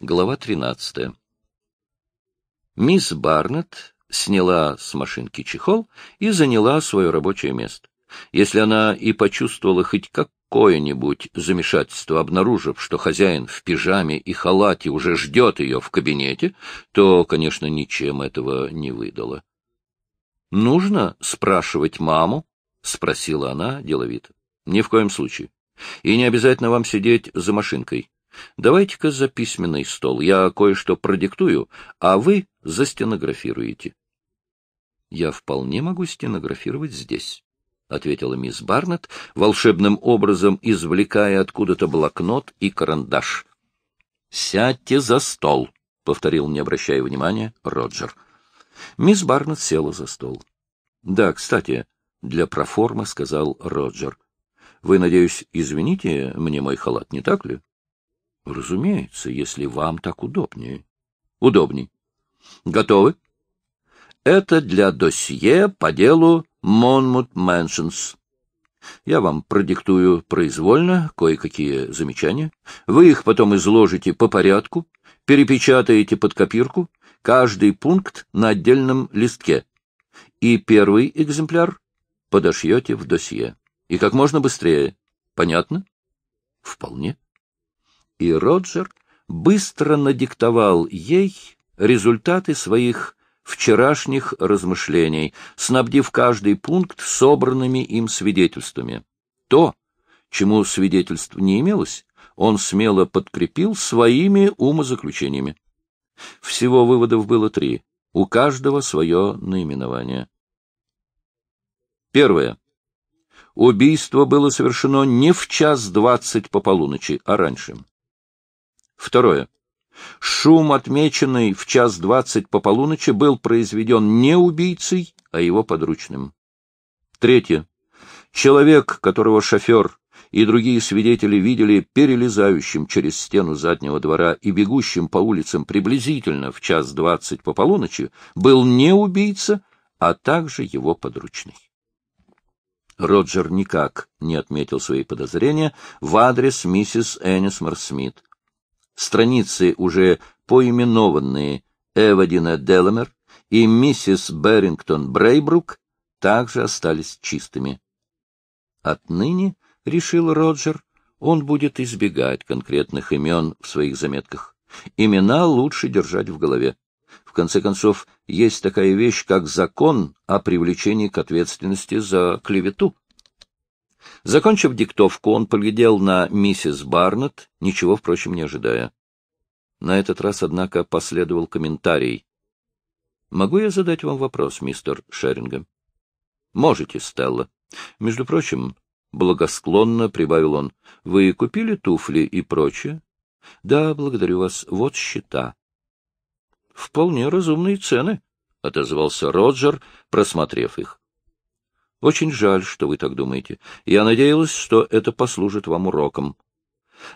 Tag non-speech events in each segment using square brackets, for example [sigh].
Глава 13. Мисс Барнетт сняла с машинки чехол и заняла свое рабочее место. Если она и почувствовала хоть какое-нибудь замешательство, обнаружив, что хозяин в пижаме и халате уже ждет ее в кабинете, то, конечно, ничем этого не выдала. — Нужно спрашивать маму? — спросила она деловито. — Ни в коем случае. И не обязательно вам сидеть за машинкой. Давайте-ка за письменный стол. Я кое-что продиктую, а вы застенографируете. — Я вполне могу стенографировать здесь, — ответила мисс Барнетт, волшебным образом извлекая откуда-то блокнот и карандаш. — Сядьте за стол, — повторил, не обращая внимания, Роджер. Мисс Барнетт села за стол. — Да, кстати, для проформы сказал Роджер. — Вы, надеюсь, извините мне мой халат, не так ли? Разумеется, если вам так удобнее. Удобней. Готовы? Это для досье по делу Монмут Мэншенс. Я вам продиктую произвольно кое-какие замечания. Вы их потом изложите по порядку, перепечатаете под копирку, каждый пункт на отдельном листке. И первый экземпляр подошьете в досье. И как можно быстрее. Понятно? Вполне и Роджер быстро надиктовал ей результаты своих вчерашних размышлений, снабдив каждый пункт собранными им свидетельствами. То, чему свидетельств не имелось, он смело подкрепил своими умозаключениями. Всего выводов было три, у каждого свое наименование. Первое. Убийство было совершено не в час двадцать по полуночи, а раньше. Второе. Шум, отмеченный в час двадцать по полуночи, был произведен не убийцей, а его подручным. Третье. Человек, которого шофер и другие свидетели видели перелезающим через стену заднего двора и бегущим по улицам приблизительно в час двадцать по полуночи, был не убийца, а также его подручный. Роджер никак не отметил свои подозрения в адрес миссис Энисмор Смит страницы, уже поименованные Эвадина Деламер и миссис Берингтон Брейбрук, также остались чистыми. Отныне, — решил Роджер, — он будет избегать конкретных имен в своих заметках. Имена лучше держать в голове. В конце концов, есть такая вещь, как закон о привлечении к ответственности за клевету. Закончив диктовку, он поглядел на миссис Барнетт, ничего, впрочем, не ожидая. На этот раз, однако, последовал комментарий. «Могу я задать вам вопрос, мистер Шерингем?» «Можете, Стелла. Между прочим, благосклонно прибавил он, — вы купили туфли и прочее?» «Да, благодарю вас. Вот счета». «Вполне разумные цены», — отозвался Роджер, просмотрев их. Очень жаль, что вы так думаете. Я надеялась, что это послужит вам уроком.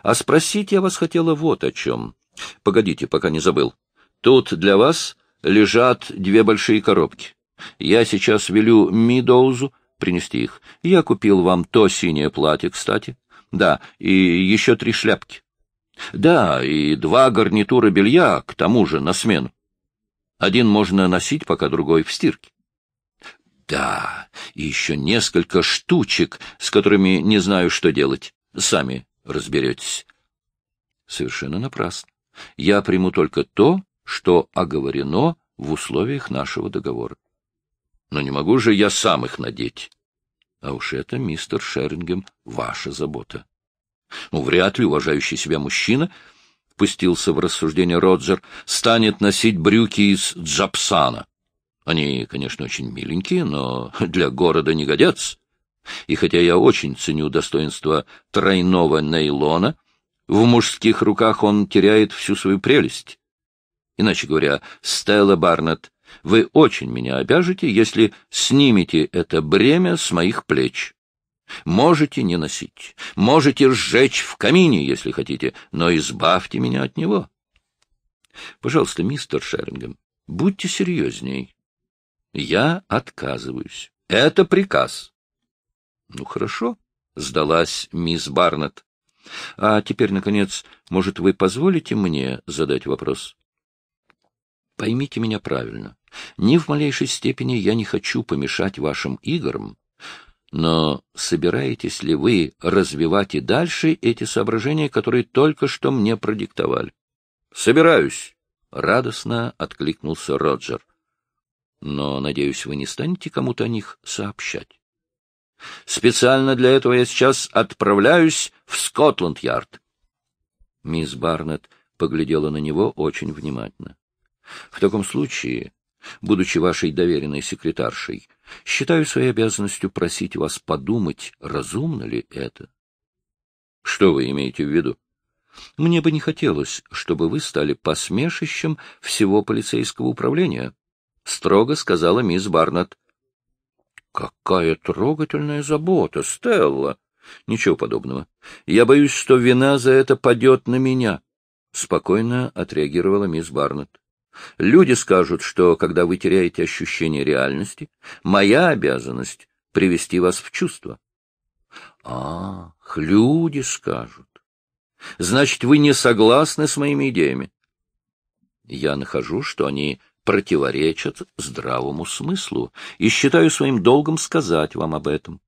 А спросить я вас хотела вот о чем. Погодите, пока не забыл. Тут для вас лежат две большие коробки. Я сейчас велю Мидоузу принести их. Я купил вам то синее платье, кстати. Да, и еще три шляпки. Да, и два гарнитура белья, к тому же, на смену. Один можно носить, пока другой в стирке. Да, и еще несколько штучек, с которыми не знаю, что делать. Сами разберетесь. Совершенно напрасно. Я приму только то, что оговорено в условиях нашего договора. Но не могу же я сам их надеть. А уж это, мистер Шерингем, ваша забота. Ну, вряд ли уважающий себя мужчина, — впустился в рассуждение Роджер, — станет носить брюки из джапсана. Они, конечно, очень миленькие, но для города не годятся. И хотя я очень ценю достоинство тройного нейлона, в мужских руках он теряет всю свою прелесть. Иначе говоря, Стелла Барнетт, вы очень меня обяжете, если снимете это бремя с моих плеч. Можете не носить, можете сжечь в камине, если хотите, но избавьте меня от него. Пожалуйста, мистер Шерингем, будьте серьезней. Я отказываюсь. Это приказ. Ну, хорошо, сдалась мисс Барнетт. А теперь, наконец, может, вы позволите мне задать вопрос? Поймите меня правильно. Ни в малейшей степени я не хочу помешать вашим играм, но собираетесь ли вы развивать и дальше эти соображения, которые только что мне продиктовали? — Собираюсь! — радостно откликнулся Роджер но, надеюсь, вы не станете кому-то о них сообщать. Специально для этого я сейчас отправляюсь в Скотланд-Ярд. Мисс Барнетт поглядела на него очень внимательно. В таком случае, будучи вашей доверенной секретаршей, считаю своей обязанностью просить вас подумать, разумно ли это. Что вы имеете в виду? Мне бы не хотелось, чтобы вы стали посмешищем всего полицейского управления. — строго сказала мисс Барнетт. — Какая трогательная забота, Стелла! — Ничего подобного. Я боюсь, что вина за это падет на меня, — спокойно отреагировала мисс Барнетт. Люди скажут, что, когда вы теряете ощущение реальности, моя обязанность — привести вас в чувство. — Ах, люди скажут. Значит, вы не согласны с моими идеями? Я нахожу, что они противоречат здравому смыслу, и считаю своим долгом сказать вам об этом.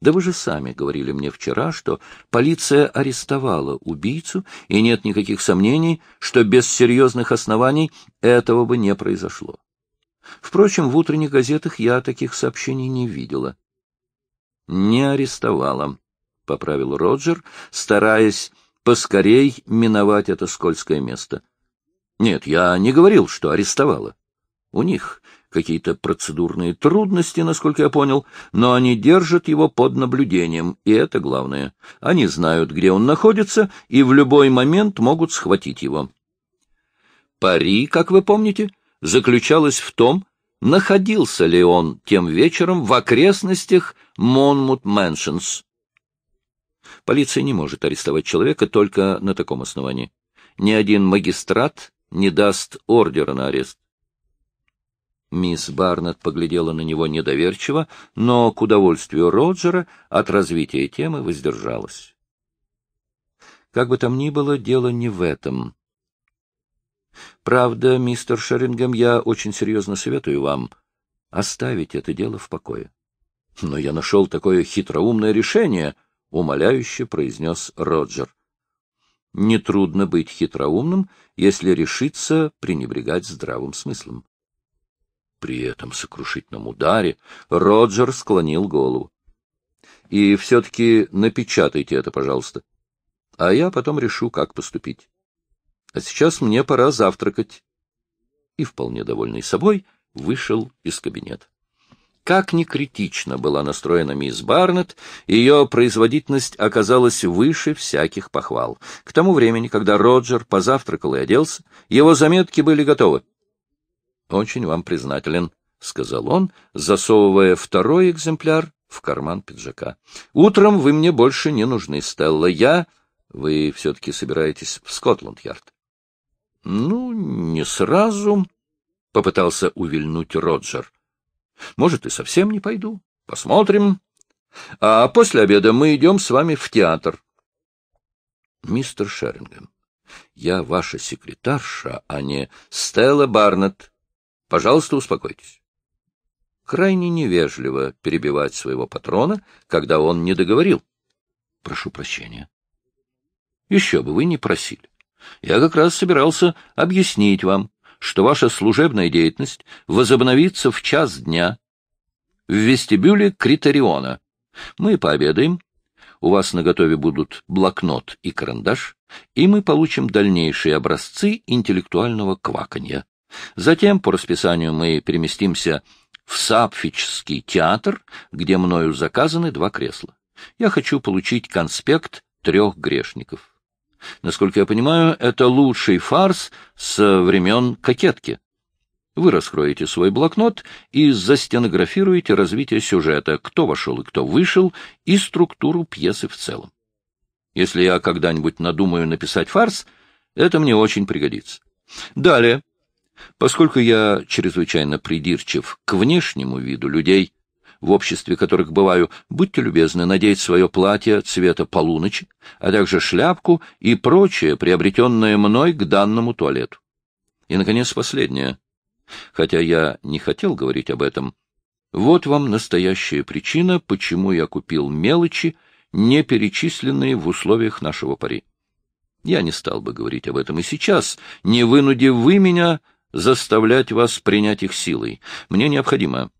Да вы же сами говорили мне вчера, что полиция арестовала убийцу, и нет никаких сомнений, что без серьезных оснований этого бы не произошло. Впрочем, в утренних газетах я таких сообщений не видела. — Не арестовала, — поправил Роджер, стараясь поскорей миновать это скользкое место. Нет, я не говорил, что арестовала. У них какие-то процедурные трудности, насколько я понял, но они держат его под наблюдением, и это главное. Они знают, где он находится, и в любой момент могут схватить его. Пари, как вы помните, заключалось в том, находился ли он тем вечером в окрестностях Монмут Мэншенс. Полиция не может арестовать человека только на таком основании. Ни один магистрат не даст ордера на арест. Мисс Барнетт поглядела на него недоверчиво, но, к удовольствию Роджера, от развития темы воздержалась. Как бы там ни было, дело не в этом. Правда, мистер Шерингем, я очень серьезно советую вам оставить это дело в покое. Но я нашел такое хитроумное решение, — умоляюще произнес Роджер. — нетрудно быть хитроумным, если решиться пренебрегать здравым смыслом. При этом сокрушительном ударе Роджер склонил голову. — И все-таки напечатайте это, пожалуйста. А я потом решу, как поступить. А сейчас мне пора завтракать. И, вполне довольный собой, вышел из кабинета. Как ни критично была настроена мисс Барнетт, ее производительность оказалась выше всяких похвал. К тому времени, когда Роджер позавтракал и оделся, его заметки были готовы. «Очень вам признателен», — сказал он, засовывая второй экземпляр в карман пиджака. «Утром вы мне больше не нужны, Стелла. Я... Вы все-таки собираетесь в Скотланд-Ярд?» «Ну, не сразу», — попытался увильнуть Роджер. Может, и совсем не пойду. Посмотрим. А после обеда мы идем с вами в театр. Мистер Шерингем, я ваша секретарша, а не Стелла Барнетт. Пожалуйста, успокойтесь крайне невежливо перебивать своего патрона, когда он не договорил. — Прошу прощения. — Еще бы вы не просили. Я как раз собирался объяснить вам, что ваша служебная деятельность возобновится в час дня в вестибюле Критериона. Мы пообедаем, у вас на готове будут блокнот и карандаш, и мы получим дальнейшие образцы интеллектуального кваканья. Затем по расписанию мы переместимся в Сапфический театр, где мною заказаны два кресла. Я хочу получить конспект трех грешников. Насколько я понимаю, это лучший фарс со времен кокетки. Вы раскроете свой блокнот и застенографируете развитие сюжета, кто вошел и кто вышел, и структуру пьесы в целом. Если я когда-нибудь надумаю написать фарс, это мне очень пригодится. Далее. Поскольку я чрезвычайно придирчив к внешнему виду людей, в обществе которых бываю, будьте любезны надеть свое платье цвета полуночи, а также шляпку и прочее, приобретенное мной к данному туалету. И, наконец, последнее. Хотя я не хотел говорить об этом, вот вам настоящая причина, почему я купил мелочи, не перечисленные в условиях нашего пари. Я не стал бы говорить об этом и сейчас, не вынудив вы меня заставлять вас принять их силой. Мне необходимо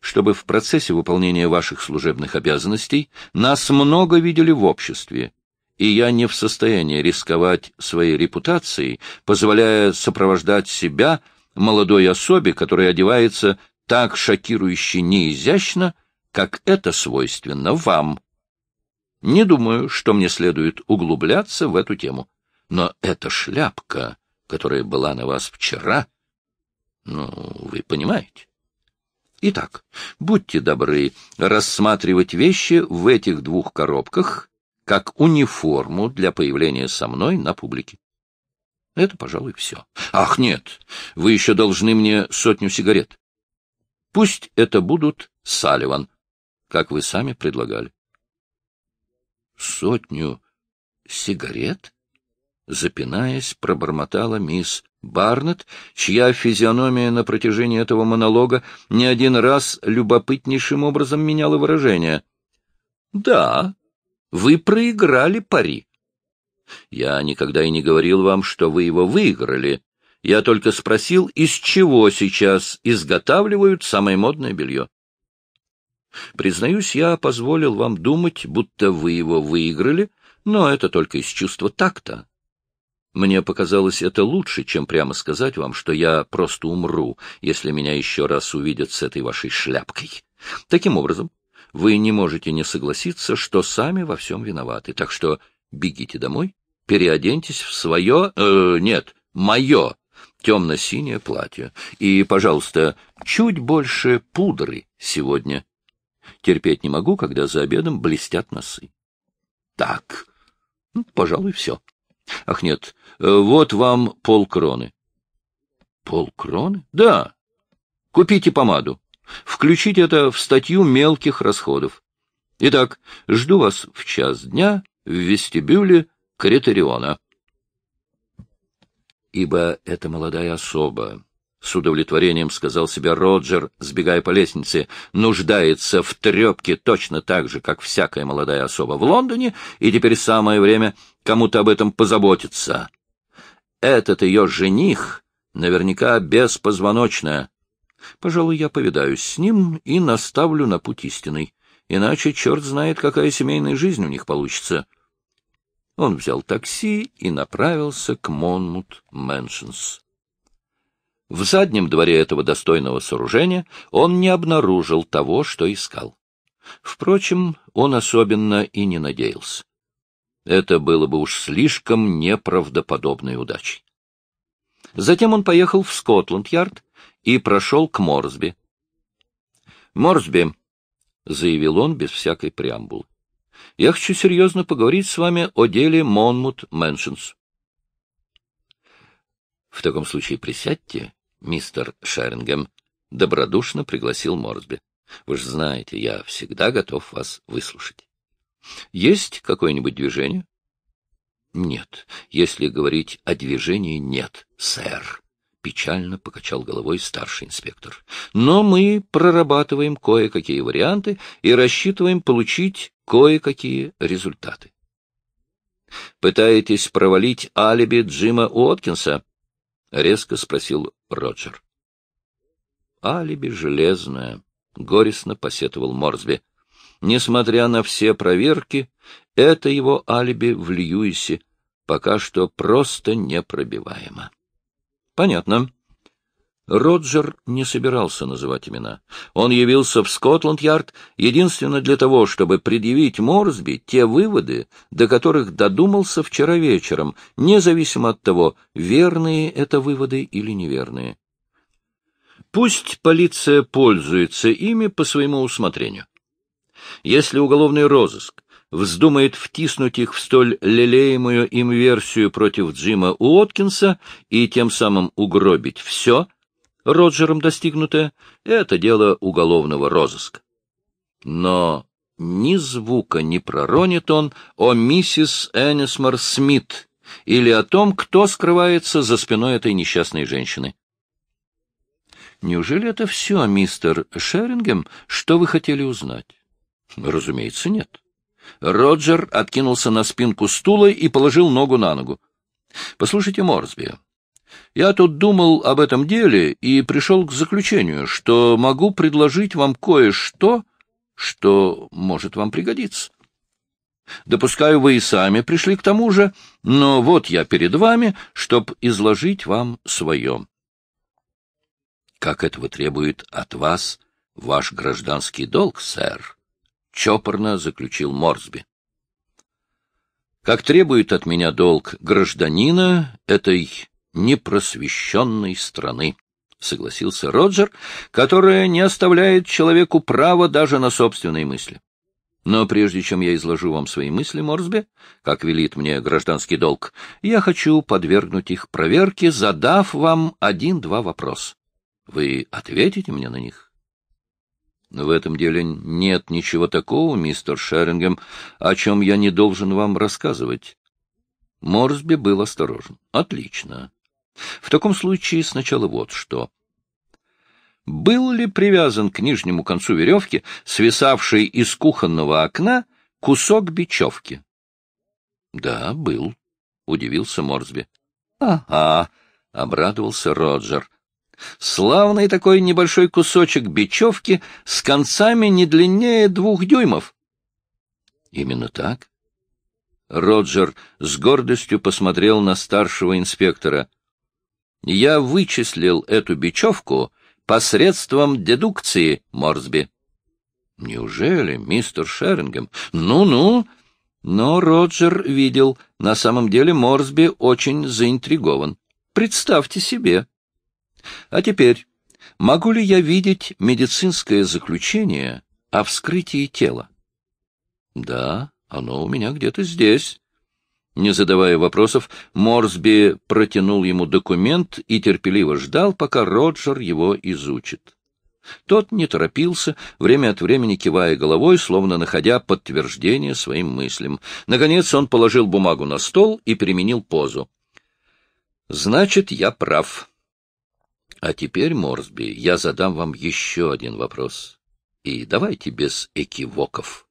чтобы в процессе выполнения ваших служебных обязанностей нас много видели в обществе, и я не в состоянии рисковать своей репутацией, позволяя сопровождать себя молодой особе, которая одевается так шокирующе неизящно, как это свойственно вам. Не думаю, что мне следует углубляться в эту тему. Но эта шляпка, которая была на вас вчера... Ну, вы понимаете. Итак, будьте добры рассматривать вещи в этих двух коробках как униформу для появления со мной на публике. Это, пожалуй, все. Ах, нет, вы еще должны мне сотню сигарет. Пусть это будут Салливан, как вы сами предлагали. Сотню сигарет? Запинаясь, пробормотала мисс Барнет, чья физиономия на протяжении этого монолога не один раз любопытнейшим образом меняла выражение. «Да, вы проиграли пари». «Я никогда и не говорил вам, что вы его выиграли. Я только спросил, из чего сейчас изготавливают самое модное белье». «Признаюсь, я позволил вам думать, будто вы его выиграли, но это только из чувства такта». Мне показалось это лучше, чем прямо сказать вам, что я просто умру, если меня еще раз увидят с этой вашей шляпкой. Таким образом, вы не можете не согласиться, что сами во всем виноваты. Так что бегите домой, переоденьтесь в свое... Э, нет, мое темно-синее платье. И, пожалуйста, чуть больше пудры сегодня. Терпеть не могу, когда за обедом блестят носы. Так, ну, пожалуй, все. Ах нет, Э, вот вам полкроны. Полкроны? Да. Купите помаду. Включите это в статью мелких расходов. Итак, жду вас в час дня в вестибюле Критериона. Ибо эта молодая особа, с удовлетворением сказал себе Роджер, сбегая по лестнице, нуждается в трепке точно так же, как всякая молодая особа в Лондоне, и теперь самое время кому-то об этом позаботиться. Этот ее жених наверняка беспозвоночная. Пожалуй, я повидаюсь с ним и наставлю на путь истинный. Иначе черт знает, какая семейная жизнь у них получится. Он взял такси и направился к Монмут Мэншенс. В заднем дворе этого достойного сооружения он не обнаружил того, что искал. Впрочем, он особенно и не надеялся. Это было бы уж слишком неправдоподобной удачей. Затем он поехал в Скотланд-Ярд и прошел к Морсби. «Морсби», — заявил он без всякой преамбулы, — «я хочу серьезно поговорить с вами о деле Монмут Мэншенс». «В таком случае присядьте, мистер Шерингем», — добродушно пригласил Морсби. «Вы же знаете, я всегда готов вас выслушать». Есть какое-нибудь движение? Нет. Если говорить о движении, нет, сэр. Печально покачал головой старший инспектор. Но мы прорабатываем кое-какие варианты и рассчитываем получить кое-какие результаты. Пытаетесь провалить алиби Джима Уоткинса? Резко спросил Роджер. Алиби железное, горестно посетовал Морсби. Несмотря на все проверки, это его алиби в Льюисе пока что просто непробиваемо. Понятно. Роджер не собирался называть имена. Он явился в Скотланд-Ярд единственно для того, чтобы предъявить Морсби те выводы, до которых додумался вчера вечером, независимо от того, верные это выводы или неверные. Пусть полиция пользуется ими по своему усмотрению. Если уголовный розыск вздумает втиснуть их в столь лелеемую им версию против Джима Уоткинса и тем самым угробить все, Роджером достигнутое, это дело уголовного розыска. Но ни звука не проронит он о миссис Эннисмор Смит или о том, кто скрывается за спиной этой несчастной женщины. Неужели это все, мистер Шерингем, что вы хотели узнать? Разумеется, нет. Роджер откинулся на спинку стула и положил ногу на ногу. Послушайте, Морсби, я тут думал об этом деле и пришел к заключению, что могу предложить вам кое-что, что может вам пригодиться. Допускаю, вы и сами пришли к тому же, но вот я перед вами, чтобы изложить вам свое. Как этого требует от вас ваш гражданский долг, сэр? чопорно заключил Морсби. Как требует от меня долг гражданина этой непросвещенной страны, согласился Роджер, которая не оставляет человеку права даже на собственные мысли. Но прежде чем я изложу вам свои мысли, Морсби, как велит мне гражданский долг, я хочу подвергнуть их проверке, задав вам один-два вопроса. Вы ответите мне на них? В этом деле нет ничего такого, мистер Шерингем, о чем я не должен вам рассказывать. Морсби был осторожен. Отлично. В таком случае сначала вот что. Был ли привязан к нижнему концу веревки, свисавшей из кухонного окна, кусок бечевки? — Да, был, — удивился Морсби. А. — Ага, — обрадовался Роджер. Славный такой небольшой кусочек бечевки с концами не длиннее двух дюймов. Именно так. Роджер с гордостью посмотрел на старшего инспектора. Я вычислил эту бечевку посредством дедукции, Морсби. Неужели, мистер Шерингем? Ну-ну. Но Роджер видел, на самом деле Морсби очень заинтригован. Представьте себе. А теперь, могу ли я видеть медицинское заключение о вскрытии тела? Да, оно у меня где-то здесь. Не задавая вопросов, Морсби протянул ему документ и терпеливо ждал, пока Роджер его изучит. Тот не торопился, время от времени кивая головой, словно находя подтверждение своим мыслям. Наконец он положил бумагу на стол и применил позу. «Значит, я прав», а теперь, Морсби, я задам вам еще один вопрос. И давайте без экивоков.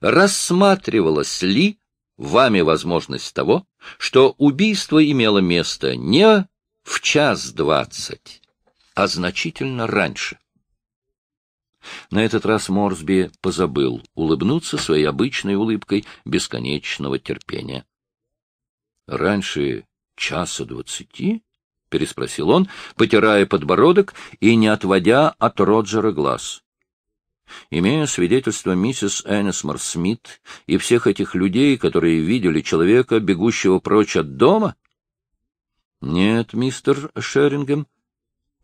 Рассматривалась ли вами возможность того, что убийство имело место не в час двадцать, а значительно раньше? На этот раз Морсби позабыл улыбнуться своей обычной улыбкой бесконечного терпения. — Раньше часа двадцати? — переспросил он, потирая подбородок и не отводя от Роджера глаз. Имея свидетельство миссис Энисмор Смит и всех этих людей, которые видели человека, бегущего прочь от дома? Нет, мистер Шерингем,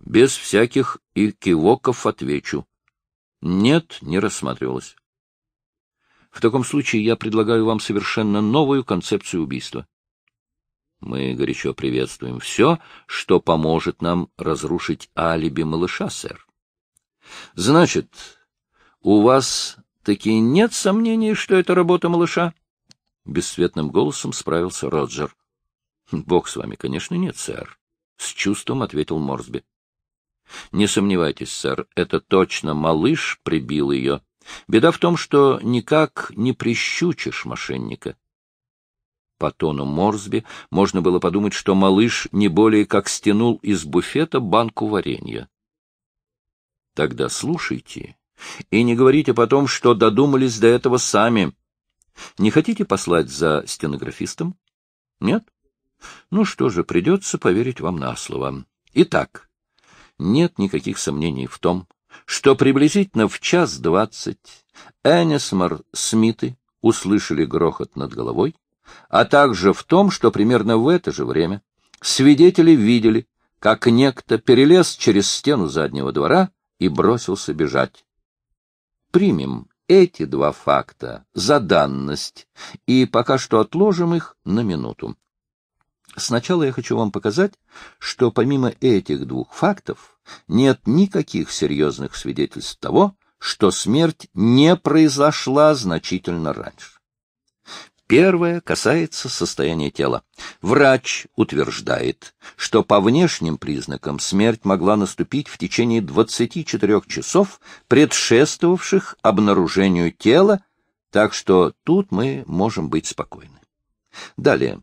без всяких икивоков отвечу. Нет, не рассматривалось. В таком случае я предлагаю вам совершенно новую концепцию убийства. Мы горячо приветствуем все, что поможет нам разрушить алиби малыша, сэр. Значит, у вас таки нет сомнений, что это работа малыша? Бесцветным голосом справился Роджер. Бог с вами, конечно, нет, сэр. С чувством ответил Морсби. Не сомневайтесь, сэр, это точно малыш прибил ее. Беда в том, что никак не прищучишь мошенника. По тону Морсби можно было подумать, что малыш не более как стянул из буфета банку варенья. Тогда слушайте и не говорите потом, что додумались до этого сами. Не хотите послать за стенографистом? Нет? Ну что же, придется поверить вам на слово. Итак, нет никаких сомнений в том, что приблизительно в час двадцать Энисмар Смиты услышали грохот над головой, а также в том, что примерно в это же время свидетели видели, как некто перелез через стену заднего двора и бросился бежать. Примем эти два факта за данность и пока что отложим их на минуту. Сначала я хочу вам показать, что помимо этих двух фактов нет никаких серьезных свидетельств того, что смерть не произошла значительно раньше. Первое касается состояния тела. Врач утверждает, что по внешним признакам смерть могла наступить в течение 24 часов, предшествовавших обнаружению тела, так что тут мы можем быть спокойны. Далее.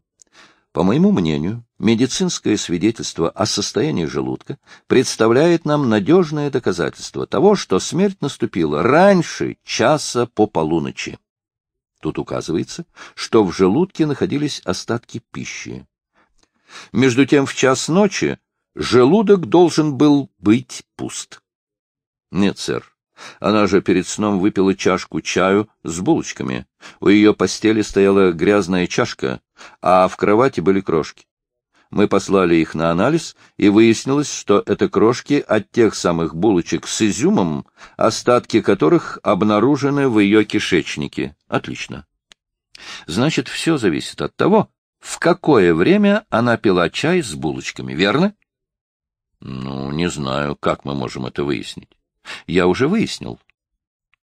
По моему мнению, медицинское свидетельство о состоянии желудка представляет нам надежное доказательство того, что смерть наступила раньше часа по полуночи. Тут указывается, что в желудке находились остатки пищи. Между тем, в час ночи желудок должен был быть пуст. Нет, сэр. Она же перед сном выпила чашку чаю с булочками. У ее постели стояла грязная чашка, а в кровати были крошки. Мы послали их на анализ, и выяснилось, что это крошки от тех самых булочек с изюмом, остатки которых обнаружены в ее кишечнике. Отлично. Значит, все зависит от того, в какое время она пила чай с булочками, верно? Ну, не знаю, как мы можем это выяснить. Я уже выяснил.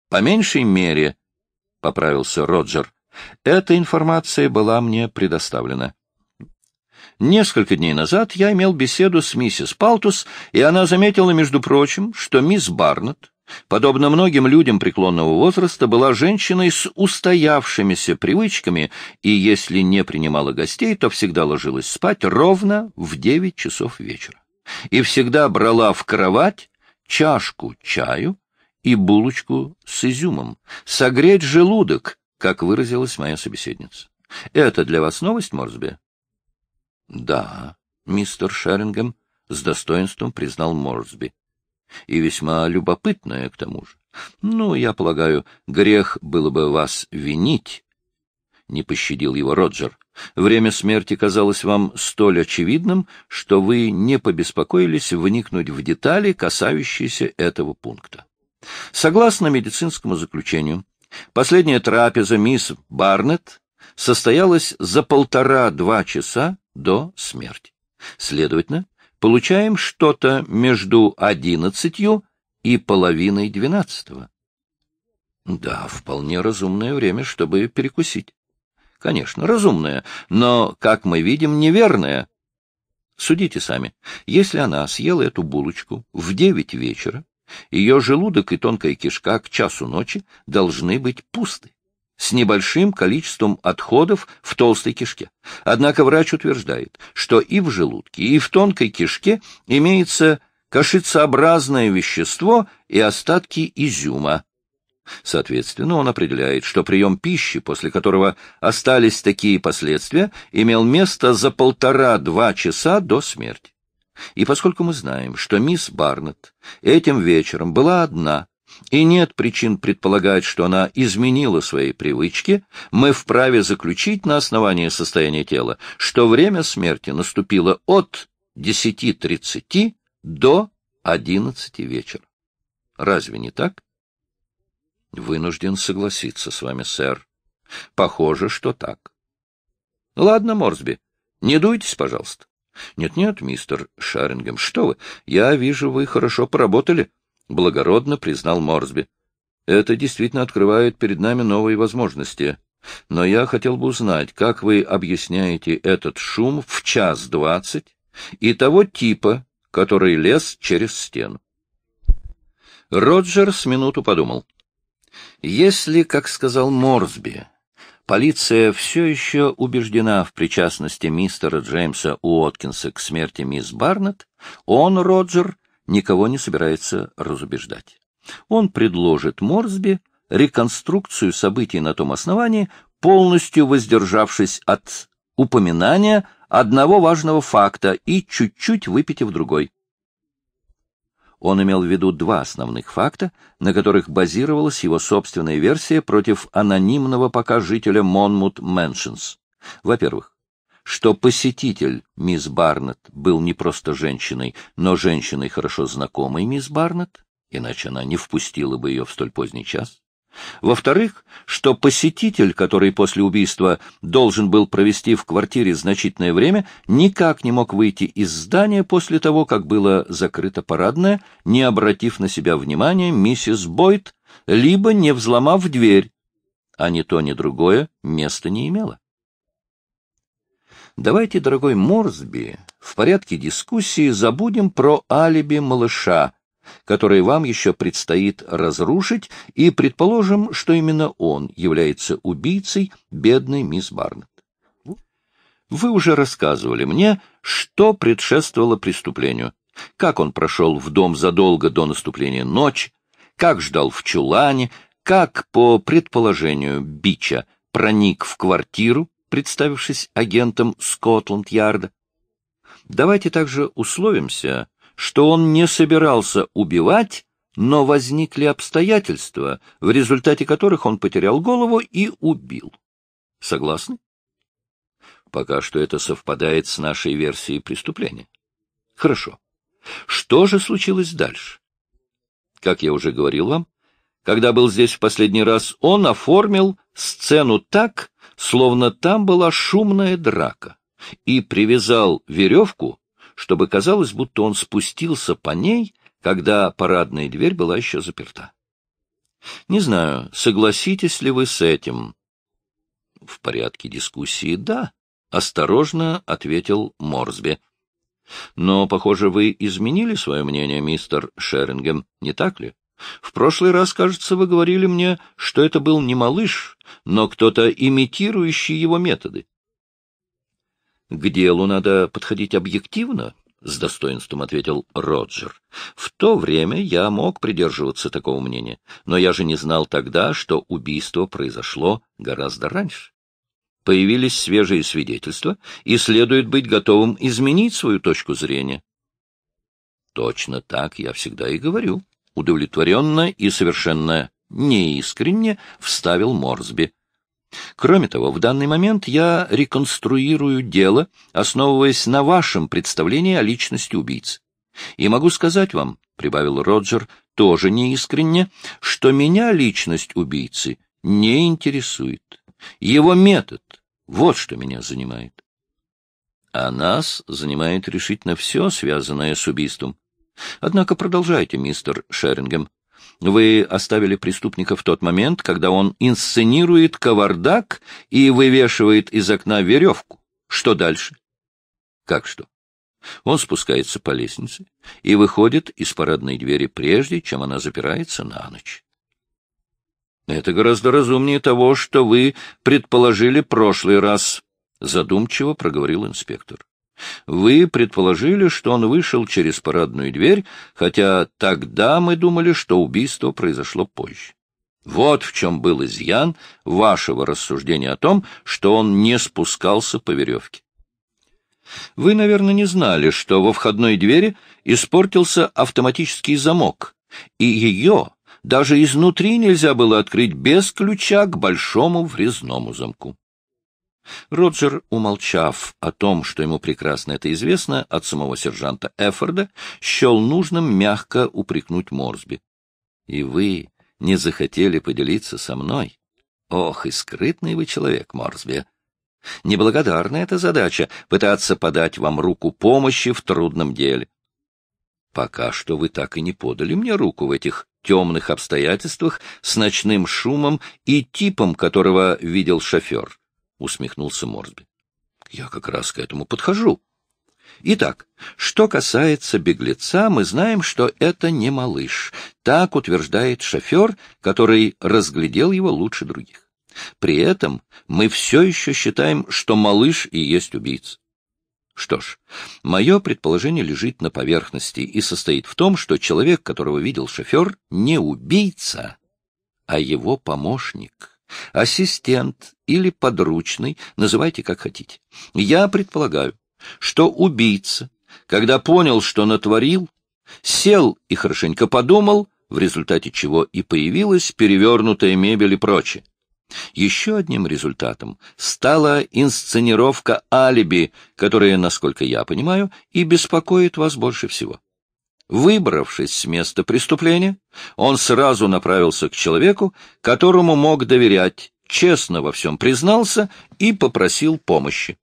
По меньшей мере, — поправился Роджер, — эта информация была мне предоставлена. Несколько дней назад я имел беседу с миссис Палтус, и она заметила, между прочим, что мисс Барнетт, подобно многим людям преклонного возраста, была женщиной с устоявшимися привычками и, если не принимала гостей, то всегда ложилась спать ровно в девять часов вечера и всегда брала в кровать чашку чаю и булочку с изюмом. Согреть желудок, как выразилась моя собеседница. Это для вас новость, Морсби? — Да, мистер Шерингем, — с достоинством признал Морсби. — И весьма любопытное, к тому же. Ну, я полагаю, грех было бы вас винить. Не пощадил его Роджер. Время смерти казалось вам столь очевидным, что вы не побеспокоились вникнуть в детали, касающиеся этого пункта. Согласно медицинскому заключению, последняя трапеза мисс Барнетт состоялась за полтора-два часа до смерти. Следовательно, получаем что-то между одиннадцатью и половиной двенадцатого. Да, вполне разумное время, чтобы перекусить. Конечно, разумное, но, как мы видим, неверное. Судите сами. Если она съела эту булочку в девять вечера, ее желудок и тонкая кишка к часу ночи должны быть пусты с небольшим количеством отходов в толстой кишке. Однако врач утверждает, что и в желудке, и в тонкой кишке имеется кашицеобразное вещество и остатки изюма. Соответственно, он определяет, что прием пищи, после которого остались такие последствия, имел место за полтора-два часа до смерти. И поскольку мы знаем, что мисс Барнетт этим вечером была одна, и нет причин предполагать, что она изменила свои привычки, мы вправе заключить на основании состояния тела, что время смерти наступило от 10.30 до 11 вечера. Разве не так? Вынужден согласиться с вами, сэр. Похоже, что так. Ладно, Морсби, не дуйтесь, пожалуйста. Нет-нет, мистер Шарингем, что вы? Я вижу, вы хорошо поработали благородно признал Морсби. Это действительно открывает перед нами новые возможности. Но я хотел бы узнать, как вы объясняете этот шум в час двадцать и того типа, который лез через стену. Роджер с минуту подумал. Если, как сказал Морсби, полиция все еще убеждена в причастности мистера Джеймса Уоткинса к смерти мисс Барнетт, он, Роджер, никого не собирается разубеждать. Он предложит Морсби реконструкцию событий на том основании, полностью воздержавшись от упоминания одного важного факта и чуть-чуть выпитив другой. Он имел в виду два основных факта, на которых базировалась его собственная версия против анонимного пока жителя Монмут Мэншенс. Во-первых, что посетитель мисс Барнетт был не просто женщиной, но женщиной, хорошо знакомой мисс Барнетт, иначе она не впустила бы ее в столь поздний час. Во-вторых, что посетитель, который после убийства должен был провести в квартире значительное время, никак не мог выйти из здания после того, как было закрыто парадное, не обратив на себя внимания миссис Бойт, либо не взломав дверь, а ни то, ни другое место не имело. Давайте, дорогой Морсби, в порядке дискуссии забудем про алиби малыша, которые вам еще предстоит разрушить, и предположим, что именно он является убийцей бедной мисс Барнетт. Вы уже рассказывали мне, что предшествовало преступлению, как он прошел в дом задолго до наступления ночи, как ждал в чулане, как, по предположению Бича, проник в квартиру, представившись агентом Скотланд-Ярда. Давайте также условимся, что он не собирался убивать, но возникли обстоятельства, в результате которых он потерял голову и убил. Согласны? Пока что это совпадает с нашей версией преступления. Хорошо. Что же случилось дальше? Как я уже говорил вам, когда был здесь в последний раз, он оформил сцену так, словно там была шумная драка, и привязал веревку, чтобы казалось, будто он спустился по ней, когда парадная дверь была еще заперта. Не знаю, согласитесь ли вы с этим. В порядке дискуссии — да, — осторожно ответил Морсби. Но, похоже, вы изменили свое мнение, мистер Шерингем, не так ли? В прошлый раз, кажется, вы говорили мне, что это был не малыш, но кто-то, имитирующий его методы. — К делу надо подходить объективно, — с достоинством ответил Роджер. — В то время я мог придерживаться такого мнения, но я же не знал тогда, что убийство произошло гораздо раньше. Появились свежие свидетельства, и следует быть готовым изменить свою точку зрения. — Точно так я всегда и говорю, удовлетворенно и совершенно неискренне вставил Морсби. Кроме того, в данный момент я реконструирую дело, основываясь на вашем представлении о личности убийц. И могу сказать вам, — прибавил Роджер, тоже неискренне, — что меня личность убийцы не интересует. Его метод — вот что меня занимает. А нас занимает решительно все, связанное с убийством. Однако продолжайте, мистер Шерингем. Вы оставили преступника в тот момент, когда он инсценирует кавардак и вывешивает из окна веревку. Что дальше? Как что? Он спускается по лестнице и выходит из парадной двери прежде, чем она запирается на ночь. Это гораздо разумнее того, что вы предположили прошлый раз, задумчиво проговорил инспектор. Вы предположили, что он вышел через парадную дверь, хотя тогда мы думали, что убийство произошло позже. Вот в чем был изъян вашего рассуждения о том, что он не спускался по веревке. Вы, наверное, не знали, что во входной двери испортился автоматический замок, и ее даже изнутри нельзя было открыть без ключа к большому врезному замку. Роджер, умолчав о том, что ему прекрасно это известно, от самого сержанта Эффорда, счел нужным мягко упрекнуть Морсби. «И вы не захотели поделиться со мной? Ох, и скрытный вы человек, Морсби!» Неблагодарная эта задача — пытаться подать вам руку помощи в трудном деле. Пока что вы так и не подали мне руку в этих темных обстоятельствах с ночным шумом и типом, которого видел шофер усмехнулся Морсби. Я как раз к этому подхожу. Итак, что касается беглеца, мы знаем, что это не малыш. Так утверждает шофер, который разглядел его лучше других. При этом мы все еще считаем, что малыш и есть убийца. Что ж, мое предположение лежит на поверхности и состоит в том, что человек, которого видел шофер, не убийца, а его помощник ассистент или подручный, называйте как хотите. Я предполагаю, что убийца, когда понял, что натворил, сел и хорошенько подумал, в результате чего и появилась перевернутая мебель и прочее. Еще одним результатом стала инсценировка алиби, которая, насколько я понимаю, и беспокоит вас больше всего. Выбравшись с места преступления, он сразу направился к человеку, которому мог доверять, честно во всем признался и попросил помощи.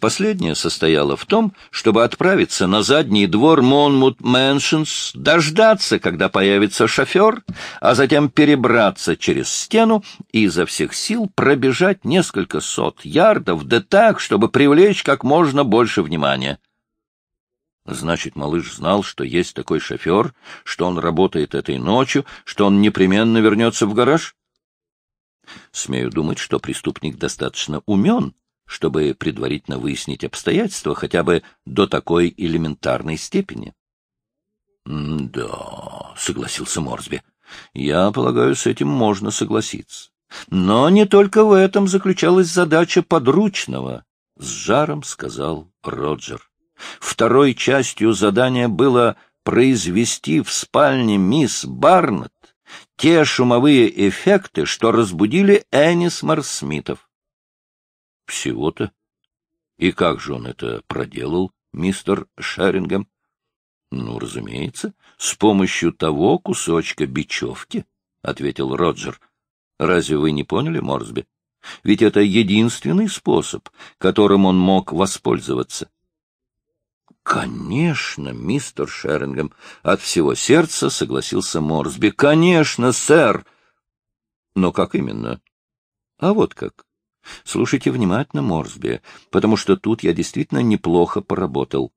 Последнее состояло в том, чтобы отправиться на задний двор Монмут Мэншенс, дождаться, когда появится шофер, а затем перебраться через стену и изо всех сил пробежать несколько сот ярдов, да так, чтобы привлечь как можно больше внимания. Значит, малыш знал, что есть такой шофер, что он работает этой ночью, что он непременно вернется в гараж? Смею думать, что преступник достаточно умен, чтобы предварительно выяснить обстоятельства хотя бы до такой элементарной степени. — Да, — согласился Морсби, — я полагаю, с этим можно согласиться. Но не только в этом заключалась задача подручного, — с жаром сказал Роджер. Второй частью задания было произвести в спальне мисс Барнетт те шумовые эффекты, что разбудили Энис Марсмитов. Всего-то. И как же он это проделал, мистер Шерингем? Ну, разумеется, с помощью того кусочка бечевки, — ответил Роджер. Разве вы не поняли, Морсби? Ведь это единственный способ, которым он мог воспользоваться. «Конечно, мистер Шерингем!» — от всего сердца согласился Морсби. «Конечно, сэр!» «Но как именно?» «А вот как. Слушайте внимательно, Морсби, потому что тут я действительно неплохо поработал.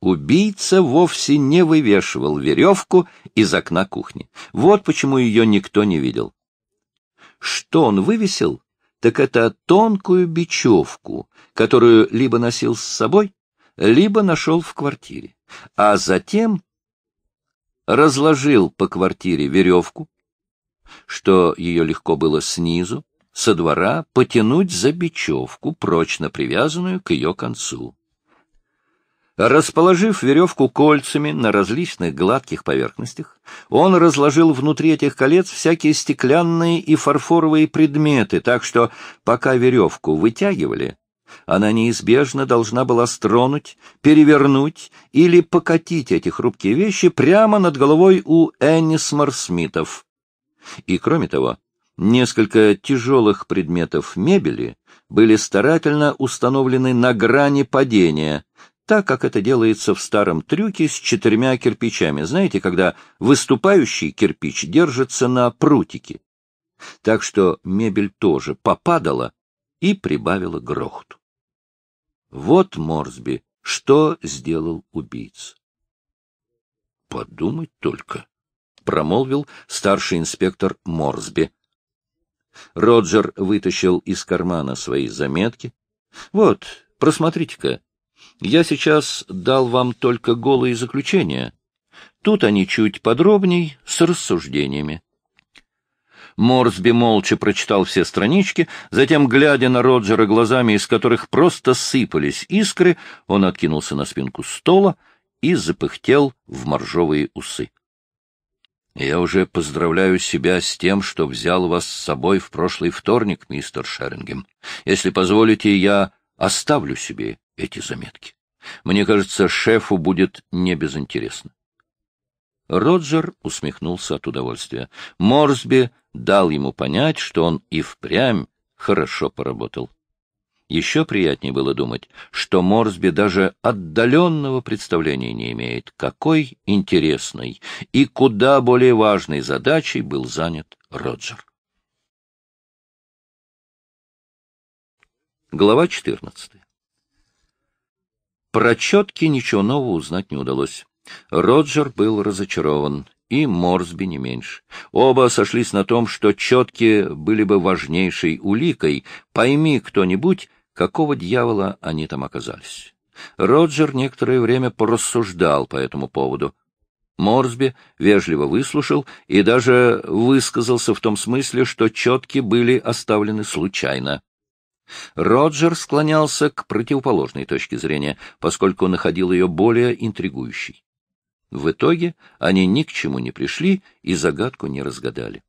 Убийца вовсе не вывешивал веревку из окна кухни. Вот почему ее никто не видел. Что он вывесил, так это тонкую бечевку, которую либо носил с собой, либо нашел в квартире, а затем разложил по квартире веревку, что ее легко было снизу, со двора потянуть за бечевку, прочно привязанную к ее концу. Расположив веревку кольцами на различных гладких поверхностях, он разложил внутри этих колец всякие стеклянные и фарфоровые предметы, так что, пока веревку вытягивали, она неизбежно должна была стронуть, перевернуть или покатить эти хрупкие вещи прямо над головой у Энни Смарсмитов. И, кроме того, несколько тяжелых предметов мебели были старательно установлены на грани падения, так как это делается в старом трюке с четырьмя кирпичами, знаете, когда выступающий кирпич держится на прутике. Так что мебель тоже попадала, и прибавила грохоту. Вот Морсби, что сделал убийца. — Подумать только, — промолвил старший инспектор Морсби. Роджер вытащил из кармана свои заметки. — Вот, просмотрите-ка. Я сейчас дал вам только голые заключения. Тут они чуть подробней, с рассуждениями. Морсби молча прочитал все странички, затем, глядя на Роджера глазами, из которых просто сыпались искры, он откинулся на спинку стола и запыхтел в моржовые усы. «Я уже поздравляю себя с тем, что взял вас с собой в прошлый вторник, мистер Шерингем. Если позволите, я оставлю себе эти заметки. Мне кажется, шефу будет небезынтересно. Роджер усмехнулся от удовольствия. Морсби дал ему понять, что он и впрямь хорошо поработал. Еще приятнее было думать, что Морсби даже отдаленного представления не имеет, какой интересной и куда более важной задачей был занят Роджер. Глава 14. Про четки ничего нового узнать не удалось. Роджер был разочарован, и Морсби не меньше. Оба сошлись на том, что четки были бы важнейшей уликой. Пойми кто-нибудь, какого дьявола они там оказались. Роджер некоторое время порассуждал по этому поводу. Морсби вежливо выслушал и даже высказался в том смысле, что четки были оставлены случайно. Роджер склонялся к противоположной точке зрения, поскольку находил ее более интригующей. В итоге они ни к чему не пришли и загадку не разгадали.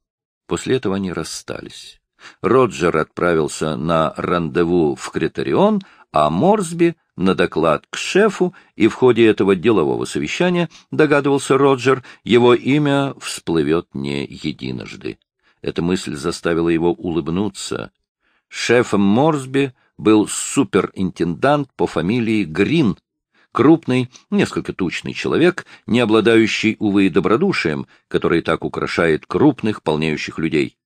После этого они расстались. Роджер отправился на рандеву в Кретарион, а Морсби — на доклад к шефу, и в ходе этого делового совещания, догадывался Роджер, его имя всплывет не единожды. Эта мысль заставила его улыбнуться. Шефом Морсби был суперинтендант по фамилии Грин, крупный, несколько тучный человек, не обладающий, увы, добродушием, который так украшает крупных, полнеющих людей.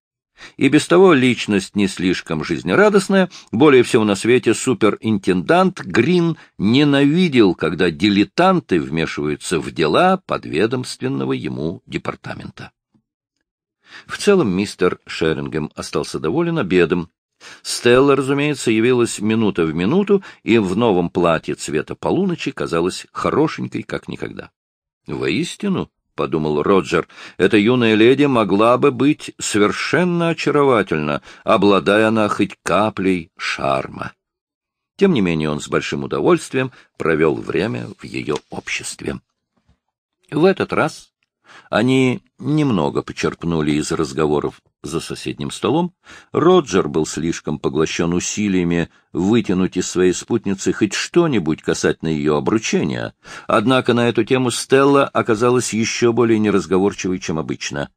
И без того личность не слишком жизнерадостная, более всего на свете суперинтендант Грин ненавидел, когда дилетанты вмешиваются в дела подведомственного ему департамента. В целом мистер Шерингем остался доволен обедом, Стелла, разумеется, явилась минута в минуту и в новом платье цвета полуночи казалась хорошенькой, как никогда. «Воистину», — подумал Роджер, — «эта юная леди могла бы быть совершенно очаровательна, обладая она хоть каплей шарма». Тем не менее он с большим удовольствием провел время в ее обществе. В этот раз они немного почерпнули из разговоров за соседним столом. Роджер был слишком поглощен усилиями вытянуть из своей спутницы хоть что-нибудь касательно ее обручения. Однако на эту тему Стелла оказалась еще более неразговорчивой, чем обычно.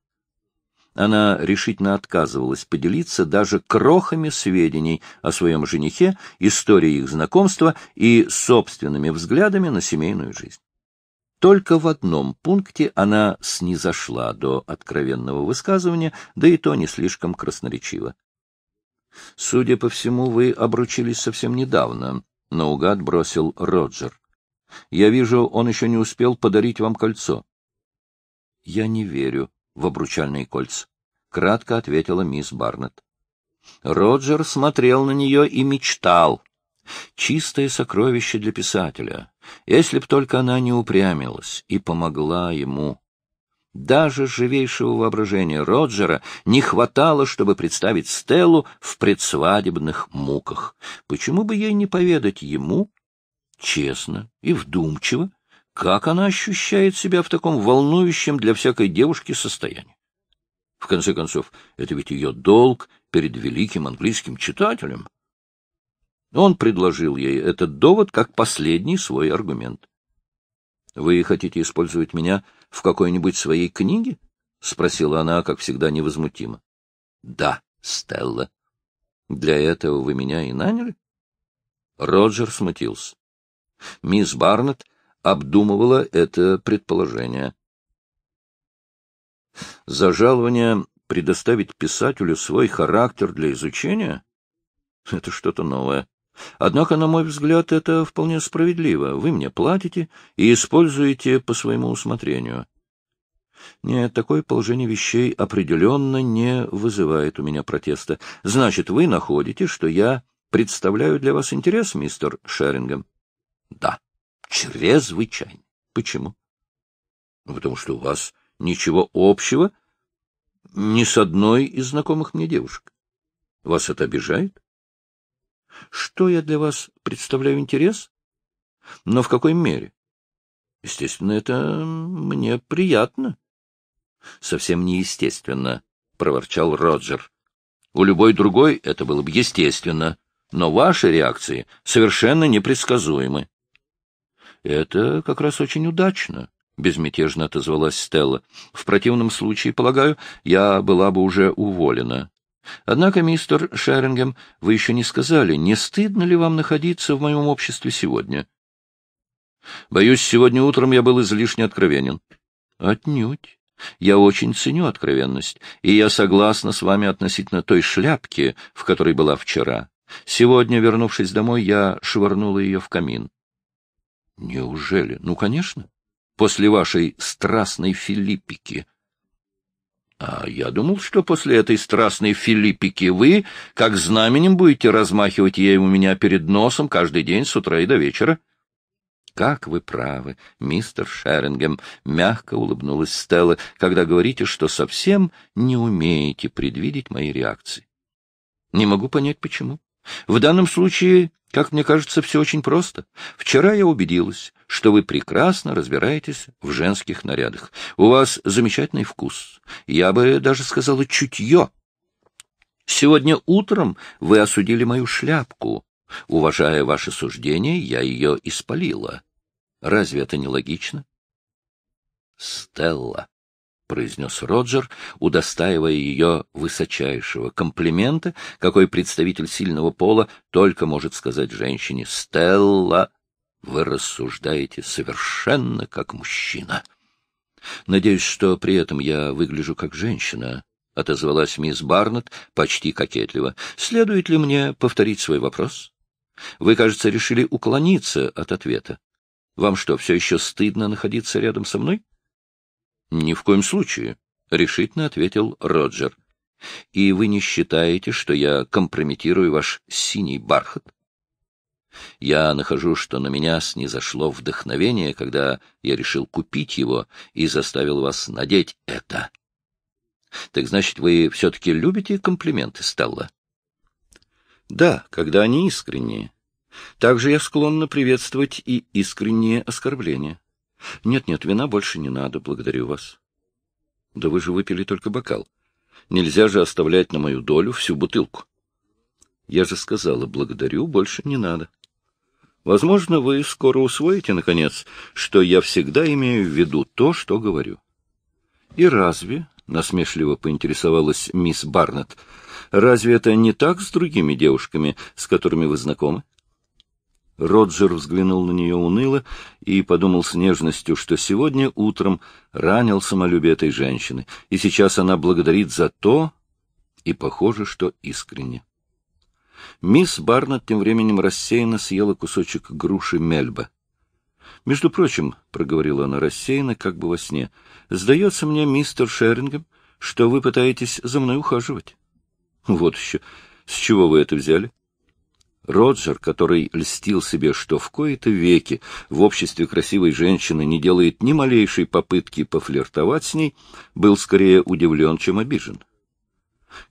Она решительно отказывалась поделиться даже крохами сведений о своем женихе, истории их знакомства и собственными взглядами на семейную жизнь. Только в одном пункте она снизошла до откровенного высказывания, да и то не слишком красноречиво. «Судя по всему, вы обручились совсем недавно», — наугад бросил Роджер. «Я вижу, он еще не успел подарить вам кольцо». «Я не верю в обручальные кольца», — кратко ответила мисс Барнетт. Роджер смотрел на нее и мечтал. Чистое сокровище для писателя. Если б только она не упрямилась и помогла ему. Даже живейшего воображения Роджера не хватало, чтобы представить Стеллу в предсвадебных муках. Почему бы ей не поведать ему, честно и вдумчиво, как она ощущает себя в таком волнующем для всякой девушки состоянии? В конце концов, это ведь ее долг перед великим английским читателем. Он предложил ей этот довод как последний свой аргумент. — Вы хотите использовать меня в какой-нибудь своей книге? — спросила она, как всегда, невозмутимо. — Да, Стелла. Для этого вы меня и наняли? Роджер смутился. Мисс Барнетт обдумывала это предположение. За жалование предоставить писателю свой характер для изучения — это что-то новое. Однако, на мой взгляд, это вполне справедливо. Вы мне платите и используете по своему усмотрению. Нет, такое положение вещей определенно не вызывает у меня протеста. Значит, вы находите, что я представляю для вас интерес, мистер Шерингем? Да, чрезвычайно. Почему? Ну, потому что у вас ничего общего ни с одной из знакомых мне девушек. Вас это обижает? Что я для вас представляю интерес? Но в какой мере? Естественно, это мне приятно. Совсем неестественно, — проворчал Роджер. У любой другой это было бы естественно, но ваши реакции совершенно непредсказуемы. Это как раз очень удачно, — безмятежно отозвалась Стелла. — В противном случае, полагаю, я была бы уже уволена. Однако, мистер Шерингем, вы еще не сказали, не стыдно ли вам находиться в моем обществе сегодня? Боюсь, сегодня утром я был излишне откровенен. Отнюдь. Я очень ценю откровенность, и я согласна с вами относительно той шляпки, в которой была вчера. Сегодня, вернувшись домой, я швырнула ее в камин. Неужели? Ну, конечно. После вашей страстной филиппики. А я думал, что после этой страстной Филиппики вы, как знаменем, будете размахивать ей у меня перед носом каждый день с утра и до вечера. — Как вы правы, мистер Шерингем, — мягко улыбнулась Стелла, — когда говорите, что совсем не умеете предвидеть мои реакции. — Не могу понять, почему. В данном случае, как мне кажется, все очень просто. Вчера я убедилась, что вы прекрасно разбираетесь в женских нарядах. У вас замечательный вкус. Я бы даже сказала чутье. Сегодня утром вы осудили мою шляпку. Уважая ваше суждение, я ее испалила. Разве это не логично? Стелла, — произнес Роджер, удостаивая ее высочайшего комплимента, какой представитель сильного пола только может сказать женщине. Стелла вы рассуждаете совершенно как мужчина. Надеюсь, что при этом я выгляжу как женщина, — отозвалась мисс Барнетт почти кокетливо. — Следует ли мне повторить свой вопрос? Вы, кажется, решили уклониться от ответа. Вам что, все еще стыдно находиться рядом со мной? — Ни в коем случае, — решительно ответил Роджер. — И вы не считаете, что я компрометирую ваш синий бархат? Я нахожу, что на меня снизошло вдохновение, когда я решил купить его и заставил вас надеть это. Так значит, вы все-таки любите комплименты, Стелла? Да, когда они искренние. Также я склонна приветствовать и искренние оскорбления. Нет-нет, вина больше не надо, благодарю вас. Да вы же выпили только бокал. Нельзя же оставлять на мою долю всю бутылку. Я же сказала, благодарю, больше не надо. Возможно, вы скоро усвоите, наконец, что я всегда имею в виду то, что говорю. — И разве, — насмешливо поинтересовалась мисс Барнетт, — разве это не так с другими девушками, с которыми вы знакомы? Роджер взглянул на нее уныло и подумал с нежностью, что сегодня утром ранил самолюбие этой женщины, и сейчас она благодарит за то, и похоже, что искренне. Мисс Барнетт тем временем рассеянно съела кусочек груши мельба. — Между прочим, — проговорила она рассеянно, как бы во сне, — сдается мне, мистер Шерингем, что вы пытаетесь за мной ухаживать. — Вот еще. С чего вы это взяли? Роджер, который льстил себе, что в кои-то веки в обществе красивой женщины не делает ни малейшей попытки пофлиртовать с ней, был скорее удивлен, чем обижен. —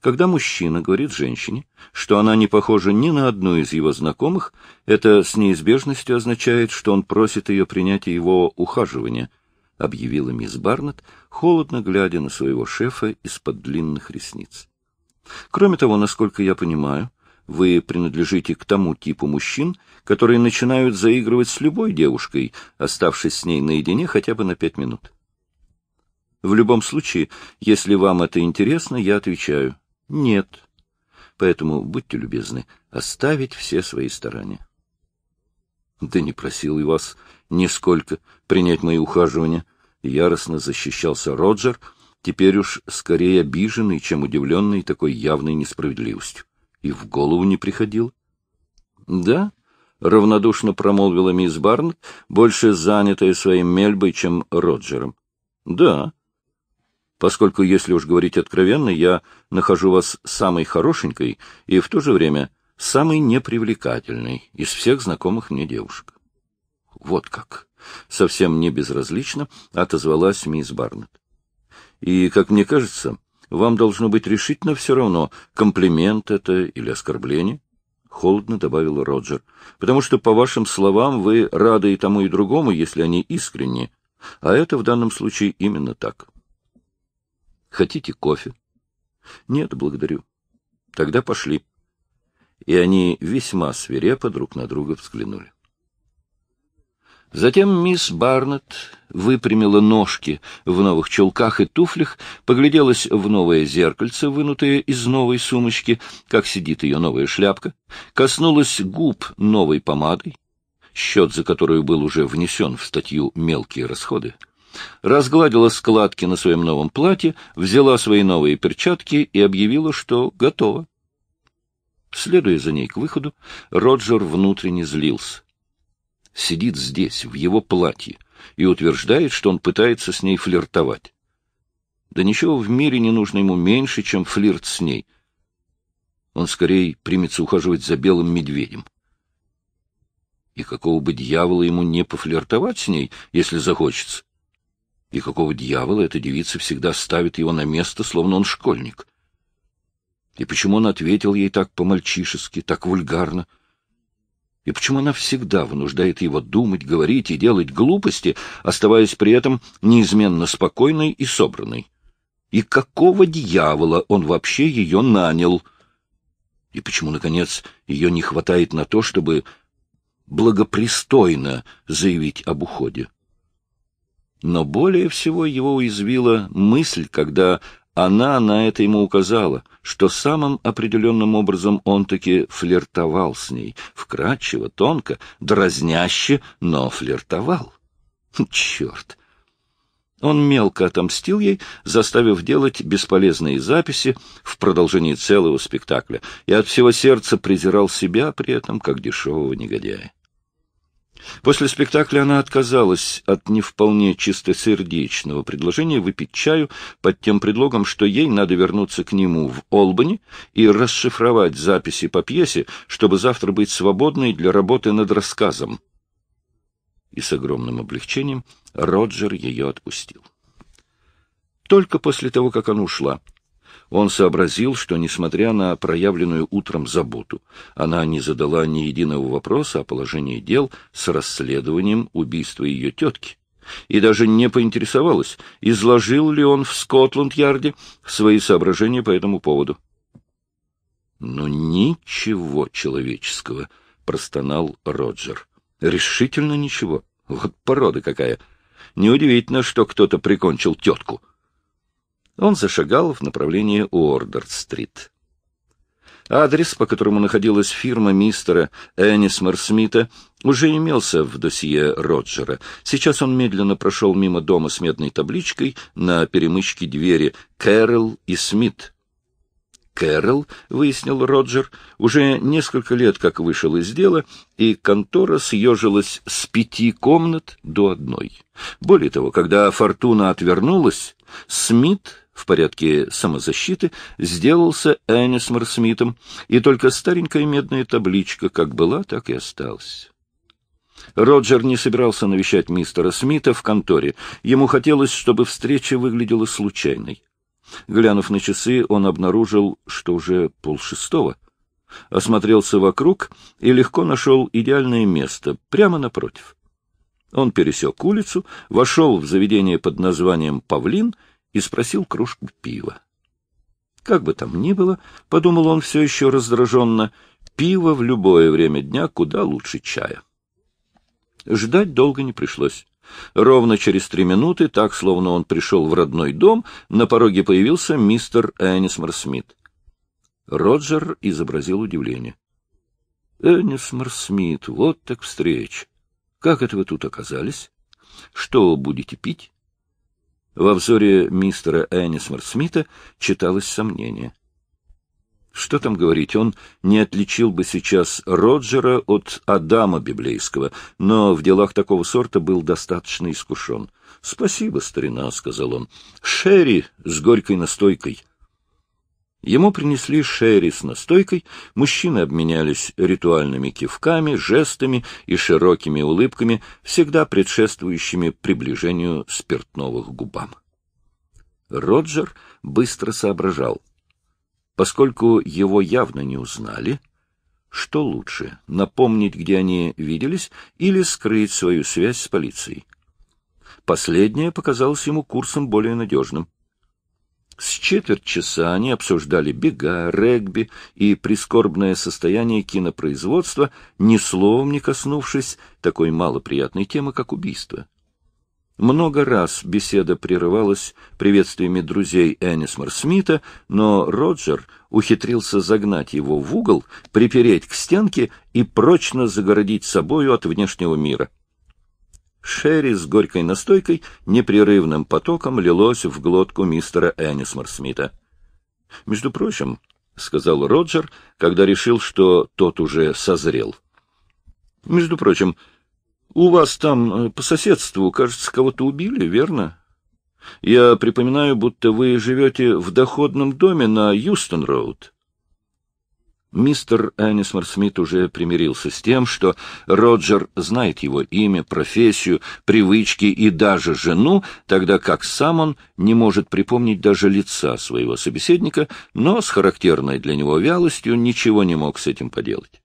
когда мужчина говорит женщине, что она не похожа ни на одну из его знакомых, это с неизбежностью означает, что он просит ее принять его ухаживание, — объявила мисс Барнетт, холодно глядя на своего шефа из-под длинных ресниц. Кроме того, насколько я понимаю, вы принадлежите к тому типу мужчин, которые начинают заигрывать с любой девушкой, оставшись с ней наедине хотя бы на пять минут. В любом случае, если вам это интересно, я отвечаю — нет. Поэтому будьте любезны оставить все свои старания. Да не просил и вас нисколько принять мои ухаживания. Яростно защищался Роджер, теперь уж скорее обиженный, чем удивленный такой явной несправедливостью. И в голову не приходил. Да, — равнодушно промолвила мисс Барн, больше занятая своим мельбой, чем Роджером. — Да, поскольку, если уж говорить откровенно, я нахожу вас самой хорошенькой и в то же время самой непривлекательной из всех знакомых мне девушек. Вот как! Совсем не безразлично отозвалась мисс Барнетт. И, как мне кажется, вам должно быть решительно все равно, комплимент это или оскорбление. — холодно добавил Роджер, — потому что, по вашим словам, вы рады и тому, и другому, если они искренни, а это в данном случае именно так. Хотите кофе? Нет, благодарю. Тогда пошли. И они весьма свирепо друг на друга взглянули. Затем мисс Барнетт выпрямила ножки в новых чулках и туфлях, погляделась в новое зеркальце, вынутое из новой сумочки, как сидит ее новая шляпка, коснулась губ новой помадой, счет за которую был уже внесен в статью «Мелкие расходы», разгладила складки на своем новом платье, взяла свои новые перчатки и объявила, что готова. Следуя за ней к выходу, Роджер внутренне злился. Сидит здесь, в его платье, и утверждает, что он пытается с ней флиртовать. Да ничего в мире не нужно ему меньше, чем флирт с ней. Он скорее примется ухаживать за белым медведем. И какого бы дьявола ему не пофлиртовать с ней, если захочется. И какого дьявола эта девица всегда ставит его на место, словно он школьник? И почему он ответил ей так по-мальчишески, так вульгарно? И почему она всегда вынуждает его думать, говорить и делать глупости, оставаясь при этом неизменно спокойной и собранной? И какого дьявола он вообще ее нанял? И почему, наконец, ее не хватает на то, чтобы благопристойно заявить об уходе? Но более всего его уязвила мысль, когда она на это ему указала, что самым определенным образом он таки флиртовал с ней, вкрадчиво, тонко, дразняще, но флиртовал. [laughs] Черт! Он мелко отомстил ей, заставив делать бесполезные записи в продолжении целого спектакля, и от всего сердца презирал себя при этом как дешевого негодяя. После спектакля она отказалась от не вполне чистосердечного предложения выпить чаю под тем предлогом, что ей надо вернуться к нему в Олбани и расшифровать записи по пьесе, чтобы завтра быть свободной для работы над рассказом. И с огромным облегчением Роджер ее отпустил. Только после того, как она ушла, он сообразил, что, несмотря на проявленную утром заботу, она не задала ни единого вопроса о положении дел с расследованием убийства ее тетки, и даже не поинтересовалась, изложил ли он в Скотланд-Ярде свои соображения по этому поводу. Но «Ну, ничего человеческого!» — простонал Роджер. «Решительно ничего. Вот порода какая! Неудивительно, что кто-то прикончил тетку!» Он зашагал в направлении Уордер-стрит. Адрес, по которому находилась фирма мистера Энисмер Смита, уже имелся в досье Роджера. Сейчас он медленно прошел мимо дома с медной табличкой на перемычке двери «Кэрол и Смит». Кэрол, выяснил Роджер, уже несколько лет как вышел из дела, и контора съежилась с пяти комнат до одной. Более того, когда фортуна отвернулась, Смит в порядке самозащиты сделался Энисмор Смитом, и только старенькая медная табличка как была, так и осталась. Роджер не собирался навещать мистера Смита в конторе. Ему хотелось, чтобы встреча выглядела случайной. Глянув на часы, он обнаружил, что уже полшестого. Осмотрелся вокруг и легко нашел идеальное место, прямо напротив. Он пересек улицу, вошел в заведение под названием «Павлин» и спросил кружку пива. Как бы там ни было, — подумал он все еще раздраженно, — пиво в любое время дня куда лучше чая. Ждать долго не пришлось. Ровно через три минуты, так словно он пришел в родной дом, на пороге появился мистер Энисмор Смит. Роджер изобразил удивление. — Энисмор Смит, вот так встреч. Как это вы тут оказались? Что будете пить? Во взоре мистера Энисмар Смита читалось сомнение. Что там говорить, он не отличил бы сейчас Роджера от Адама Библейского, но в делах такого сорта был достаточно искушен. — Спасибо, старина, — сказал он. — Шерри с горькой настойкой. — Ему принесли шерри с настойкой, мужчины обменялись ритуальными кивками, жестами и широкими улыбками, всегда предшествующими приближению спиртного к губам. Роджер быстро соображал. Поскольку его явно не узнали, что лучше, напомнить, где они виделись, или скрыть свою связь с полицией? Последнее показалось ему курсом более надежным — с четверть часа они обсуждали бега, регби и прискорбное состояние кинопроизводства, ни словом не коснувшись такой малоприятной темы, как убийство. Много раз беседа прерывалась приветствиями друзей Энисмор Смита, но Роджер ухитрился загнать его в угол, припереть к стенке и прочно загородить собою от внешнего мира. Шерри с горькой настойкой непрерывным потоком лилось в глотку мистера Энисмор Смита. — Между прочим, — сказал Роджер, когда решил, что тот уже созрел. — Между прочим, у вас там э, по соседству, кажется, кого-то убили, верно? Я припоминаю, будто вы живете в доходном доме на Юстон-Роуд. — Мистер Энисмор Смит уже примирился с тем, что Роджер знает его имя, профессию, привычки и даже жену, тогда как сам он не может припомнить даже лица своего собеседника, но с характерной для него вялостью ничего не мог с этим поделать.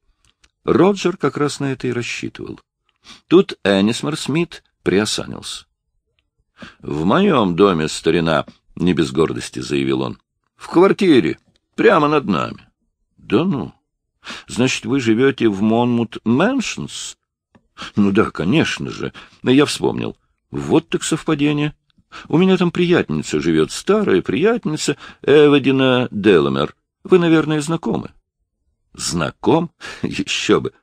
Роджер как раз на это и рассчитывал. Тут Энисмор Смит приосанился. — В моем доме, старина, — не без гордости заявил он, — в квартире, прямо над нами. Да ну. Значит, вы живете в Монмут Мэншнс? Ну да, конечно же. Я вспомнил. Вот так совпадение. У меня там приятница живет, старая приятница Эвадина Деламер. Вы, наверное, знакомы. Знаком? [laughs] Еще бы.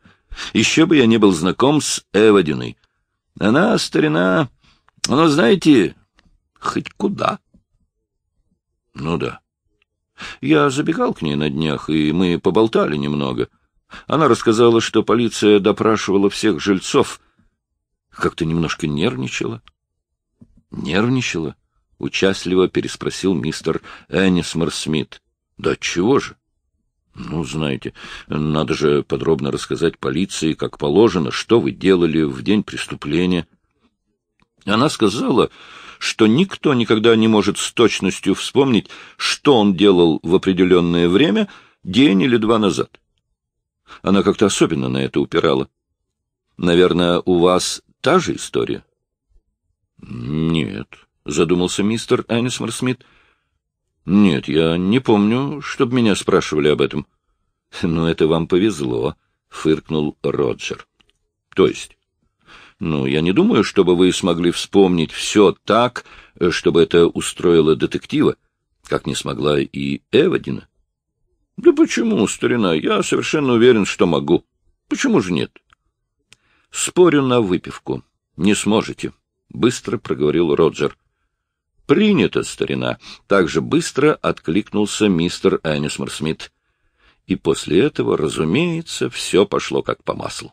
Еще бы я не был знаком с Эвадиной. Она, старина, Но знаете, хоть куда. Ну да. Я забегал к ней на днях, и мы поболтали немного. Она рассказала, что полиция допрашивала всех жильцов. Как-то немножко нервничала. Нервничала? Участливо переспросил мистер Энисмор Смит. Да чего же? Ну, знаете, надо же подробно рассказать полиции, как положено, что вы делали в день преступления. Она сказала, что никто никогда не может с точностью вспомнить, что он делал в определенное время, день или два назад. Она как-то особенно на это упирала. Наверное, у вас та же история? — Нет, — задумался мистер Энисмор Смит. — Нет, я не помню, чтобы меня спрашивали об этом. — Но это вам повезло, — фыркнул Роджер. — То есть? Ну, я не думаю, чтобы вы смогли вспомнить все так, э, чтобы это устроило детектива, как не смогла и Эвадина. Да почему, старина, я совершенно уверен, что могу. Почему же нет? Спорю на выпивку. Не сможете, — быстро проговорил Роджер. Принято, старина, — так же быстро откликнулся мистер Энисмор Смит. И после этого, разумеется, все пошло как по маслу.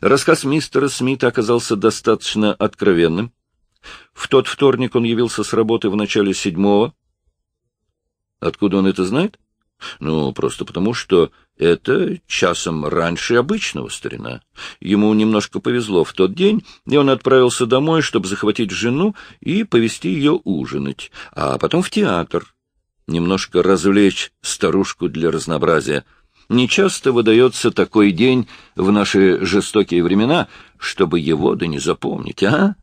Рассказ мистера Смита оказался достаточно откровенным. В тот вторник он явился с работы в начале седьмого. Откуда он это знает? Ну, просто потому, что это часом раньше обычного старина. Ему немножко повезло в тот день, и он отправился домой, чтобы захватить жену и повести ее ужинать, а потом в театр. Немножко развлечь старушку для разнообразия — Нечасто выдается такой день в наши жестокие времена, чтобы его да не запомнить, а?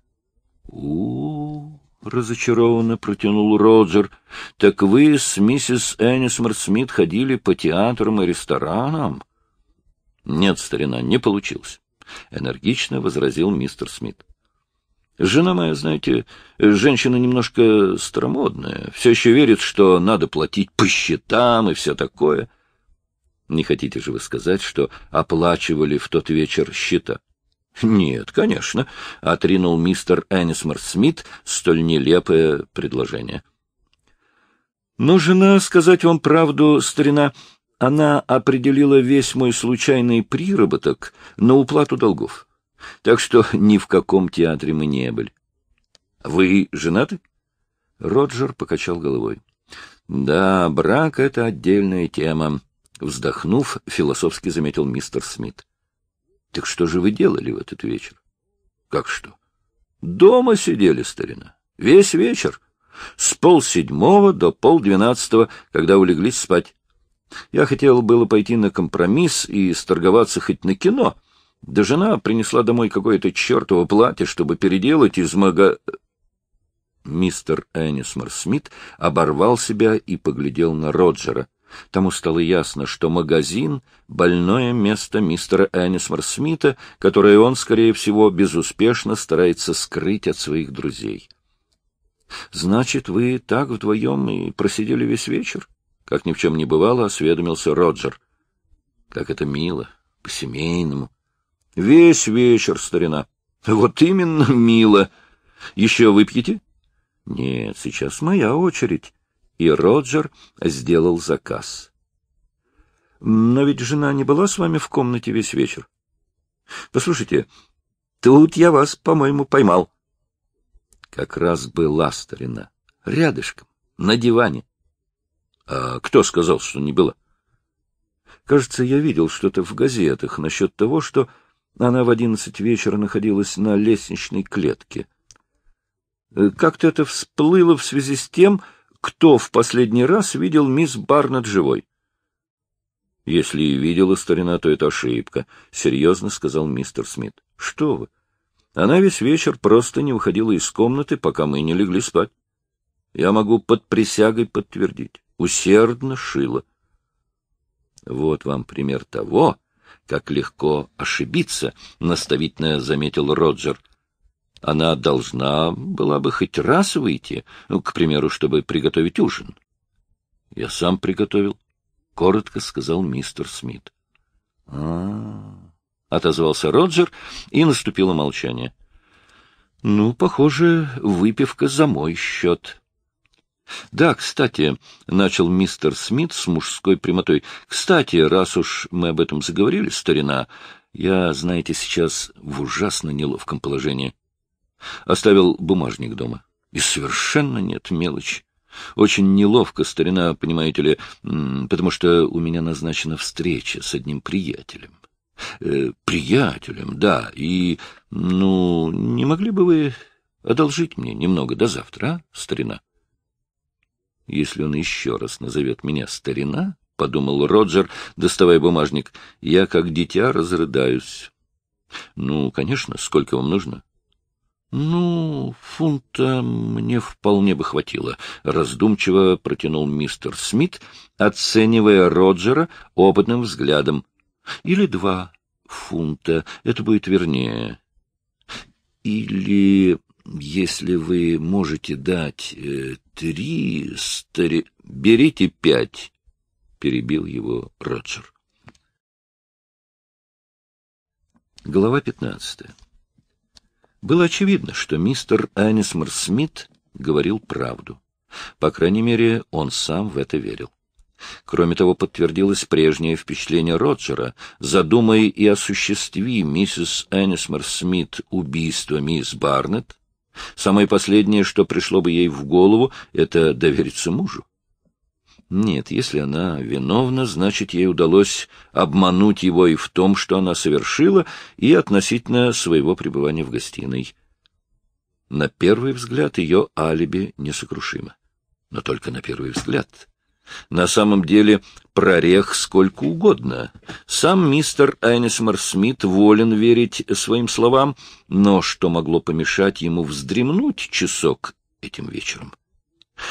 у, -у, -у разочарованно протянул Роджер. «Так вы с миссис Энисмор Смит ходили по театрам и ресторанам?» «Нет, старина, не получилось», — энергично возразил мистер Смит. Жена моя, знаете, женщина немножко старомодная, все еще верит, что надо платить по счетам и все такое. Не хотите же вы сказать, что оплачивали в тот вечер счета? Нет, конечно, отринул мистер Энисмор Смит столь нелепое предложение. Но жена, сказать вам правду, старина, она определила весь мой случайный приработок на уплату долгов. Так что ни в каком театре мы не были. Вы женаты? Роджер покачал головой. Да, брак — это отдельная тема. Вздохнув, философски заметил мистер Смит. — Так что же вы делали в этот вечер? — Как что? — Дома сидели, старина. Весь вечер. С полседьмого до полдвенадцатого, когда улеглись спать. Я хотел было пойти на компромисс и сторговаться хоть на кино. Да жена принесла домой какое-то чертово платье, чтобы переделать из мага... Мистер Энисмор Смит оборвал себя и поглядел на Роджера — Тому стало ясно, что магазин — больное место мистера Энисмор Смита, которое он, скорее всего, безуспешно старается скрыть от своих друзей. — Значит, вы так вдвоем и просидели весь вечер? — как ни в чем не бывало, осведомился Роджер. — Как это мило, по-семейному. — Весь вечер, старина. — Вот именно мило. Еще выпьете? — Нет, сейчас моя очередь и Роджер сделал заказ. Но ведь жена не была с вами в комнате весь вечер. Послушайте, тут я вас, по-моему, поймал. Как раз была старина, рядышком, на диване. А кто сказал, что не была? Кажется, я видел что-то в газетах насчет того, что она в одиннадцать вечера находилась на лестничной клетке. Э, как-то это всплыло в связи с тем, что кто в последний раз видел мисс Барнет живой. — Если и видела старина, то это ошибка, — серьезно сказал мистер Смит. — Что вы? Она весь вечер просто не выходила из комнаты, пока мы не легли спать. Я могу под присягой подтвердить. Усердно шила. Вот вам пример того, как легко ошибиться, — наставительно заметил Роджер. Она должна была бы хоть раз выйти, ну, к примеру, чтобы приготовить ужин. — Я сам приготовил, — коротко сказал мистер Смит. — А-а-а, — отозвался Роджер, и наступило молчание. — Ну, похоже, выпивка за мой счет. — Да, кстати, — начал мистер Смит с мужской прямотой, — кстати, раз уж мы об этом заговорили, старина, я, знаете, сейчас в ужасно неловком положении. Оставил бумажник дома. И совершенно нет мелочи. Очень неловко, старина, понимаете ли, потому что у меня назначена встреча с одним приятелем. Э, приятелем, да, и, ну, не могли бы вы одолжить мне немного до завтра, а, старина? Если он еще раз назовет меня старина, — подумал Роджер, доставая бумажник, — я как дитя разрыдаюсь. Ну, конечно, сколько вам нужно? — Ну, фунта мне вполне бы хватило, — раздумчиво протянул мистер Смит, оценивая Роджера опытным взглядом. — Или два фунта, это будет вернее. — Или, если вы можете дать э, три стари... — Берите пять, — перебил его Роджер. Глава пятнадцатая было очевидно, что мистер Анисмор Смит говорил правду. По крайней мере, он сам в это верил. Кроме того, подтвердилось прежнее впечатление Роджера. Задумай и осуществи миссис Энисмор Смит убийство мисс Барнетт. Самое последнее, что пришло бы ей в голову, это довериться мужу. Нет, если она виновна, значит, ей удалось обмануть его и в том, что она совершила, и относительно своего пребывания в гостиной. На первый взгляд ее алиби несокрушимо. Но только на первый взгляд. На самом деле прорех сколько угодно. Сам мистер Эйнисмар Смит волен верить своим словам, но что могло помешать ему вздремнуть часок этим вечером? —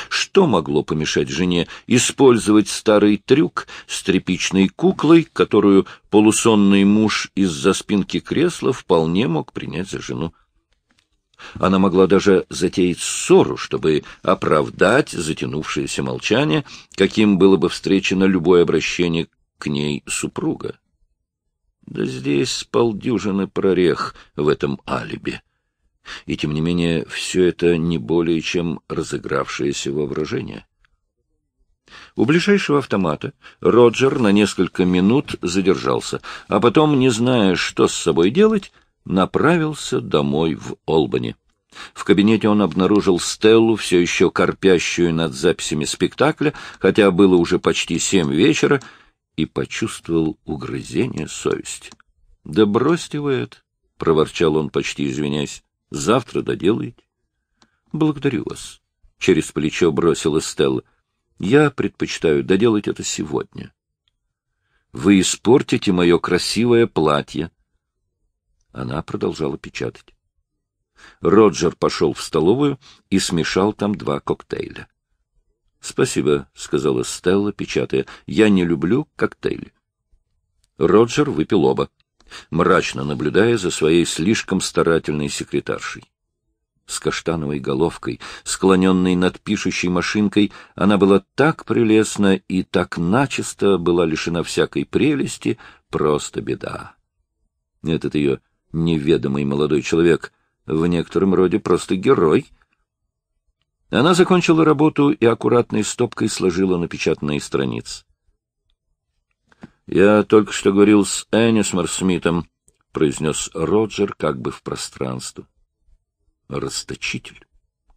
что могло помешать жене использовать старый трюк с тряпичной куклой, которую полусонный муж из-за спинки кресла вполне мог принять за жену? Она могла даже затеять ссору, чтобы оправдать затянувшееся молчание, каким было бы встречено любое обращение к ней супруга. Да здесь полдюжины прорех в этом алиби. И тем не менее, все это не более чем разыгравшееся воображение. У ближайшего автомата Роджер на несколько минут задержался, а потом, не зная, что с собой делать, направился домой в Олбани. В кабинете он обнаружил Стеллу, все еще корпящую над записями спектакля, хотя было уже почти семь вечера, и почувствовал угрызение совести. — Да бросьте вы это! — проворчал он, почти извиняясь. Завтра доделаете. — Благодарю вас. Через плечо бросила Стелла. — Я предпочитаю доделать это сегодня. — Вы испортите мое красивое платье. Она продолжала печатать. Роджер пошел в столовую и смешал там два коктейля. — Спасибо, — сказала Стелла, печатая. — Я не люблю коктейли. Роджер выпил оба мрачно наблюдая за своей слишком старательной секретаршей. С каштановой головкой, склоненной над пишущей машинкой, она была так прелестна и так начисто была лишена всякой прелести, просто беда. Этот ее неведомый молодой человек в некотором роде просто герой. Она закончила работу и аккуратной стопкой сложила напечатанные страницы. Я только что говорил с Энисмор Смитом, — произнес Роджер как бы в пространство. — Расточитель.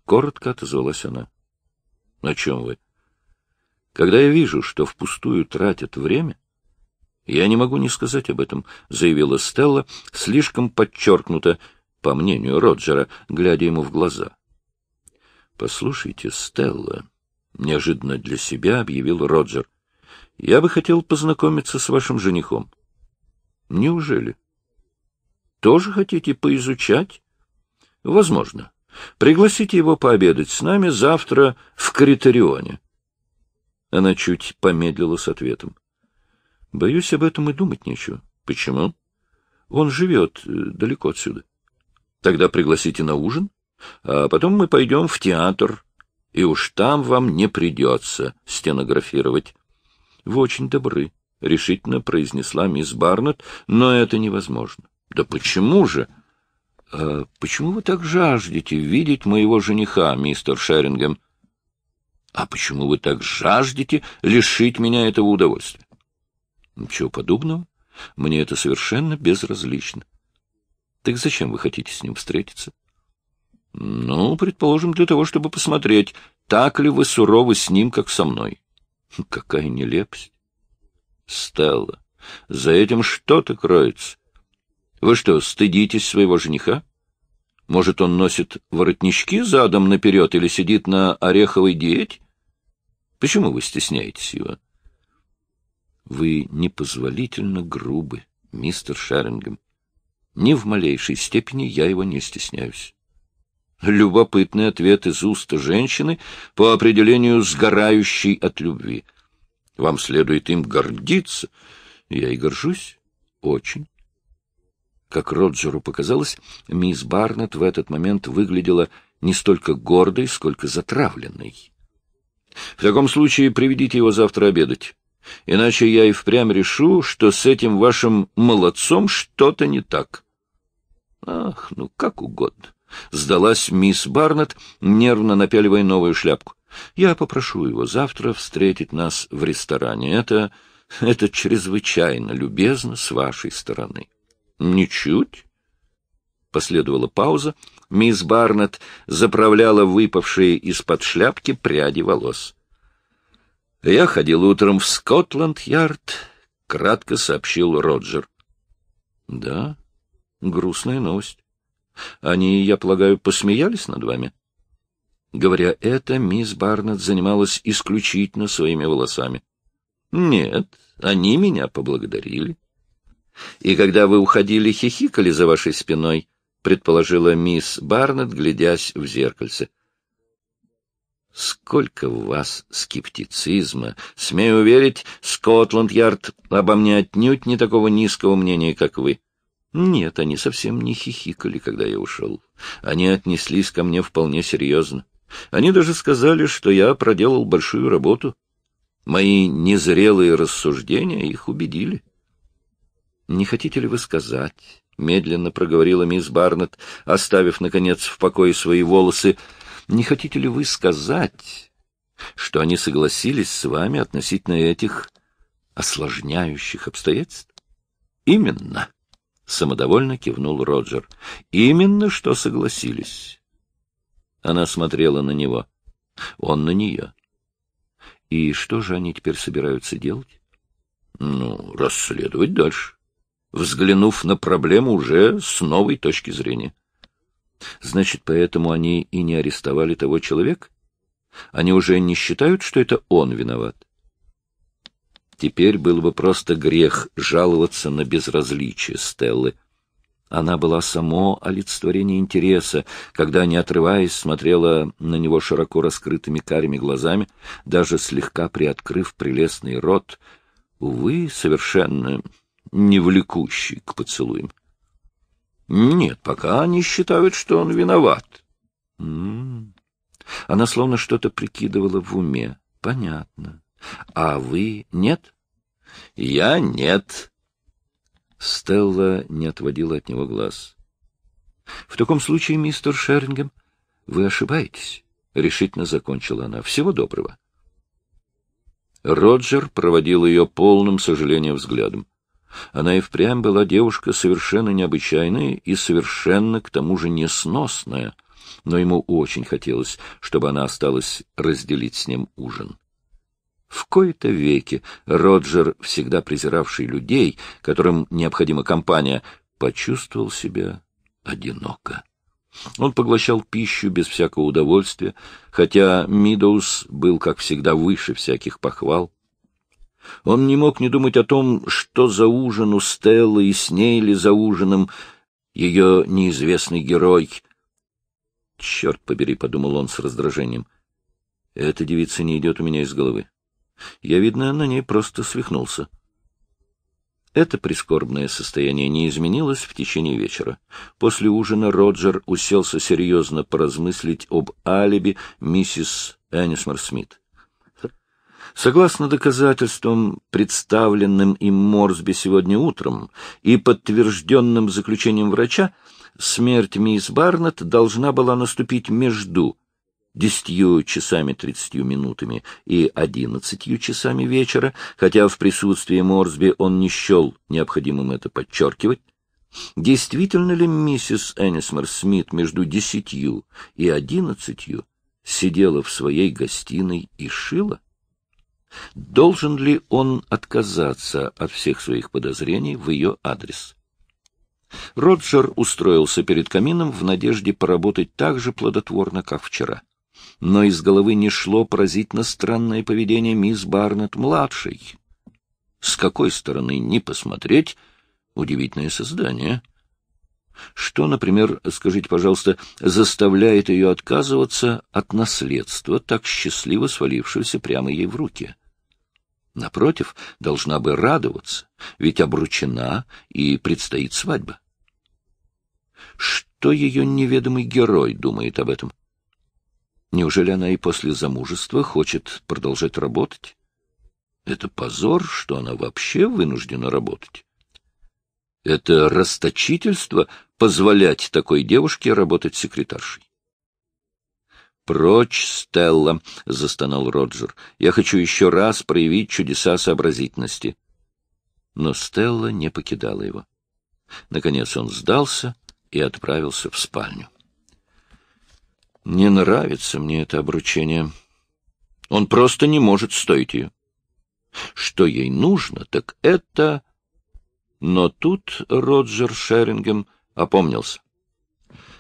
Коротко отозвалась она. — О чем вы? — Когда я вижу, что впустую тратят время... — Я не могу не сказать об этом, — заявила Стелла, слишком подчеркнуто, по мнению Роджера, глядя ему в глаза. — Послушайте, Стелла, — неожиданно для себя объявил Роджер, — я бы хотел познакомиться с вашим женихом. Неужели? Тоже хотите поизучать? Возможно. Пригласите его пообедать с нами завтра в Критерионе. Она чуть помедлила с ответом. Боюсь, об этом и думать нечего. Почему? Он живет э, далеко отсюда. Тогда пригласите на ужин, а потом мы пойдем в театр, и уж там вам не придется стенографировать. Вы очень добры, — решительно произнесла мисс Барнетт, — но это невозможно. — Да почему же? «Э, — Почему вы так жаждете видеть моего жениха, мистер Шерингем? — А почему вы так жаждете лишить меня этого удовольствия? — Ничего подобного. Мне это совершенно безразлично. — Так зачем вы хотите с ним встретиться? — Ну, предположим, для того, чтобы посмотреть, так ли вы суровы с ним, как со мной. — Хм, какая нелепость! Стелла, за этим что-то кроется. Вы что, стыдитесь своего жениха? Может, он носит воротнички задом наперед или сидит на ореховой диете? Почему вы стесняетесь его? Вы непозволительно грубы, мистер Шарингем. Ни в малейшей степени я его не стесняюсь. Любопытный ответ из уст женщины, по определению сгорающей от любви. Вам следует им гордиться. Я и горжусь. Очень. Как Роджеру показалось, мисс Барнетт в этот момент выглядела не столько гордой, сколько затравленной. В таком случае приведите его завтра обедать. Иначе я и впрямь решу, что с этим вашим молодцом что-то не так. Ах, ну как угодно. Сдалась мисс Барнетт, нервно напяливая новую шляпку. Я попрошу его завтра встретить нас в ресторане. Это... это чрезвычайно любезно с вашей стороны. Ничуть. Последовала пауза. Мисс Барнетт заправляла выпавшие из-под шляпки пряди волос. «Я ходил утром в Скотланд-Ярд», — кратко сообщил Роджер. «Да, грустная новость. Они, я полагаю, посмеялись над вами? Говоря это, мисс Барнетт занималась исключительно своими волосами. Нет, они меня поблагодарили. И когда вы уходили, хихикали за вашей спиной, предположила мисс Барнетт, глядясь в зеркальце. Сколько в вас скептицизма! Смею уверить, Скотланд-Ярд обо мне отнюдь не такого низкого мнения, как вы. Нет, они совсем не хихикали, когда я ушел. Они отнеслись ко мне вполне серьезно. Они даже сказали, что я проделал большую работу. Мои незрелые рассуждения их убедили. «Не хотите ли вы сказать?» — медленно проговорила мисс Барнетт, оставив, наконец, в покое свои волосы. «Не хотите ли вы сказать, что они согласились с вами относительно этих осложняющих обстоятельств?» «Именно!» самодовольно кивнул Роджер. Именно что согласились. Она смотрела на него. Он на нее. И что же они теперь собираются делать? Ну, расследовать дальше, взглянув на проблему уже с новой точки зрения. Значит, поэтому они и не арестовали того человека? Они уже не считают, что это он виноват? Теперь было бы просто грех жаловаться на безразличие Стеллы. Она была само олицетворение интереса, когда, не отрываясь, смотрела на него широко раскрытыми карими глазами, даже слегка приоткрыв прелестный рот, увы, совершенно не влекущий к поцелуям. Нет, пока они считают, что он виноват. М м-м. -м -м. Она словно что-то прикидывала в уме. Понятно. А вы нет? Я нет. Стелла не отводила от него глаз. В таком случае, мистер Шернгем, вы ошибаетесь, решительно закончила она. Всего доброго. Роджер проводил ее полным сожалением взглядом. Она и впрямь была девушка совершенно необычайная и совершенно к тому же несносная, но ему очень хотелось, чтобы она осталась разделить с ним ужин. В кои-то веки Роджер, всегда презиравший людей, которым необходима компания, почувствовал себя одиноко. Он поглощал пищу без всякого удовольствия, хотя Мидоус был, как всегда, выше всяких похвал. Он не мог не думать о том, что за ужин у Стеллы и с ней ли за ужином ее неизвестный герой. «Черт побери», — подумал он с раздражением, — «эта девица не идет у меня из головы. Я, видно, на ней просто свихнулся. Это прискорбное состояние не изменилось в течение вечера. После ужина Роджер уселся серьезно поразмыслить об алиби миссис Энисмор Смит. Согласно доказательствам, представленным им Морсби сегодня утром и подтвержденным заключением врача, смерть мисс Барнетт должна была наступить между десятью часами тридцатью минутами и одиннадцатью часами вечера, хотя в присутствии Морсби он не счел необходимым это подчеркивать, действительно ли миссис Эннисмор Смит между десятью и одиннадцатью сидела в своей гостиной и шила? Должен ли он отказаться от всех своих подозрений в ее адрес? Роджер устроился перед камином в надежде поработать так же плодотворно, как вчера но из головы не шло поразительно странное поведение мисс Барнетт-младшей. С какой стороны ни посмотреть, удивительное создание. Что, например, скажите, пожалуйста, заставляет ее отказываться от наследства, так счастливо свалившегося прямо ей в руки? Напротив, должна бы радоваться, ведь обручена и предстоит свадьба. Что ее неведомый герой думает об этом? Неужели она и после замужества хочет продолжать работать? Это позор, что она вообще вынуждена работать. Это расточительство позволять такой девушке работать секретаршей. «Прочь, Стелла!» — застонал Роджер. «Я хочу еще раз проявить чудеса сообразительности». Но Стелла не покидала его. Наконец он сдался и отправился в спальню. Не нравится мне это обручение. Он просто не может стоить ее. Что ей нужно, так это... Но тут Роджер Шерингем опомнился.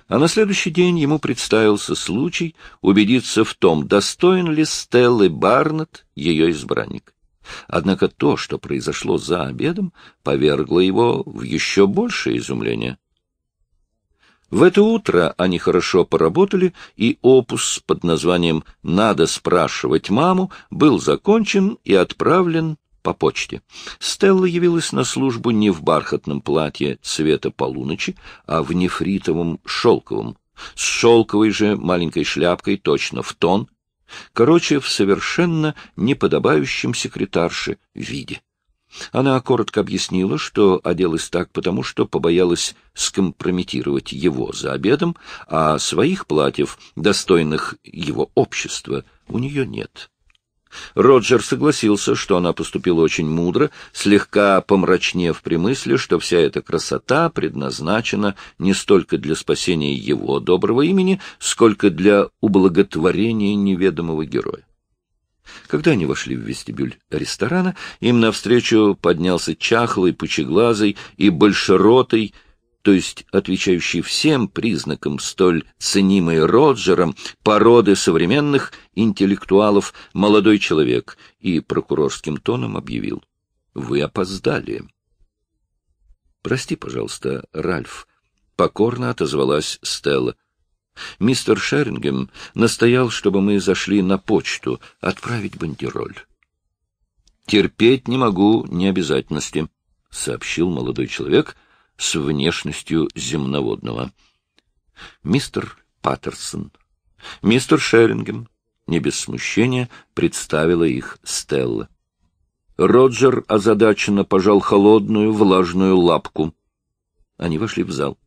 А на следующий день ему представился случай убедиться в том, достоин ли Стеллы Барнет ее избранник. Однако то, что произошло за обедом, повергло его в еще большее изумление. В это утро они хорошо поработали, и опус под названием «Надо спрашивать маму» был закончен и отправлен по почте. Стелла явилась на службу не в бархатном платье цвета полуночи, а в нефритовом шелковом, с шелковой же маленькой шляпкой точно в тон, короче, в совершенно неподобающем секретарше виде. Она коротко объяснила, что оделась так потому, что побоялась скомпрометировать его за обедом, а своих платьев, достойных его общества, у нее нет. Роджер согласился, что она поступила очень мудро, слегка помрачнев при мысли, что вся эта красота предназначена не столько для спасения его доброго имени, сколько для ублаготворения неведомого героя. Когда они вошли в вестибюль ресторана, им навстречу поднялся чахлый, пучеглазый и большеротый, то есть отвечающий всем признакам столь ценимой Роджером породы современных интеллектуалов молодой человек и прокурорским тоном объявил «Вы опоздали». «Прости, пожалуйста, Ральф», — покорно отозвалась Стелла. Мистер Шерингем настоял, чтобы мы зашли на почту отправить бандероль. «Терпеть не могу необязательности», — сообщил молодой человек с внешностью земноводного. «Мистер Паттерсон, мистер Шерингем», — не без смущения представила их Стелла. Роджер озадаченно пожал холодную влажную лапку. Они вошли в зал.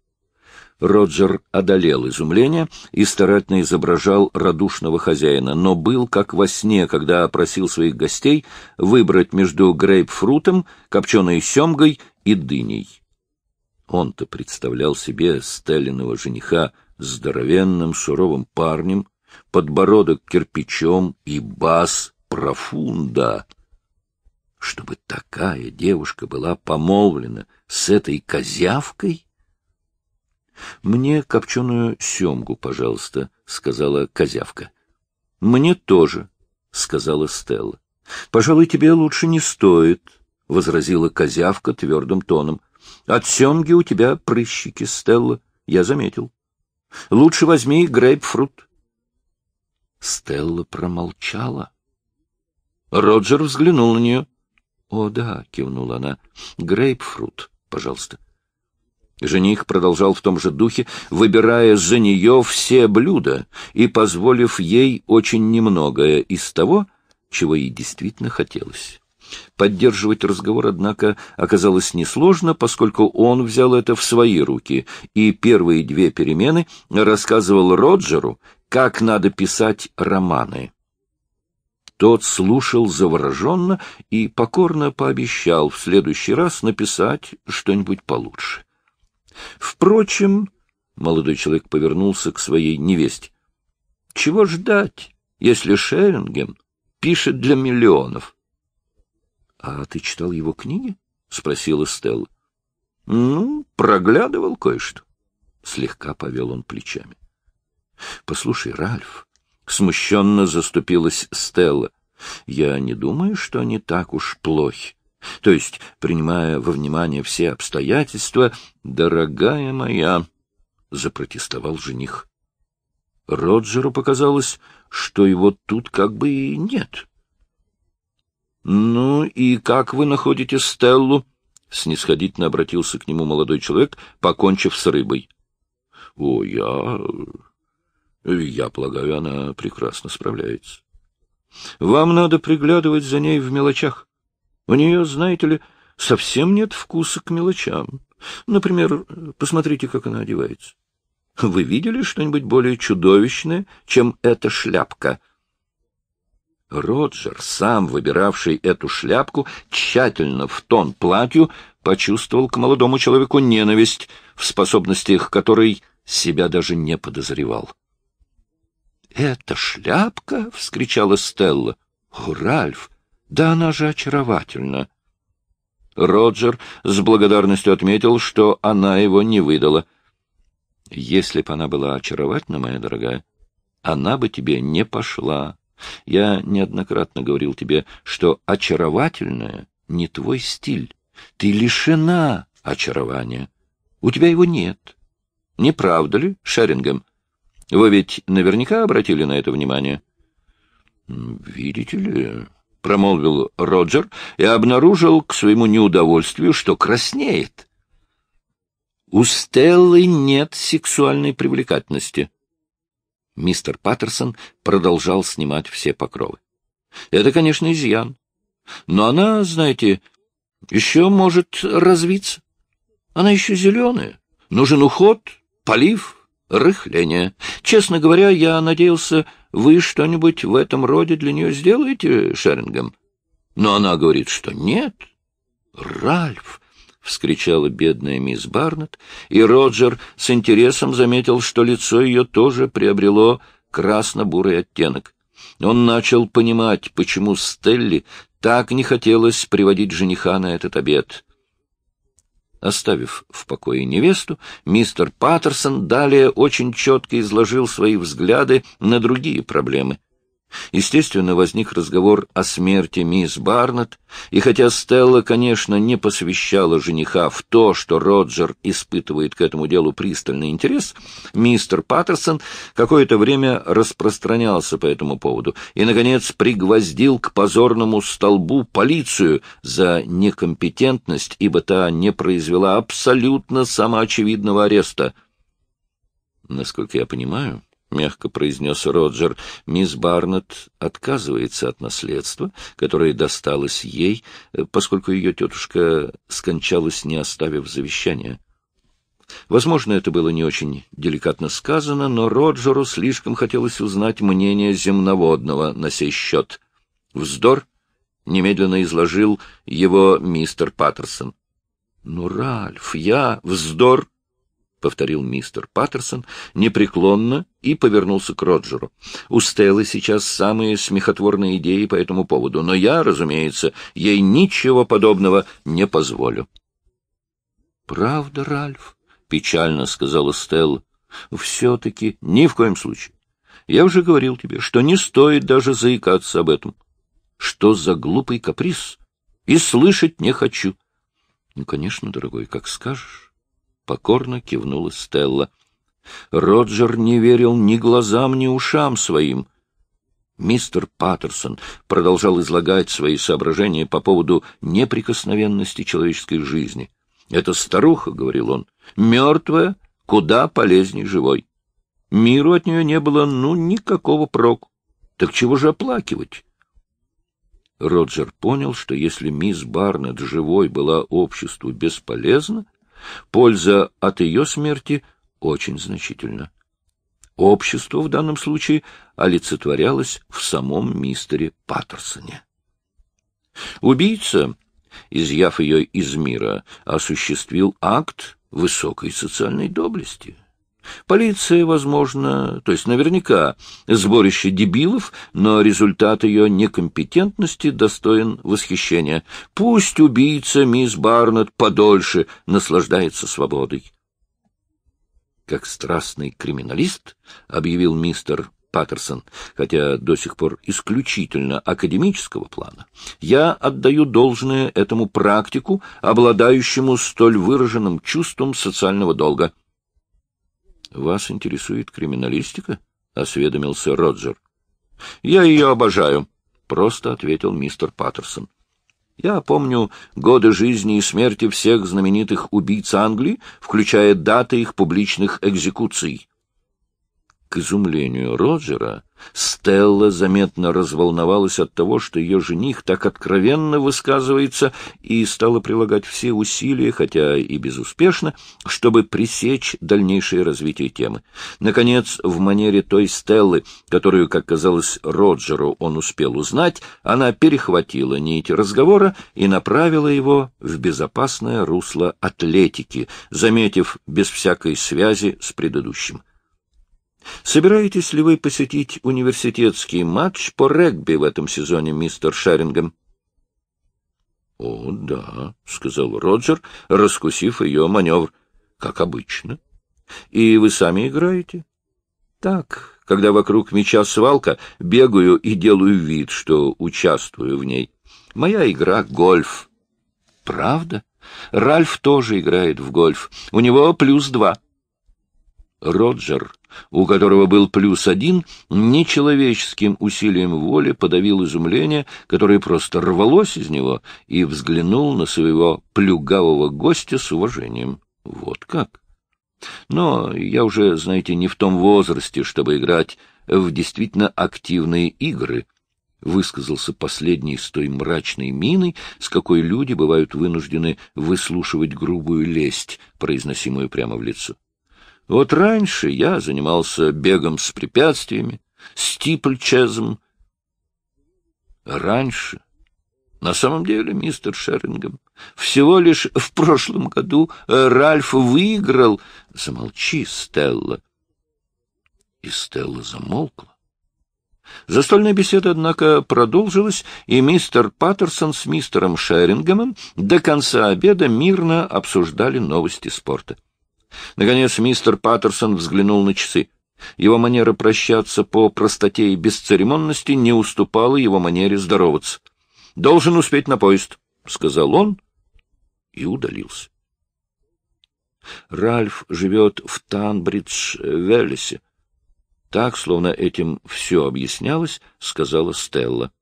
Роджер одолел изумление и старательно изображал радушного хозяина, но был как во сне, когда опросил своих гостей выбрать между грейпфрутом, копченой семгой и дыней. Он-то представлял себе Сталиного жениха здоровенным суровым парнем, подбородок кирпичом и бас профунда. Чтобы такая девушка была помолвлена с этой козявкой? — Мне копченую семгу, пожалуйста, — сказала козявка. — Мне тоже, — сказала Стелла. — Пожалуй, тебе лучше не стоит, — возразила козявка твердым тоном. — От семги у тебя прыщики, Стелла, я заметил. — Лучше возьми грейпфрут. Стелла промолчала. Роджер взглянул на нее. — О, да, — кивнула она, — грейпфрут, пожалуйста. — Жених продолжал в том же духе, выбирая за нее все блюда и позволив ей очень немногое из того, чего ей действительно хотелось. Поддерживать разговор, однако, оказалось несложно, поскольку он взял это в свои руки и первые две перемены рассказывал Роджеру, как надо писать романы. Тот слушал завороженно и покорно пообещал в следующий раз написать что-нибудь получше. Впрочем, молодой человек повернулся к своей невесте. Чего ждать, если Шерингем пишет для миллионов? — А ты читал его книги? — спросила Стелла. — Ну, проглядывал кое-что. Слегка повел он плечами. — Послушай, Ральф, — смущенно заступилась Стелла, — я не думаю, что они так уж плохи. То есть, принимая во внимание все обстоятельства, дорогая моя, — запротестовал жених. Роджеру показалось, что его тут как бы и нет. — Ну и как вы находите Стеллу? — снисходительно обратился к нему молодой человек, покончив с рыбой. — О, я... Я полагаю, она прекрасно справляется. Вам надо приглядывать за ней в мелочах. У нее, знаете ли, совсем нет вкуса к мелочам. Например, посмотрите, как она одевается. Вы видели что-нибудь более чудовищное, чем эта шляпка? Роджер, сам выбиравший эту шляпку, тщательно в тон платью, почувствовал к молодому человеку ненависть, в способностях которой себя даже не подозревал. — Эта шляпка! — вскричала Стелла. — О, Ральф, да она же очаровательна. Роджер с благодарностью отметил, что она его не выдала. Если бы она была очаровательна, моя дорогая, она бы тебе не пошла. Я неоднократно говорил тебе, что очаровательная не твой стиль. Ты лишена очарования. У тебя его нет. Не правда ли, Шерингем? Вы ведь наверняка обратили на это внимание? Видите ли, — промолвил Роджер и обнаружил к своему неудовольствию, что краснеет. «У Стеллы нет сексуальной привлекательности». Мистер Паттерсон продолжал снимать все покровы. «Это, конечно, изъян. Но она, знаете, еще может развиться. Она еще зеленая. Нужен уход, полив, рыхление. Честно говоря, я надеялся, вы что-нибудь в этом роде для нее сделаете, Шерингем. Но она говорит, что нет. Ральф! — вскричала бедная мисс Барнетт, и Роджер с интересом заметил, что лицо ее тоже приобрело красно-бурый оттенок. Он начал понимать, почему Стелли так не хотелось приводить жениха на этот обед. Оставив в покое невесту, мистер Паттерсон далее очень четко изложил свои взгляды на другие проблемы, Естественно, возник разговор о смерти мисс Барнетт, и хотя Стелла, конечно, не посвящала жениха в то, что Роджер испытывает к этому делу пристальный интерес, мистер Паттерсон какое-то время распространялся по этому поводу и, наконец, пригвоздил к позорному столбу полицию за некомпетентность, ибо та не произвела абсолютно самоочевидного ареста. Насколько я понимаю, мягко произнес Роджер, — мисс Барнетт отказывается от наследства, которое досталось ей, э, поскольку ее тетушка скончалась, не оставив завещания. Возможно, это было не очень деликатно сказано, но Роджеру слишком хотелось узнать мнение земноводного на сей счет. Вздор немедленно изложил его мистер Паттерсон. — Ну, Ральф, я... Вздор! повторил мистер Паттерсон непреклонно и повернулся к Роджеру. У Стеллы сейчас самые смехотворные идеи по этому поводу, но я, разумеется, ей ничего подобного не позволю. Правда, Ральф, печально сказала Стелла. Все-таки ни в коем случае. Я уже говорил тебе, что не стоит даже заикаться об этом. Что за глупый каприз? И слышать не хочу. Ну, конечно, дорогой, как скажешь покорно кивнула Стелла. Роджер не верил ни глазам, ни ушам своим. Мистер Паттерсон продолжал излагать свои соображения по поводу неприкосновенности человеческой жизни. «Это старуха», — говорил он, — «мертвая, куда полезней живой. Миру от нее не было, ну, никакого проку. Так чего же оплакивать?» Роджер понял, что если мисс Барнетт живой была обществу бесполезна, Польза от ее смерти очень значительна. Общество в данном случае олицетворялось в самом мистере Паттерсоне. Убийца, изъяв ее из мира, осуществил акт высокой социальной доблести. Полиция, возможно, то есть наверняка, сборище дебилов, но результат ее некомпетентности достоин восхищения. Пусть убийца мисс Барнетт подольше наслаждается свободой. Как страстный криминалист, объявил мистер Паттерсон, хотя до сих пор исключительно академического плана, я отдаю должное этому практику, обладающему столь выраженным чувством социального долга — вас интересует криминалистика? — осведомился Роджер. — Я ее обожаю, — просто ответил мистер Паттерсон. Я помню годы жизни и смерти всех знаменитых убийц Англии, включая даты их публичных экзекуций. К изумлению Роджера, Стелла заметно разволновалась от того, что ее жених так откровенно высказывается, и стала прилагать все усилия, хотя и безуспешно, чтобы пресечь дальнейшее развитие темы. Наконец, в манере той Стеллы, которую, как казалось, Роджеру он успел узнать, она перехватила нить разговора и направила его в безопасное русло атлетики, заметив без всякой связи с предыдущим. Собираетесь ли вы посетить университетский матч по регби в этом сезоне, мистер Шерингем? — О, да, — сказал Роджер, раскусив ее маневр, — как обычно. — И вы сами играете? — Так, когда вокруг мяча свалка, бегаю и делаю вид, что участвую в ней. Моя игра — гольф. — Правда? Ральф тоже играет в гольф. У него плюс два. — Роджер, у которого был плюс один, нечеловеческим усилием воли подавил изумление, которое просто рвалось из него, и взглянул на своего плюгавого гостя с уважением. Вот как! Но я уже, знаете, не в том возрасте, чтобы играть в действительно активные игры —— высказался последний с той мрачной миной, с какой люди бывают вынуждены выслушивать грубую лесть, произносимую прямо в лицо. Вот раньше я занимался бегом с препятствиями, стипльчезом. Раньше. На самом деле, мистер Шерингем, всего лишь в прошлом году э, Ральф выиграл... Замолчи, Стелла. И Стелла замолкла. Застольная беседа, однако, продолжилась, и мистер Паттерсон с мистером Шерингемом до конца обеда мирно обсуждали новости спорта. Наконец мистер Паттерсон взглянул на часы. Его манера прощаться по простоте и бесцеремонности не уступала его манере здороваться. — Должен успеть на поезд, — сказал он и удалился. Ральф живет в танбридж веллисе Так, словно этим все объяснялось, сказала Стелла.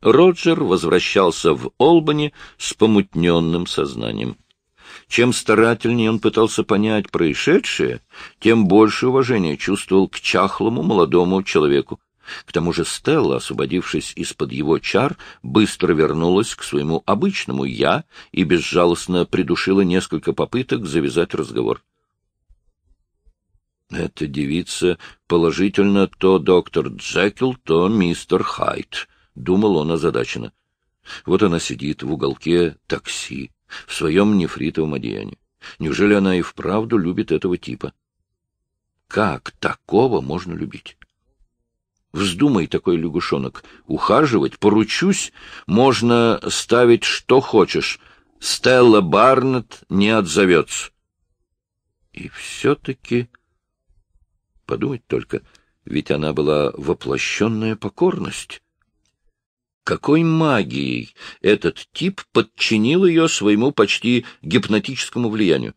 Роджер возвращался в Олбани с помутненным сознанием. Чем старательнее он пытался понять происшедшее, тем больше уважения чувствовал к чахлому молодому человеку. К тому же Стелла, освободившись из-под его чар, быстро вернулась к своему обычному «я» и безжалостно придушила несколько попыток завязать разговор. «Эта девица положительно то доктор Джекил, то мистер Хайт», — думал он озадаченно. «Вот она сидит в уголке такси, в своем нефритовом одеянии. Неужели она и вправду любит этого типа? Как такого можно любить? Вздумай такой лягушонок ухаживать, поручусь, можно ставить что хочешь. Стелла Барнетт не отзовется. И все-таки... Подумать только, ведь она была воплощенная покорность. Какой магией этот тип подчинил ее своему почти гипнотическому влиянию?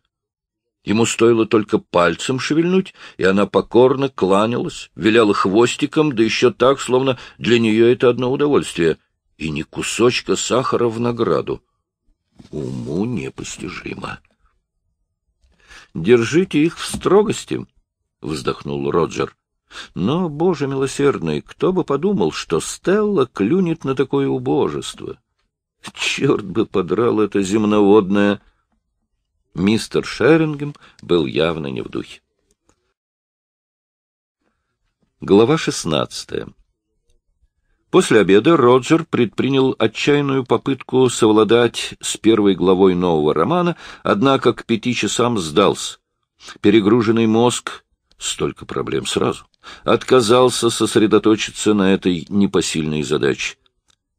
Ему стоило только пальцем шевельнуть, и она покорно кланялась, виляла хвостиком, да еще так, словно для нее это одно удовольствие, и ни кусочка сахара в награду. Уму непостижимо. «Держите их в строгости», — вздохнул Роджер. Но, боже милосердный, кто бы подумал, что Стелла клюнет на такое убожество? Черт бы подрал это земноводное! Мистер Шерингем был явно не в духе. Глава шестнадцатая. После обеда Роджер предпринял отчаянную попытку совладать с первой главой нового романа, однако к пяти часам сдался. Перегруженный мозг столько проблем сразу, отказался сосредоточиться на этой непосильной задаче.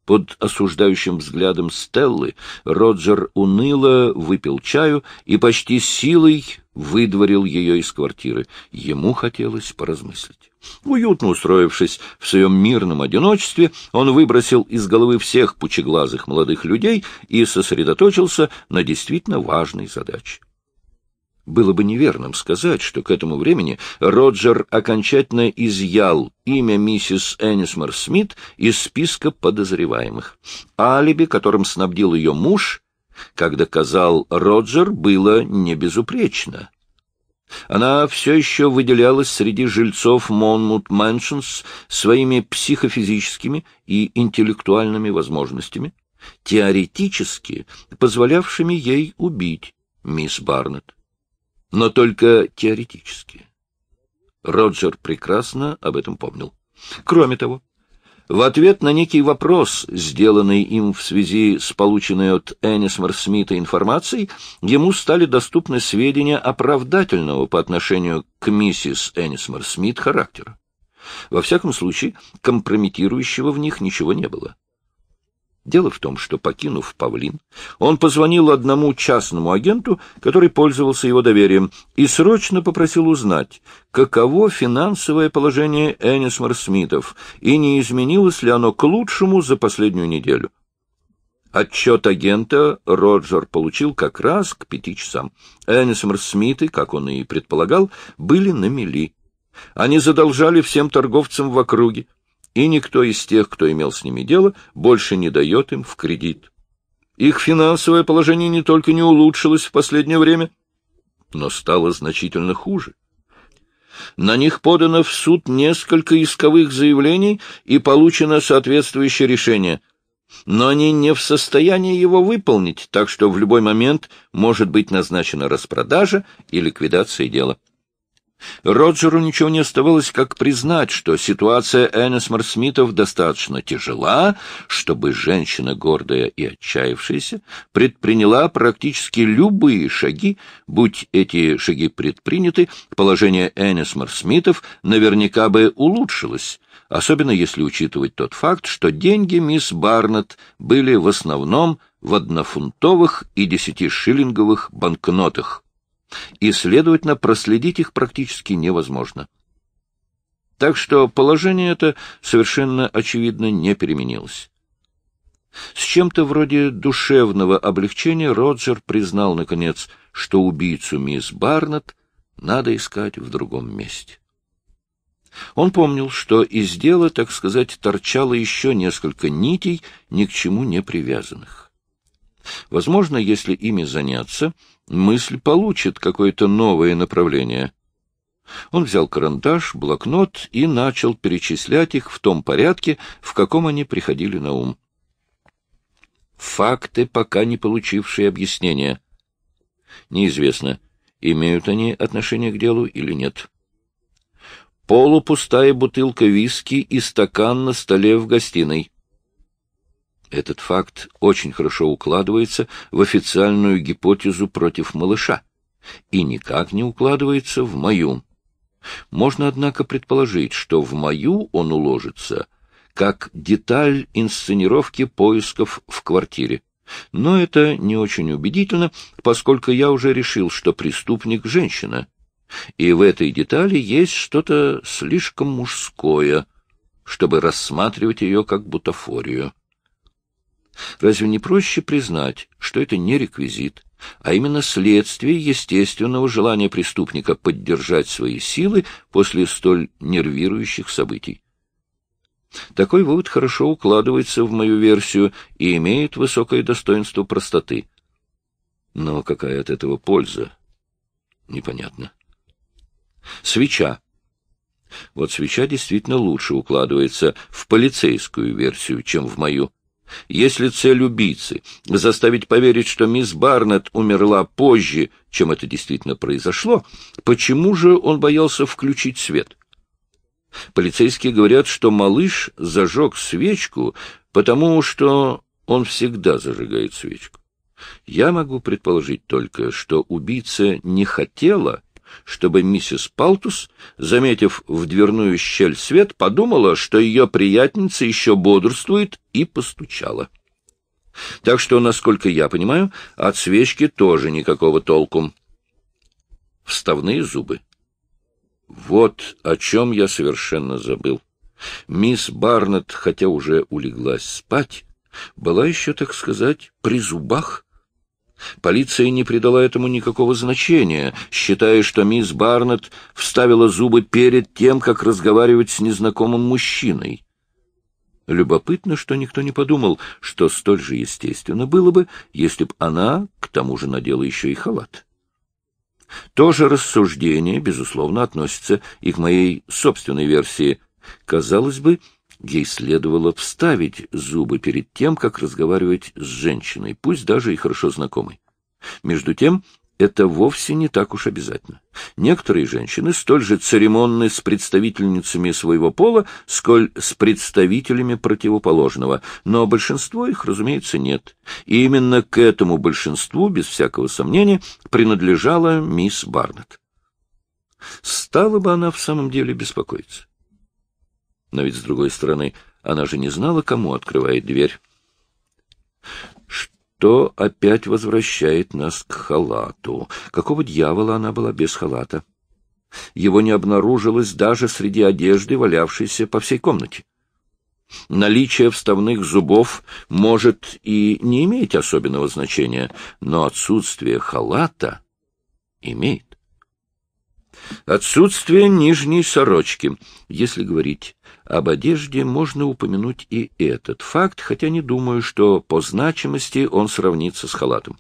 Под осуждающим взглядом Стеллы Роджер уныло выпил чаю и почти силой выдворил ее из квартиры. Ему хотелось поразмыслить. Уютно устроившись в своем мирном одиночестве, он выбросил из головы всех пучеглазых молодых людей и сосредоточился на действительно важной задаче. Было бы неверным сказать, что к этому времени Роджер окончательно изъял имя миссис Энисмор Смит из списка подозреваемых. Алиби, которым снабдил ее муж, как доказал Роджер, было небезупречно. Она все еще выделялась среди жильцов Монмут Мэншенс своими психофизическими и интеллектуальными возможностями, теоретически позволявшими ей убить мисс Барнетт но только теоретически. Роджер прекрасно об этом помнил. Кроме того, в ответ на некий вопрос, сделанный им в связи с полученной от Энисмар Смита информацией, ему стали доступны сведения оправдательного по отношению к миссис Энисмар Смит характера. Во всяком случае, компрометирующего в них ничего не было. Дело в том, что, покинув Павлин, он позвонил одному частному агенту, который пользовался его доверием, и срочно попросил узнать, каково финансовое положение Эннисмор Смитов и не изменилось ли оно к лучшему за последнюю неделю. Отчет агента Роджер получил как раз к пяти часам. Эннисмор Смиты, как он и предполагал, были на мели. Они задолжали всем торговцам в округе и никто из тех, кто имел с ними дело, больше не дает им в кредит. Их финансовое положение не только не улучшилось в последнее время, но стало значительно хуже. На них подано в суд несколько исковых заявлений и получено соответствующее решение, но они не в состоянии его выполнить, так что в любой момент может быть назначена распродажа и ликвидация дела. Роджеру ничего не оставалось, как признать, что ситуация Эннесмор Смитов достаточно тяжела, чтобы женщина, гордая и отчаявшаяся, предприняла практически любые шаги, будь эти шаги предприняты, положение Эннесмор Смитов наверняка бы улучшилось, особенно если учитывать тот факт, что деньги мисс Барнетт были в основном в однофунтовых и десятишиллинговых банкнотах и, следовательно, проследить их практически невозможно. Так что положение это совершенно очевидно не переменилось. С чем-то вроде душевного облегчения Роджер признал, наконец, что убийцу мисс Барнетт надо искать в другом месте. Он помнил, что из дела, так сказать, торчало еще несколько нитей, ни к чему не привязанных. Возможно, если ими заняться, мысль получит какое-то новое направление. Он взял карандаш, блокнот и начал перечислять их в том порядке, в каком они приходили на ум. Факты, пока не получившие объяснения. Неизвестно, имеют они отношение к делу или нет. Полупустая бутылка виски и стакан на столе в гостиной. Этот факт очень хорошо укладывается в официальную гипотезу против малыша и никак не укладывается в мою. Можно, однако, предположить, что в мою он уложится как деталь инсценировки поисков в квартире. Но это не очень убедительно, поскольку я уже решил, что преступник — женщина. И в этой детали есть что-то слишком мужское, чтобы рассматривать ее как бутафорию. Разве не проще признать, что это не реквизит, а именно следствие естественного желания преступника поддержать свои силы после столь нервирующих событий? Такой вывод хорошо укладывается в мою версию и имеет высокое достоинство простоты. Но какая от этого польза? Непонятно. Свеча. Вот свеча действительно лучше укладывается в полицейскую версию, чем в мою. Если цель убийцы — заставить поверить, что мисс Барнетт умерла позже, чем это действительно произошло, почему же он боялся включить свет? Полицейские говорят, что малыш зажег свечку, потому что он всегда зажигает свечку. Я могу предположить только, что убийца не хотела чтобы миссис Палтус, заметив в дверную щель свет, подумала, что ее приятница еще бодрствует, и постучала. Так что, насколько я понимаю, от свечки тоже никакого толку. Вставные зубы. Вот о чем я совершенно забыл. Мисс Барнетт, хотя уже улеглась спать, была еще, так сказать, при зубах, Полиция не придала этому никакого значения, считая, что мисс Барнетт вставила зубы перед тем, как разговаривать с незнакомым мужчиной. Любопытно, что никто не подумал, что столь же естественно было бы, если б она, к тому же, надела еще и халат. То же рассуждение, безусловно, относится и к моей собственной версии. Казалось бы, Ей следовало вставить зубы перед тем, как разговаривать с женщиной, пусть даже и хорошо знакомой. Между тем, это вовсе не так уж обязательно. Некоторые женщины столь же церемонны с представительницами своего пола, сколь с представителями противоположного, но большинство их, разумеется, нет. И именно к этому большинству, без всякого сомнения, принадлежала мисс Барнетт. Стала бы она в самом деле беспокоиться. Но ведь, с другой стороны, она же не знала, кому открывает дверь. Что опять возвращает нас к халату? Какого дьявола она была без халата? Его не обнаружилось даже среди одежды, валявшейся по всей комнате. Наличие вставных зубов может и не иметь особенного значения, но отсутствие халата имеет. Отсутствие нижней сорочки, если говорить об одежде можно упомянуть и этот факт, хотя не думаю, что по значимости он сравнится с халатом.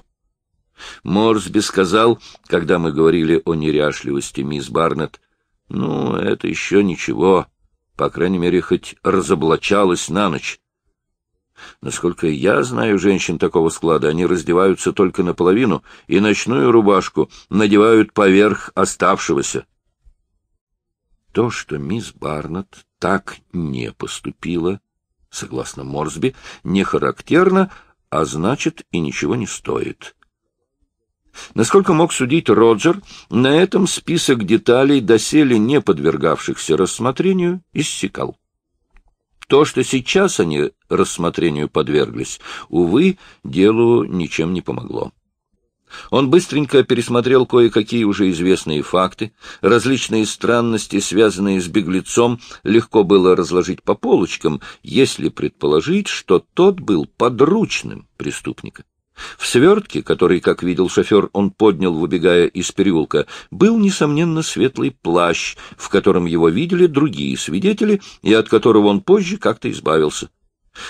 Морсби сказал, когда мы говорили о неряшливости мисс Барнетт, «Ну, это еще ничего. По крайней мере, хоть разоблачалась на ночь». Насколько я знаю женщин такого склада, они раздеваются только наполовину и ночную рубашку надевают поверх оставшегося. То, что мисс Барнетт так не поступила, согласно Морсби, не характерно, а значит и ничего не стоит. Насколько мог судить Роджер, на этом список деталей, доселе не подвергавшихся рассмотрению, иссякал. То, что сейчас они рассмотрению подверглись, увы, делу ничем не помогло. Он быстренько пересмотрел кое-какие уже известные факты, различные странности, связанные с беглецом, легко было разложить по полочкам, если предположить, что тот был подручным преступника. В свертке, который, как видел шофер, он поднял, выбегая из переулка, был, несомненно, светлый плащ, в котором его видели другие свидетели и от которого он позже как-то избавился.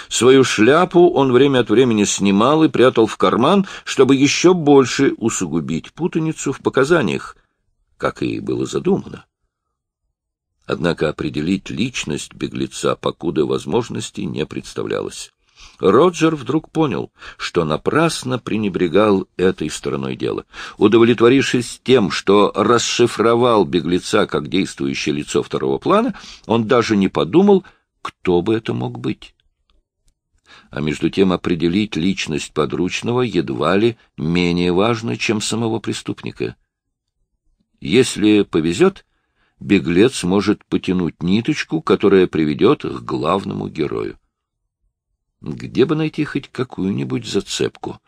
Свою шляпу он время от времени снимал и прятал в карман, чтобы еще больше усугубить путаницу в показаниях, как и было задумано. Однако определить личность беглеца покуда возможности не представлялось. Роджер вдруг понял, что напрасно пренебрегал этой стороной дела. Удовлетворившись тем, что расшифровал беглеца как действующее лицо второго плана, он даже не подумал, кто бы это мог быть а между тем определить личность подручного едва ли менее важно, чем самого преступника. Если повезет, беглец может потянуть ниточку, которая приведет к главному герою. Где бы найти хоть какую-нибудь зацепку?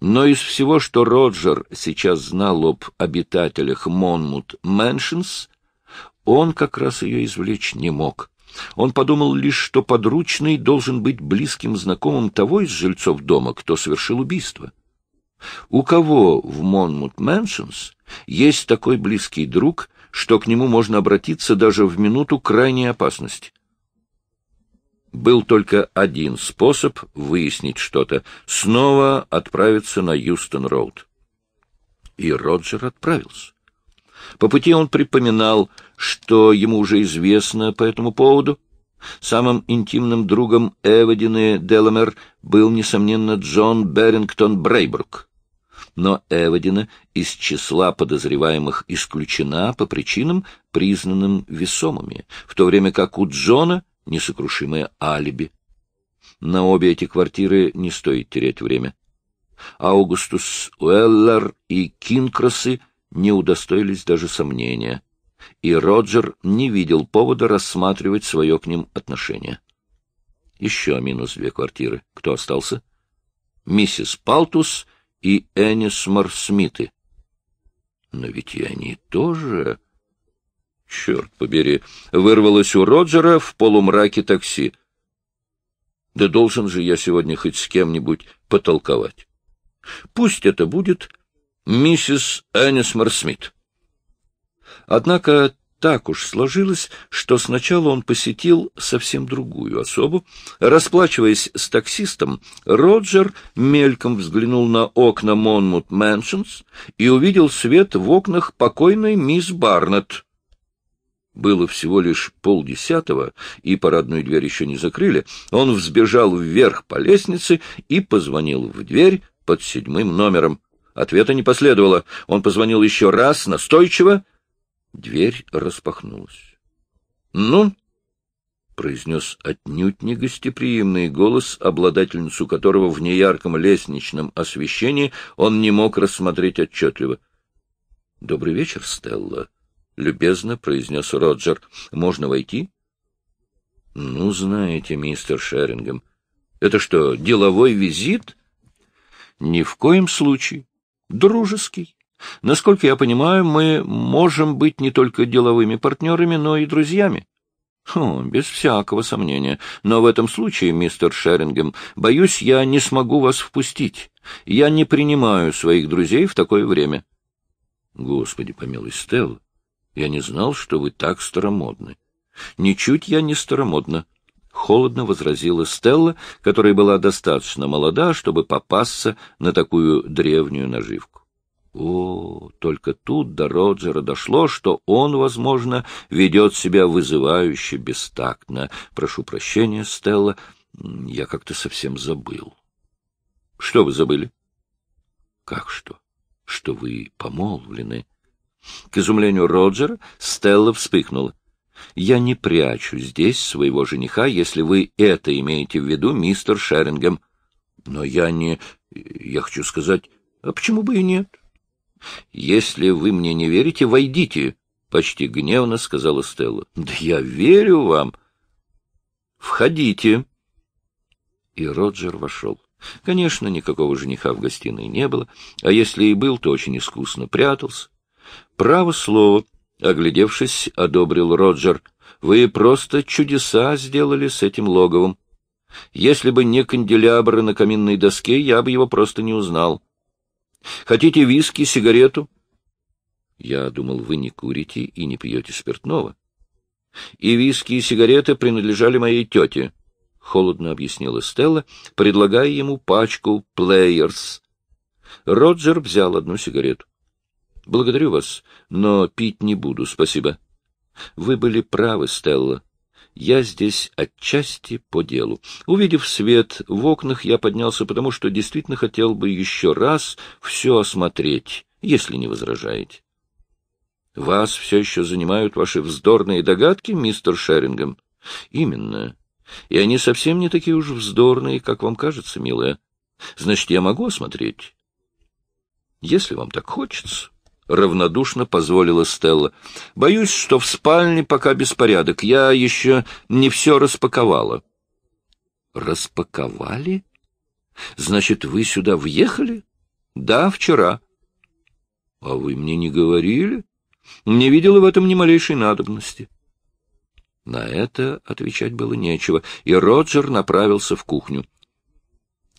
Но из всего, что Роджер сейчас знал об обитателях Монмут Мэншенс, он как раз ее извлечь не мог. Он подумал лишь, что подручный должен быть близким знакомым того из жильцов дома, кто совершил убийство. У кого в Монмут Мэншенс есть такой близкий друг, что к нему можно обратиться даже в минуту крайней опасности? Был только один способ выяснить что-то — снова отправиться на Юстон-Роуд. И Роджер отправился. По пути он припоминал, что ему уже известно по этому поводу. Самым интимным другом Эвадины Деламер был, несомненно, Джон Берингтон Брейбрук. Но Эвадина из числа подозреваемых исключена по причинам, признанным весомыми, в то время как у Джона несокрушимое алиби. На обе эти квартиры не стоит терять время. Аугустус Уэллер и Кинкросы — не удостоились даже сомнения, и Роджер не видел повода рассматривать свое к ним отношение. Еще минус две квартиры. Кто остался? Миссис Палтус и Энисмор Марсмиты Но ведь и они тоже... Черт побери! Вырвалось у Роджера в полумраке такси. Да должен же я сегодня хоть с кем-нибудь потолковать. Пусть это будет миссис Энисмор Смит. Однако так уж сложилось, что сначала он посетил совсем другую особу. Расплачиваясь с таксистом, Роджер мельком взглянул на окна Монмут Мэншенс и увидел свет в окнах покойной мисс Барнетт. Было всего лишь полдесятого, и парадную дверь еще не закрыли. Он взбежал вверх по лестнице и позвонил в дверь под седьмым номером. Ответа не последовало. Он позвонил еще раз, настойчиво. Дверь распахнулась. — Ну? — произнес отнюдь негостеприимный голос, обладательницу которого в неярком лестничном освещении он не мог рассмотреть отчетливо. — Добрый вечер, Стелла, — любезно произнес Роджер. — Можно войти? — Ну, знаете, мистер Шерингем, это что, деловой визит? — Ни в коем случае дружеский. Насколько я понимаю, мы можем быть не только деловыми партнерами, но и друзьями. О, хм, без всякого сомнения. Но в этом случае, мистер Шерингем, боюсь, я не смогу вас впустить. Я не принимаю своих друзей в такое время. Господи, помилуй, Стелла, я не знал, что вы так старомодны. Ничуть я не старомодна холодно возразила Стелла, которая была достаточно молода, чтобы попасться на такую древнюю наживку. О, только тут до Роджера дошло, что он, возможно, ведет себя вызывающе, бестактно. Прошу прощения, Стелла, я как-то совсем забыл. Что вы забыли? Как что? Что вы помолвлены? К изумлению Роджера Стелла вспыхнула. Я не прячу здесь своего жениха, если вы это имеете в виду, мистер Шерингем. Но я не... Я хочу сказать... А почему бы и нет? Если вы мне не верите, войдите, — почти гневно сказала Стелла. Да я верю вам. Входите. И Роджер вошел. Конечно, никакого жениха в гостиной не было, а если и был, то очень искусно прятался. Право слово, Оглядевшись, одобрил Роджер. «Вы просто чудеса сделали с этим логовом. Если бы не канделябры на каминной доске, я бы его просто не узнал. Хотите виски, сигарету?» «Я думал, вы не курите и не пьете спиртного». «И виски, и сигареты принадлежали моей тете», — холодно объяснила Стелла, предлагая ему пачку «Плеерс». Роджер взял одну сигарету. Благодарю вас, но пить не буду, спасибо. Вы были правы, Стелла. Я здесь отчасти по делу. Увидев свет в окнах, я поднялся, потому что действительно хотел бы еще раз все осмотреть, если не возражаете. Вас все еще занимают ваши вздорные догадки, мистер Шерингем? Именно. И они совсем не такие уж вздорные, как вам кажется, милая. Значит, я могу осмотреть? Если вам так хочется. — равнодушно позволила Стелла. — Боюсь, что в спальне пока беспорядок. Я еще не все распаковала. — Распаковали? Значит, вы сюда въехали? — Да, вчера. — А вы мне не говорили? Не видела в этом ни малейшей надобности. На это отвечать было нечего, и Роджер направился в кухню.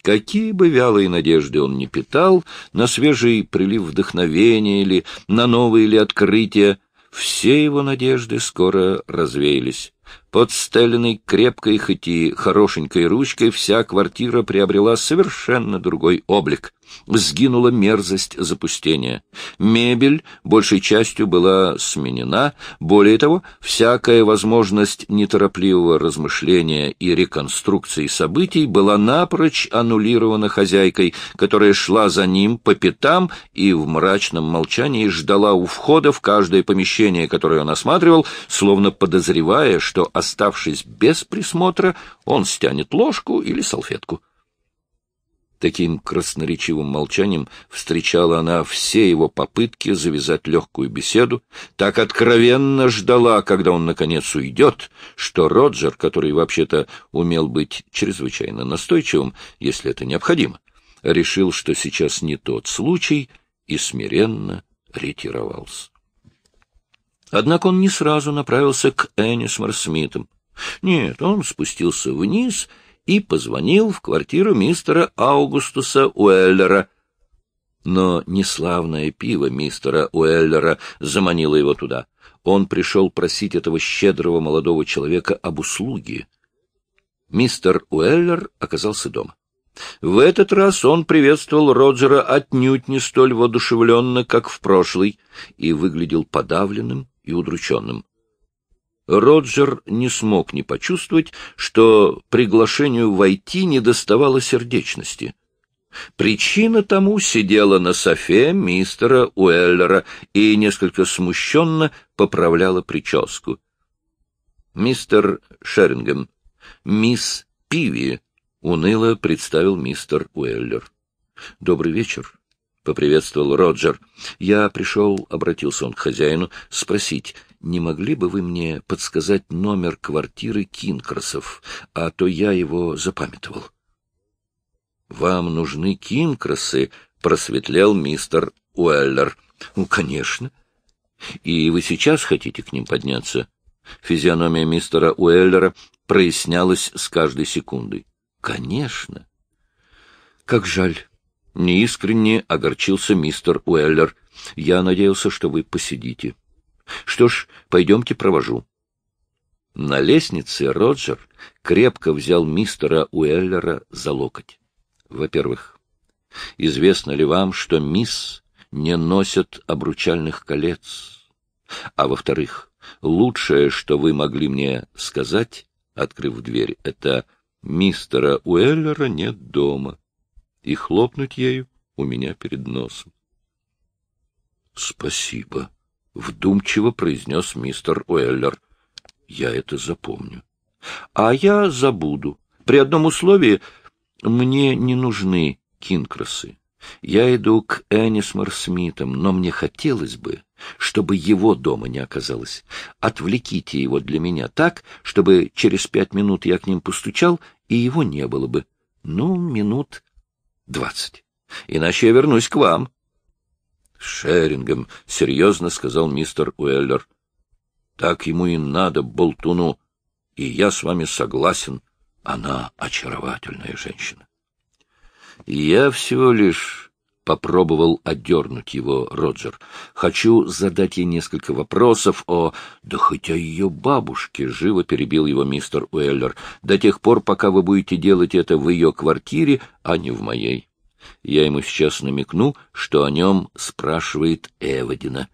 Какие бы вялые надежды он ни питал, на свежий прилив вдохновения или на новые или открытия, все его надежды скоро развеялись. Под стеленной крепкой, хоть и хорошенькой ручкой вся квартира приобрела совершенно другой облик. Сгинула мерзость запустения. Мебель большей частью была сменена. Более того, всякая возможность неторопливого размышления и реконструкции событий была напрочь аннулирована хозяйкой, которая шла за ним по пятам и в мрачном молчании ждала у входа в каждое помещение, которое он осматривал, словно подозревая, что что, оставшись без присмотра, он стянет ложку или салфетку. Таким красноречивым молчанием встречала она все его попытки завязать легкую беседу, так откровенно ждала, когда он наконец уйдет, что Роджер, который вообще-то умел быть чрезвычайно настойчивым, если это необходимо, решил, что сейчас не тот случай, и смиренно ретировался. Однако он не сразу направился к Энни с Нет, он спустился вниз и позвонил в квартиру мистера Аугустуса Уэллера. Но неславное пиво мистера Уэллера заманило его туда. Он пришел просить этого щедрого молодого человека об услуге. Мистер Уэллер оказался дома. В этот раз он приветствовал Роджера отнюдь не столь воодушевленно, как в прошлый, и выглядел подавленным и удрученным. Роджер не смог не почувствовать, что приглашению войти недоставало сердечности. Причина тому сидела на софе мистера Уэллера и несколько смущенно поправляла прическу. — Мистер Шерингем, мисс Пиви, — уныло представил мистер Уэллер. — Добрый вечер, — поприветствовал Роджер. «Я пришел», — обратился он к хозяину, — «спросить, не могли бы вы мне подсказать номер квартиры Кинкрасов, а то я его запамятовал». «Вам нужны Кинкрасы», — просветлел мистер Уэллер. «Ну, конечно. И вы сейчас хотите к ним подняться?» Физиономия мистера Уэллера прояснялась с каждой секундой. «Конечно». «Как жаль». — неискренне огорчился мистер Уэллер. — Я надеялся, что вы посидите. — Что ж, пойдемте провожу. На лестнице Роджер крепко взял мистера Уэллера за локоть. — Во-первых, известно ли вам, что мисс не носят обручальных колец? А во-вторых, лучшее, что вы могли мне сказать, открыв дверь, это мистера Уэллера нет дома. — и хлопнуть ею у меня перед носом. — Спасибо, — вдумчиво произнес мистер Уэллер. — Я это запомню. — А я забуду. При одном условии мне не нужны кинкросы. Я иду к Энисмор Смитам, но мне хотелось бы, чтобы его дома не оказалось. Отвлеките его для меня так, чтобы через пять минут я к ним постучал, и его не было бы. Ну, минут Двадцать. Иначе я вернусь к вам. — Шерингом, — серьезно сказал мистер Уэллер. — Так ему и надо, болтуну. И я с вами согласен. Она очаровательная женщина. — Я всего лишь — попробовал одернуть его Роджер. — Хочу задать ей несколько вопросов о... — Да хоть о ее бабушке, — живо перебил его мистер Уэллер, — до тех пор, пока вы будете делать это в ее квартире, а не в моей. Я ему сейчас намекну, что о нем спрашивает Эводина.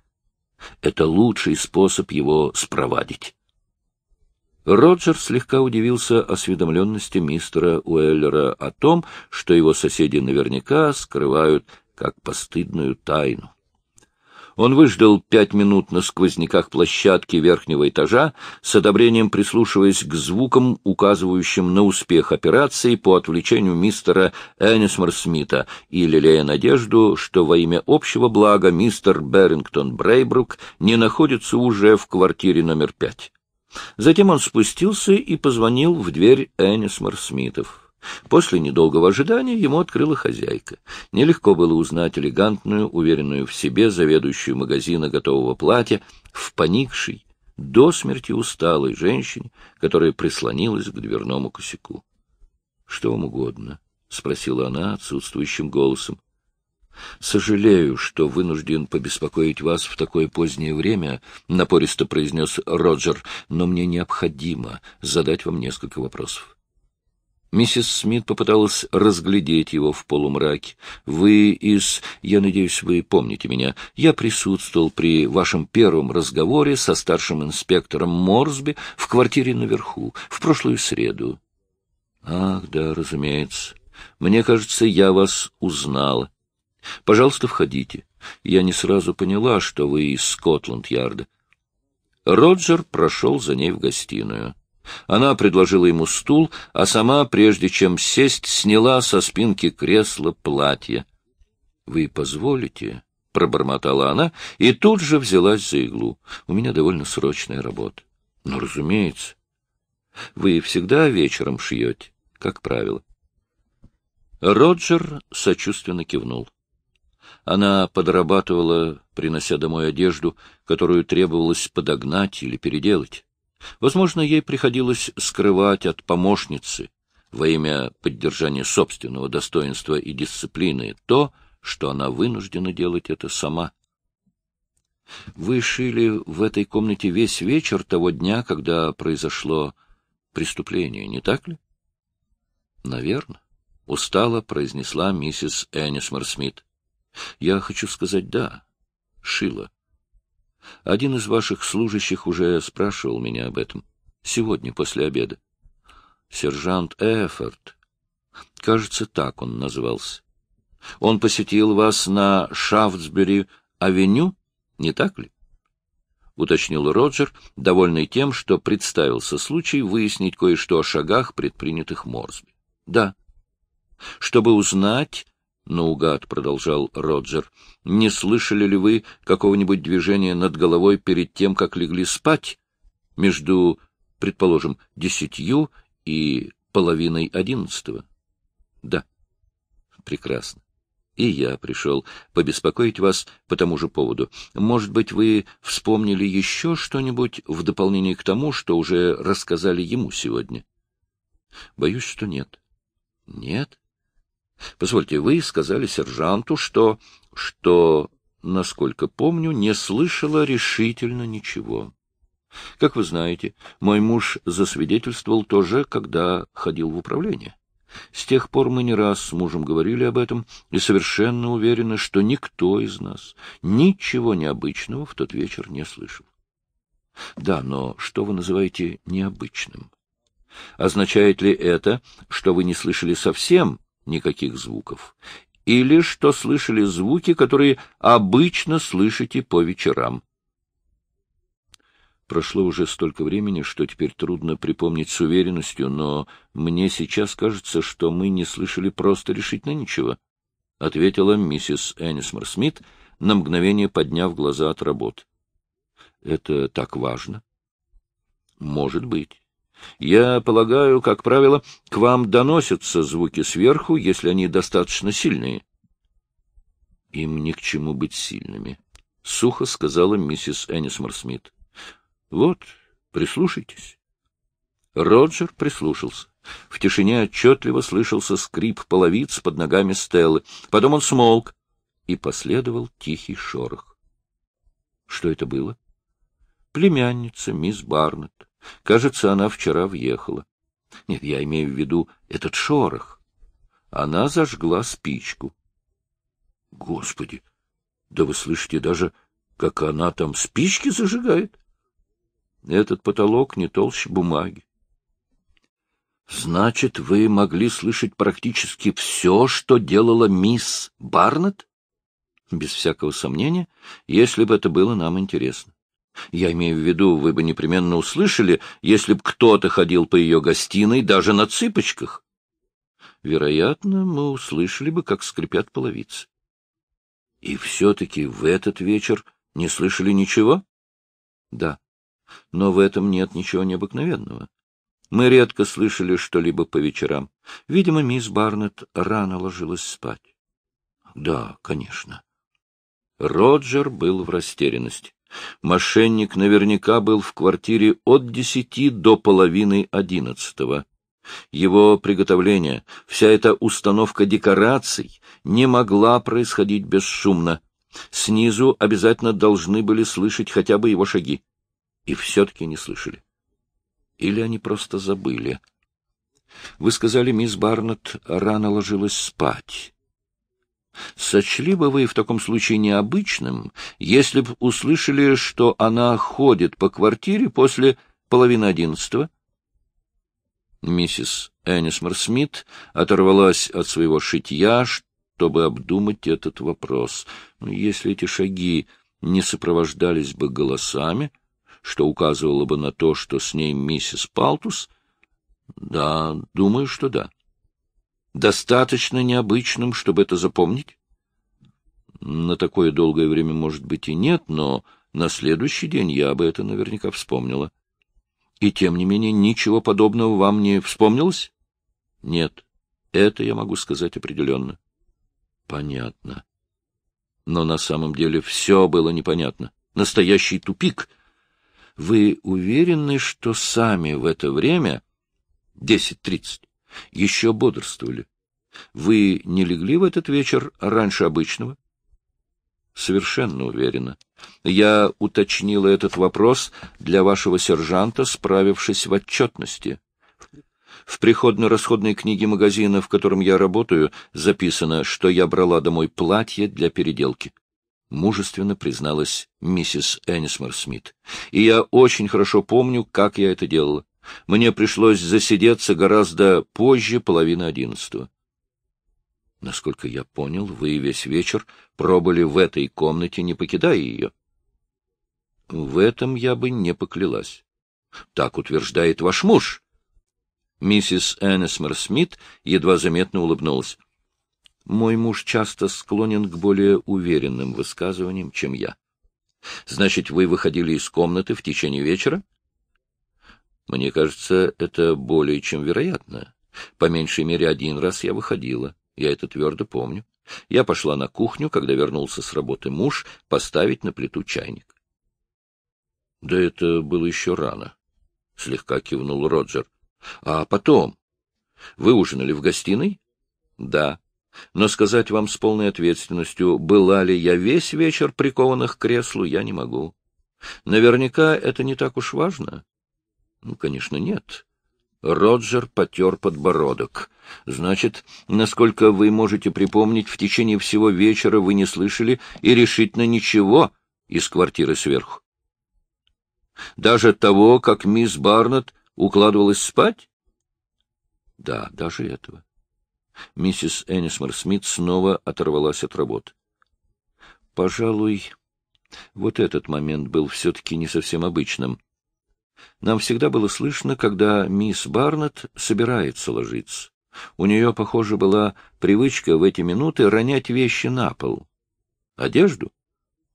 Это лучший способ его спровадить. Роджер слегка удивился осведомленности мистера Уэллера о том, что его соседи наверняка скрывают как постыдную тайну. Он выждал пять минут на сквозняках площадки верхнего этажа, с одобрением прислушиваясь к звукам, указывающим на успех операции по отвлечению мистера Энисмор Смита и лелея надежду, что во имя общего блага мистер Берингтон Брейбрук не находится уже в квартире номер пять. Затем он спустился и позвонил в дверь Энисмор Смитов. После недолгого ожидания ему открыла хозяйка. Нелегко было узнать элегантную, уверенную в себе заведующую магазина готового платья в поникшей, до смерти усталой женщине, которая прислонилась к дверному косяку. — Что вам угодно? — спросила она отсутствующим голосом. «Сожалею, что вынужден побеспокоить вас в такое позднее время», — напористо произнес Роджер, «но мне необходимо задать вам несколько вопросов». Миссис Смит попыталась разглядеть его в полумраке. «Вы из... Я надеюсь, вы помните меня. Я присутствовал при вашем первом разговоре со старшим инспектором Морсби в квартире наверху, в прошлую среду». «Ах, да, разумеется. Мне кажется, я вас узнала. Пожалуйста, входите. Я не сразу поняла, что вы из Скотланд-Ярда. Роджер прошел за ней в гостиную. Она предложила ему стул, а сама, прежде чем сесть, сняла со спинки кресла платье. — Вы позволите? — пробормотала она и тут же взялась за иглу. — У меня довольно срочная работа. — Ну, разумеется. — Вы всегда вечером шьете, как правило. Роджер сочувственно кивнул. — она подрабатывала, принося домой одежду, которую требовалось подогнать или переделать. Возможно, ей приходилось скрывать от помощницы во имя поддержания собственного достоинства и дисциплины то, что она вынуждена делать это сама. Вы шили в этой комнате весь вечер того дня, когда произошло преступление, не так ли? — Наверное, — устало произнесла миссис Энисмор Смит. Я хочу сказать «да», Шила. Один из ваших служащих уже спрашивал меня об этом. Сегодня, после обеда. Сержант Эфорт. Кажется, так он назывался. Он посетил вас на Шафтсбери-авеню, не так ли? — уточнил Роджер, довольный тем, что представился случай выяснить кое-что о шагах, предпринятых Морсби. — Да. — Чтобы узнать, наугад продолжал Роджер, — не слышали ли вы какого-нибудь движения над головой перед тем, как легли спать? Между, предположим, десятью и половиной одиннадцатого? — Да. — Прекрасно. И я пришел побеспокоить вас по тому же поводу. Может быть, вы вспомнили еще что-нибудь в дополнение к тому, что уже рассказали ему сегодня? — Боюсь, что нет. — Нет? — Позвольте, вы сказали сержанту, что... что, насколько помню, не слышала решительно ничего. Как вы знаете, мой муж засвидетельствовал то же, когда ходил в управление. С тех пор мы не раз с мужем говорили об этом и совершенно уверены, что никто из нас ничего необычного в тот вечер не слышал. Да, но что вы называете необычным? Означает ли это, что вы не слышали совсем никаких звуков, или что слышали звуки, которые обычно слышите по вечерам. Прошло уже столько времени, что теперь трудно припомнить с уверенностью, но мне сейчас кажется, что мы не слышали просто решительно ничего, — ответила миссис Энисмор Смит, на мгновение подняв глаза от работ. — Это так важно? — Может быть. Я полагаю, как правило, к вам доносятся звуки сверху, если они достаточно сильные. — Им ни к чему быть сильными, — сухо сказала миссис Эннисмор Смит. — Вот, прислушайтесь. Роджер прислушался. В тишине отчетливо слышался скрип половиц под ногами Стеллы. Потом он смолк, и последовал тихий шорох. Что это было? Племянница мисс Барнетт Кажется, она вчера въехала. Нет, я имею в виду этот шорох. Она зажгла спичку. Господи, да вы слышите даже, как она там спички зажигает? Этот потолок не толще бумаги. Значит, вы могли слышать практически все, что делала мисс Барнетт? Без всякого сомнения, если бы это было нам интересно. Я имею в виду, вы бы непременно услышали, если б кто-то ходил по ее гостиной даже на цыпочках. Вероятно, мы услышали бы, как скрипят половицы. И все-таки в этот вечер не слышали ничего? Да. Но в этом нет ничего необыкновенного. Мы редко слышали что-либо по вечерам. Видимо, мисс Барнетт рано ложилась спать. Да, конечно. Роджер был в растерянности. Мошенник наверняка был в квартире от десяти до половины одиннадцатого. Его приготовление, вся эта установка декораций не могла происходить бесшумно. Снизу обязательно должны были слышать хотя бы его шаги. И все-таки не слышали. Или они просто забыли. Вы сказали, мисс Барнетт рано ложилась спать. Сочли бы вы в таком случае необычным, если б услышали, что она ходит по квартире после половины одиннадцатого? Миссис Эннисмор Смит оторвалась от своего шитья, чтобы обдумать этот вопрос. Ну, если эти шаги не сопровождались бы голосами, что указывало бы на то, что с ней миссис Палтус, да, думаю, что да достаточно необычным, чтобы это запомнить? На такое долгое время, может быть, и нет, но на следующий день я бы это наверняка вспомнила. И тем не менее, ничего подобного вам не вспомнилось? Нет. Это я могу сказать определенно. Понятно. Но на самом деле все было непонятно. Настоящий тупик. Вы уверены, что сами в это время... Десять тридцать. Еще бодрствовали. Вы не легли в этот вечер раньше обычного? Совершенно уверена. Я уточнила этот вопрос для вашего сержанта, справившись в отчетности. В приходно-расходной книге магазина, в котором я работаю, записано, что я брала домой платье для переделки. Мужественно призналась миссис Эннисмор Смит. И я очень хорошо помню, как я это делала. Мне пришлось засидеться гораздо позже половины одиннадцатого. Насколько я понял, вы весь вечер пробыли в этой комнате, не покидая ее. В этом я бы не поклялась. Так утверждает ваш муж. Миссис Эннесмер Смит едва заметно улыбнулась. Мой муж часто склонен к более уверенным высказываниям, чем я. Значит, вы выходили из комнаты в течение вечера? — мне кажется, это более чем вероятно. По меньшей мере, один раз я выходила. Я это твердо помню. Я пошла на кухню, когда вернулся с работы муж, поставить на плиту чайник. — Да это было еще рано, — слегка кивнул Роджер. — А потом? Вы ужинали в гостиной? — Да. Но сказать вам с полной ответственностью, была ли я весь вечер прикована к креслу, я не могу. Наверняка это не так уж важно. Ну, конечно, нет. Роджер потер подбородок. «Значит, насколько вы можете припомнить, в течение всего вечера вы не слышали и решительно ничего из квартиры сверху? Даже того, как мисс Барнетт укладывалась спать?» «Да, даже этого». Миссис Энисмор Смит снова оторвалась от работы. «Пожалуй, вот этот момент был все-таки не совсем обычным». Нам всегда было слышно, когда мисс Барнетт собирается ложиться. У нее, похоже, была привычка в эти минуты ронять вещи на пол. Одежду?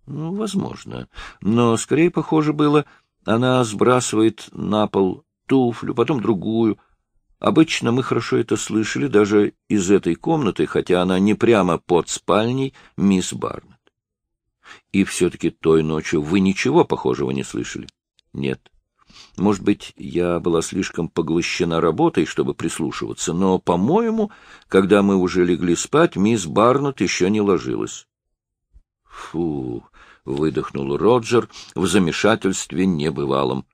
Ну, возможно. Но скорее похоже было, она сбрасывает на пол туфлю, потом другую. Обычно мы хорошо это слышали даже из этой комнаты, хотя она не прямо под спальней мисс Барнетт. И все-таки той ночью вы ничего похожего не слышали? Нет. Может быть, я была слишком поглощена работой, чтобы прислушиваться, но, по-моему, когда мы уже легли спать, мисс Барнетт еще не ложилась. Фу, выдохнул Роджер в замешательстве небывалом.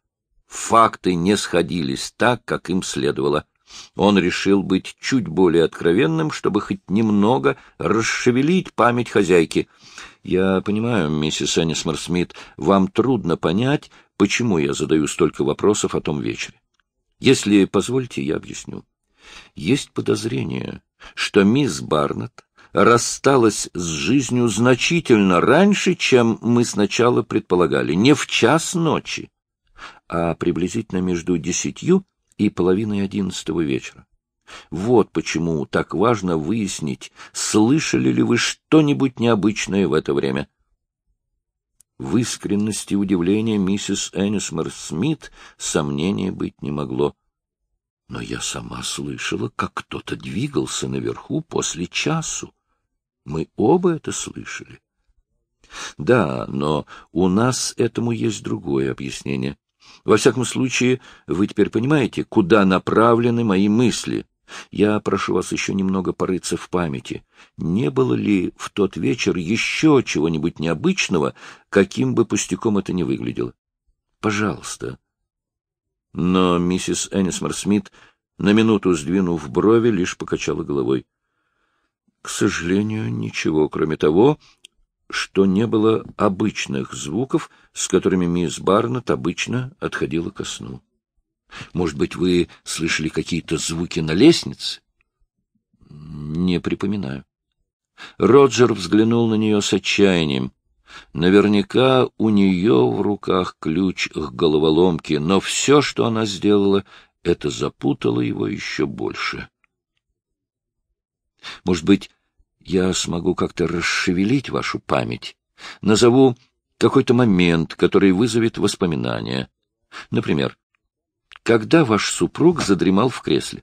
Факты не сходились так, как им следовало. Он решил быть чуть более откровенным, чтобы хоть немного расшевелить память хозяйки. «Я понимаю, миссис Энисмор Смит, вам трудно понять, почему я задаю столько вопросов о том вечере. Если позвольте, я объясню. Есть подозрение, что мисс Барнетт рассталась с жизнью значительно раньше, чем мы сначала предполагали, не в час ночи, а приблизительно между десятью и половиной одиннадцатого вечера. Вот почему так важно выяснить, слышали ли вы что-нибудь необычное в это время. В искренности удивления миссис Энисмер Смит сомнения быть не могло. Но я сама слышала, как кто-то двигался наверху после часу. Мы оба это слышали. Да, но у нас этому есть другое объяснение. Во всяком случае, вы теперь понимаете, куда направлены мои мысли. Я прошу вас еще немного порыться в памяти. Не было ли в тот вечер еще чего-нибудь необычного, каким бы пустяком это ни выглядело? Пожалуйста. Но миссис Энисмор Смит, на минуту сдвинув брови, лишь покачала головой. К сожалению, ничего, кроме того, что не было обычных звуков, с которыми мисс Барнетт обычно отходила ко сну. Может быть, вы слышали какие-то звуки на лестнице? Не припоминаю. Роджер взглянул на нее с отчаянием. Наверняка у нее в руках ключ к головоломке, но все, что она сделала, это запутало его еще больше. Может быть, я смогу как-то расшевелить вашу память? Назову какой-то момент, который вызовет воспоминания. Например, когда ваш супруг задремал в кресле.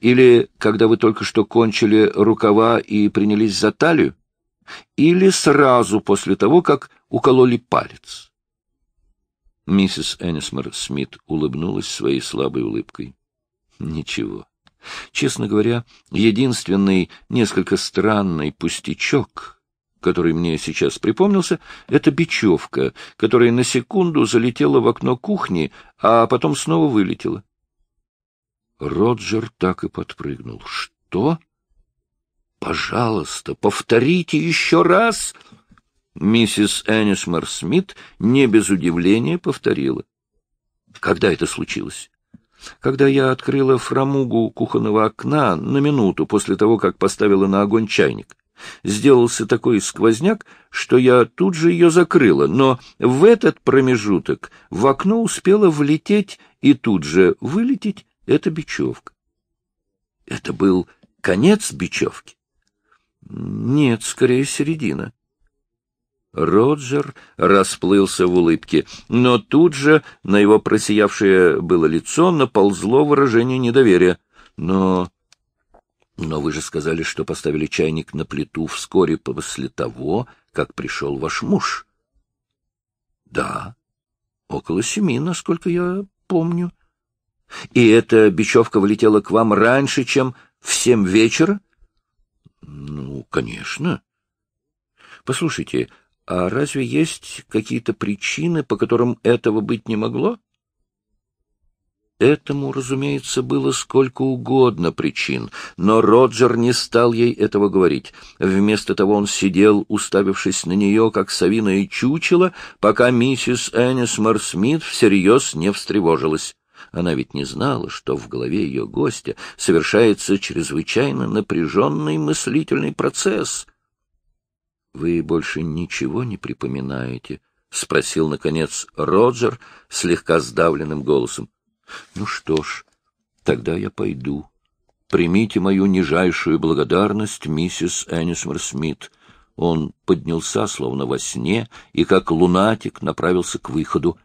Или когда вы только что кончили рукава и принялись за талию. Или сразу после того, как укололи палец. Миссис Эннисмор Смит улыбнулась своей слабой улыбкой. Ничего. Честно говоря, единственный, несколько странный пустячок — который мне сейчас припомнился, это бечевка, которая на секунду залетела в окно кухни, а потом снова вылетела. Роджер так и подпрыгнул. «Что? Пожалуйста, повторите еще раз!» Миссис Эннисмор Смит не без удивления повторила. «Когда это случилось?» Когда я открыла фрамугу кухонного окна на минуту после того, как поставила на огонь чайник. Сделался такой сквозняк, что я тут же ее закрыла, но в этот промежуток в окно успела влететь и тут же вылететь эта бечевка. Это был конец бечевки? Нет, скорее середина. Роджер расплылся в улыбке, но тут же на его просиявшее было лицо наползло выражение недоверия. Но но вы же сказали, что поставили чайник на плиту вскоре после того, как пришел ваш муж. — Да, около семи, насколько я помню. — И эта бечевка влетела к вам раньше, чем в семь вечера? — Ну, конечно. — Послушайте, а разве есть какие-то причины, по которым этого быть не могло? — Этому, разумеется, было сколько угодно причин, но Роджер не стал ей этого говорить. Вместо того он сидел, уставившись на нее, как совиное чучело, пока миссис Эннис Смит всерьез не встревожилась. Она ведь не знала, что в голове ее гостя совершается чрезвычайно напряженный мыслительный процесс. — Вы больше ничего не припоминаете? — спросил, наконец, Роджер слегка сдавленным голосом. — ну что ж, тогда я пойду. Примите мою нижайшую благодарность, миссис Энисмер Смит. Он поднялся, словно во сне, и как лунатик направился к выходу.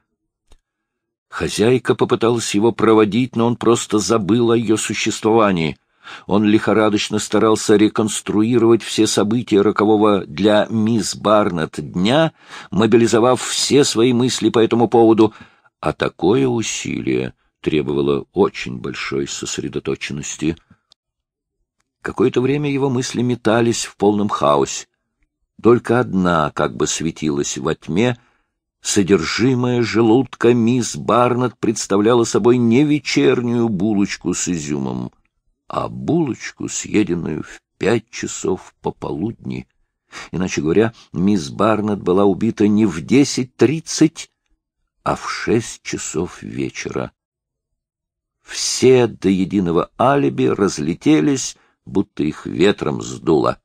Хозяйка попыталась его проводить, но он просто забыл о ее существовании. Он лихорадочно старался реконструировать все события рокового для мисс Барнетт дня, мобилизовав все свои мысли по этому поводу. А такое усилие требовало очень большой сосредоточенности. Какое-то время его мысли метались в полном хаосе. Только одна как бы светилась во тьме, Содержимое желудка мисс Барнетт представляла собой не вечернюю булочку с изюмом, а булочку, съеденную в пять часов пополудни. Иначе говоря, мисс Барнетт была убита не в десять тридцать, а в шесть часов вечера. Все до единого алиби разлетелись, будто их ветром сдуло.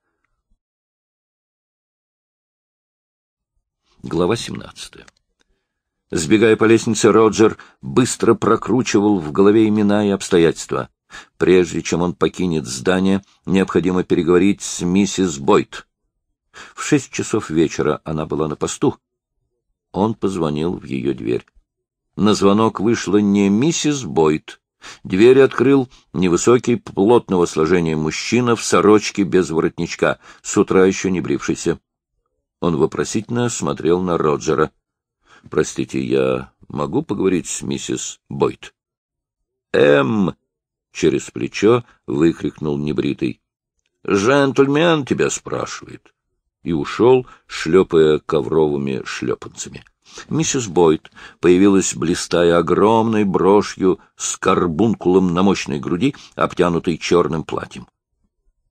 Глава 17. Сбегая по лестнице, Роджер быстро прокручивал в голове имена и обстоятельства. Прежде чем он покинет здание, необходимо переговорить с миссис Бойт. В шесть часов вечера она была на посту. Он позвонил в ее дверь. На звонок вышла не миссис Бойт, Дверь открыл невысокий, плотного сложения мужчина в сорочке без воротничка, с утра еще не брившийся. Он вопросительно смотрел на Роджера. — Простите, я могу поговорить с миссис Бойт? — Эм! — через плечо выкрикнул небритый. — Джентльмен тебя спрашивает. И ушел, шлепая ковровыми шлепанцами. — Миссис Бойт появилась, блистая огромной брошью с карбункулом на мощной груди, обтянутой черным платьем.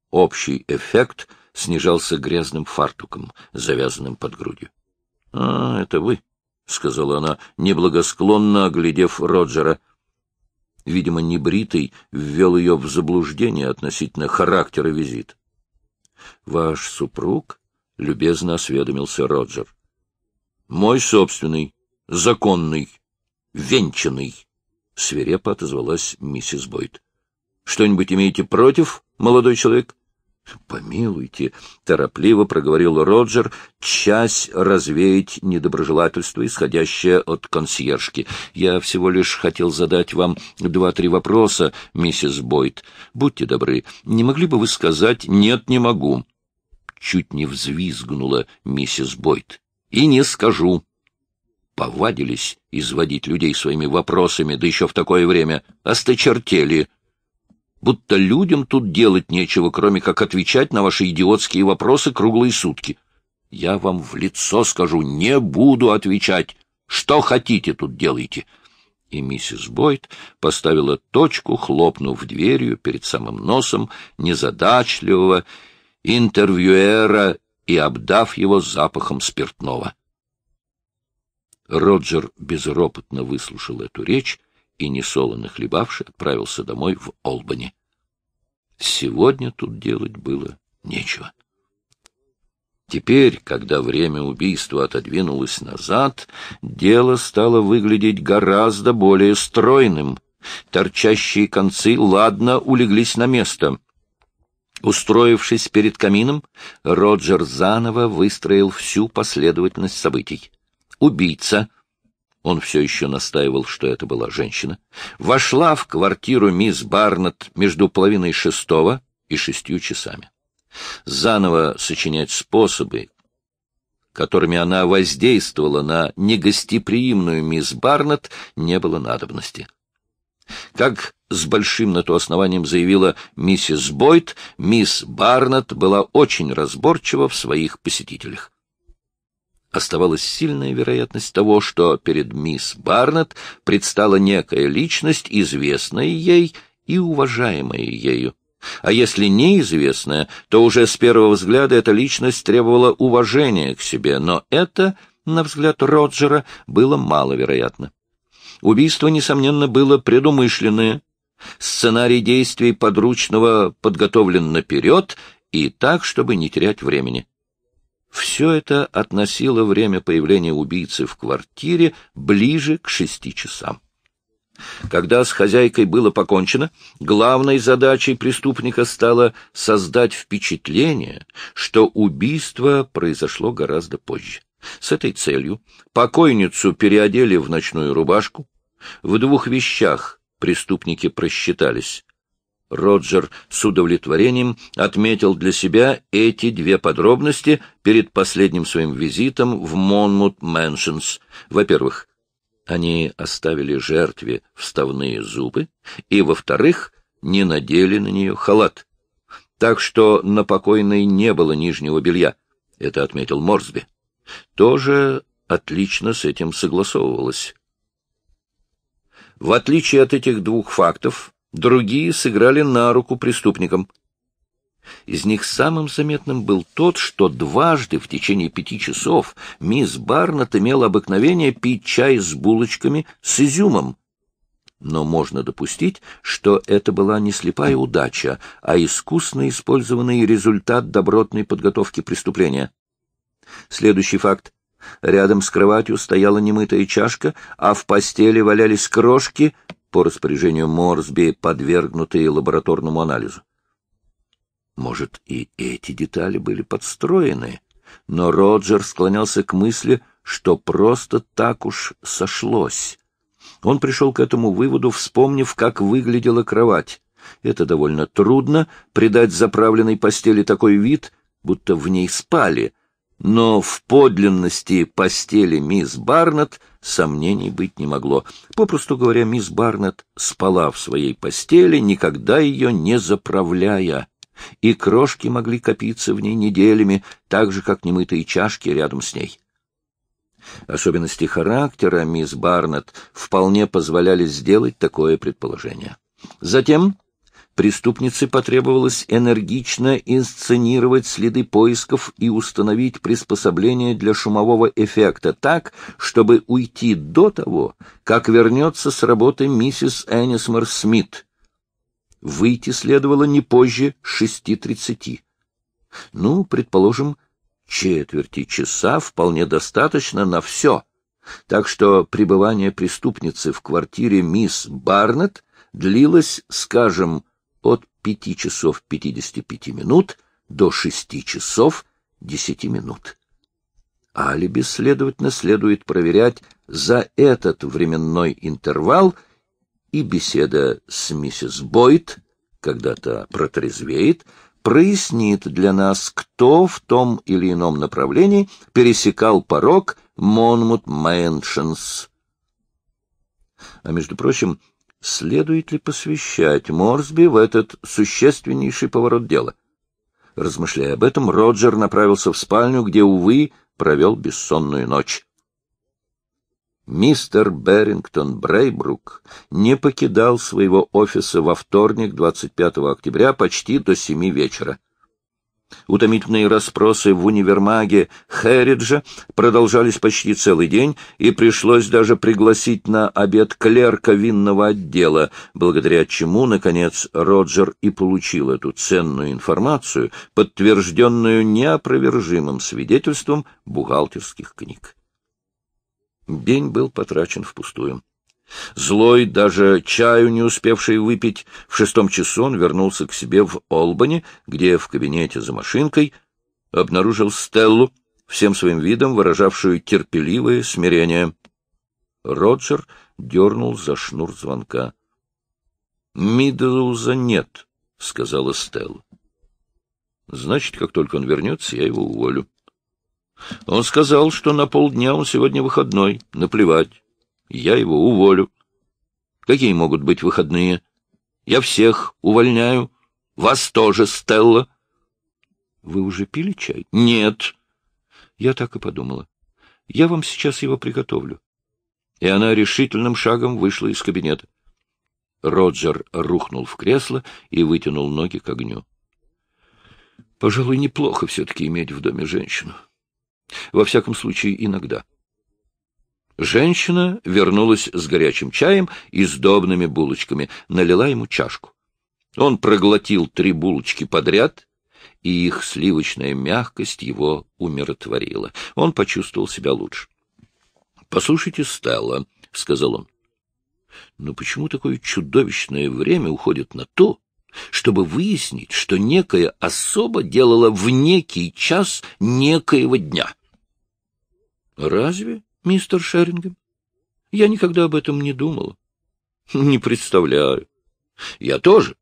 Общий эффект снижался грязным фартуком, завязанным под грудью. — А, это вы, — сказала она, неблагосклонно оглядев Роджера. Видимо, небритый ввел ее в заблуждение относительно характера визит. Ваш супруг? — любезно осведомился Роджер. Мой собственный, законный, венчанный, — свирепо отозвалась миссис Бойд. — Что-нибудь имеете против, молодой человек? — Помилуйте, — торопливо проговорил Роджер, — часть развеять недоброжелательство, исходящее от консьержки. Я всего лишь хотел задать вам два-три вопроса, миссис Бойд. Будьте добры, не могли бы вы сказать «нет, не могу»? Чуть не взвизгнула миссис Бойд и не скажу. Повадились изводить людей своими вопросами, да еще в такое время осточертели. Будто людям тут делать нечего, кроме как отвечать на ваши идиотские вопросы круглые сутки. Я вам в лицо скажу, не буду отвечать. Что хотите, тут делайте. И миссис Бойт поставила точку, хлопнув дверью перед самым носом незадачливого интервьюера и обдав его запахом спиртного. Роджер безропотно выслушал эту речь и, несолоно хлебавши, отправился домой в Олбани. Сегодня тут делать было нечего. Теперь, когда время убийства отодвинулось назад, дело стало выглядеть гораздо более стройным. Торчащие концы ладно улеглись на место — Устроившись перед камином, Роджер заново выстроил всю последовательность событий. Убийца, он все еще настаивал, что это была женщина, вошла в квартиру мисс Барнетт между половиной шестого и шестью часами. Заново сочинять способы, которыми она воздействовала на негостеприимную мисс Барнетт, не было надобности. Как с большим на то основанием заявила миссис Бойт, мисс Барнетт была очень разборчива в своих посетителях. Оставалась сильная вероятность того, что перед мисс Барнетт предстала некая личность, известная ей и уважаемая ею. А если неизвестная, то уже с первого взгляда эта личность требовала уважения к себе, но это, на взгляд Роджера, было маловероятно. Убийство, несомненно, было предумышленное. Сценарий действий подручного подготовлен наперед и так, чтобы не терять времени. Все это относило время появления убийцы в квартире ближе к шести часам. Когда с хозяйкой было покончено, главной задачей преступника стало создать впечатление, что убийство произошло гораздо позже. С этой целью покойницу переодели в ночную рубашку. В двух вещах преступники просчитались. Роджер с удовлетворением отметил для себя эти две подробности перед последним своим визитом в Монмут Мэншенс. Во-первых, они оставили жертве вставные зубы, и, во-вторых, не надели на нее халат. Так что на покойной не было нижнего белья, это отметил Морсби тоже отлично с этим согласовывалось. В отличие от этих двух фактов, другие сыграли на руку преступникам. Из них самым заметным был тот, что дважды в течение пяти часов мисс Барнетт имела обыкновение пить чай с булочками с изюмом. Но можно допустить, что это была не слепая удача, а искусно использованный результат добротной подготовки преступления. Следующий факт. Рядом с кроватью стояла немытая чашка, а в постели валялись крошки, по распоряжению Морсби, подвергнутые лабораторному анализу. Может, и эти детали были подстроены, но Роджер склонялся к мысли, что просто так уж сошлось. Он пришел к этому выводу, вспомнив, как выглядела кровать. Это довольно трудно, придать заправленной постели такой вид, будто в ней спали — но в подлинности постели мисс Барнетт сомнений быть не могло. Попросту говоря, мисс Барнетт спала в своей постели, никогда ее не заправляя, и крошки могли копиться в ней неделями, так же, как немытые чашки рядом с ней. Особенности характера мисс Барнетт вполне позволяли сделать такое предположение. Затем Преступнице потребовалось энергично инсценировать следы поисков и установить приспособление для шумового эффекта так, чтобы уйти до того, как вернется с работы миссис Энисмор Смит. Выйти следовало не позже шести тридцати. Ну, предположим, четверти часа вполне достаточно на все. Так что пребывание преступницы в квартире мисс Барнетт длилось, скажем, от 5 часов 55 минут до 6 часов 10 минут. Алиби, следовательно, следует проверять за этот временной интервал, и беседа с миссис Бойт, когда-то протрезвеет, прояснит для нас, кто в том или ином направлении пересекал порог Монмут Мэншенс. А между прочим, следует ли посвящать Морсби в этот существеннейший поворот дела. Размышляя об этом, Роджер направился в спальню, где, увы, провел бессонную ночь. Мистер Берингтон Брейбрук не покидал своего офиса во вторник, 25 октября, почти до семи вечера. Утомительные расспросы в универмаге Хериджа продолжались почти целый день, и пришлось даже пригласить на обед клерка винного отдела, благодаря чему, наконец, Роджер и получил эту ценную информацию, подтвержденную неопровержимым свидетельством бухгалтерских книг. День был потрачен впустую. Злой, даже чаю не успевший выпить, в шестом часу он вернулся к себе в Олбани, где в кабинете за машинкой обнаружил Стеллу, всем своим видом выражавшую терпеливое смирение. Роджер дернул за шнур звонка. — Миддлза нет, — сказала Стелла. — Значит, как только он вернется, я его уволю. Он сказал, что на полдня он сегодня выходной, наплевать я его уволю. Какие могут быть выходные? Я всех увольняю. Вас тоже, Стелла. Вы уже пили чай? Нет. Я так и подумала. Я вам сейчас его приготовлю. И она решительным шагом вышла из кабинета. Роджер рухнул в кресло и вытянул ноги к огню. Пожалуй, неплохо все-таки иметь в доме женщину. Во всяком случае, иногда. — Женщина вернулась с горячим чаем и сдобными булочками, налила ему чашку. Он проглотил три булочки подряд, и их сливочная мягкость его умиротворила. Он почувствовал себя лучше. — Послушайте, Стелла, — сказал он, — но почему такое чудовищное время уходит на то, чтобы выяснить, что некая особа делала в некий час некоего дня? — Разве? мистер Шерингем. Я никогда об этом не думала. Не представляю. Я тоже.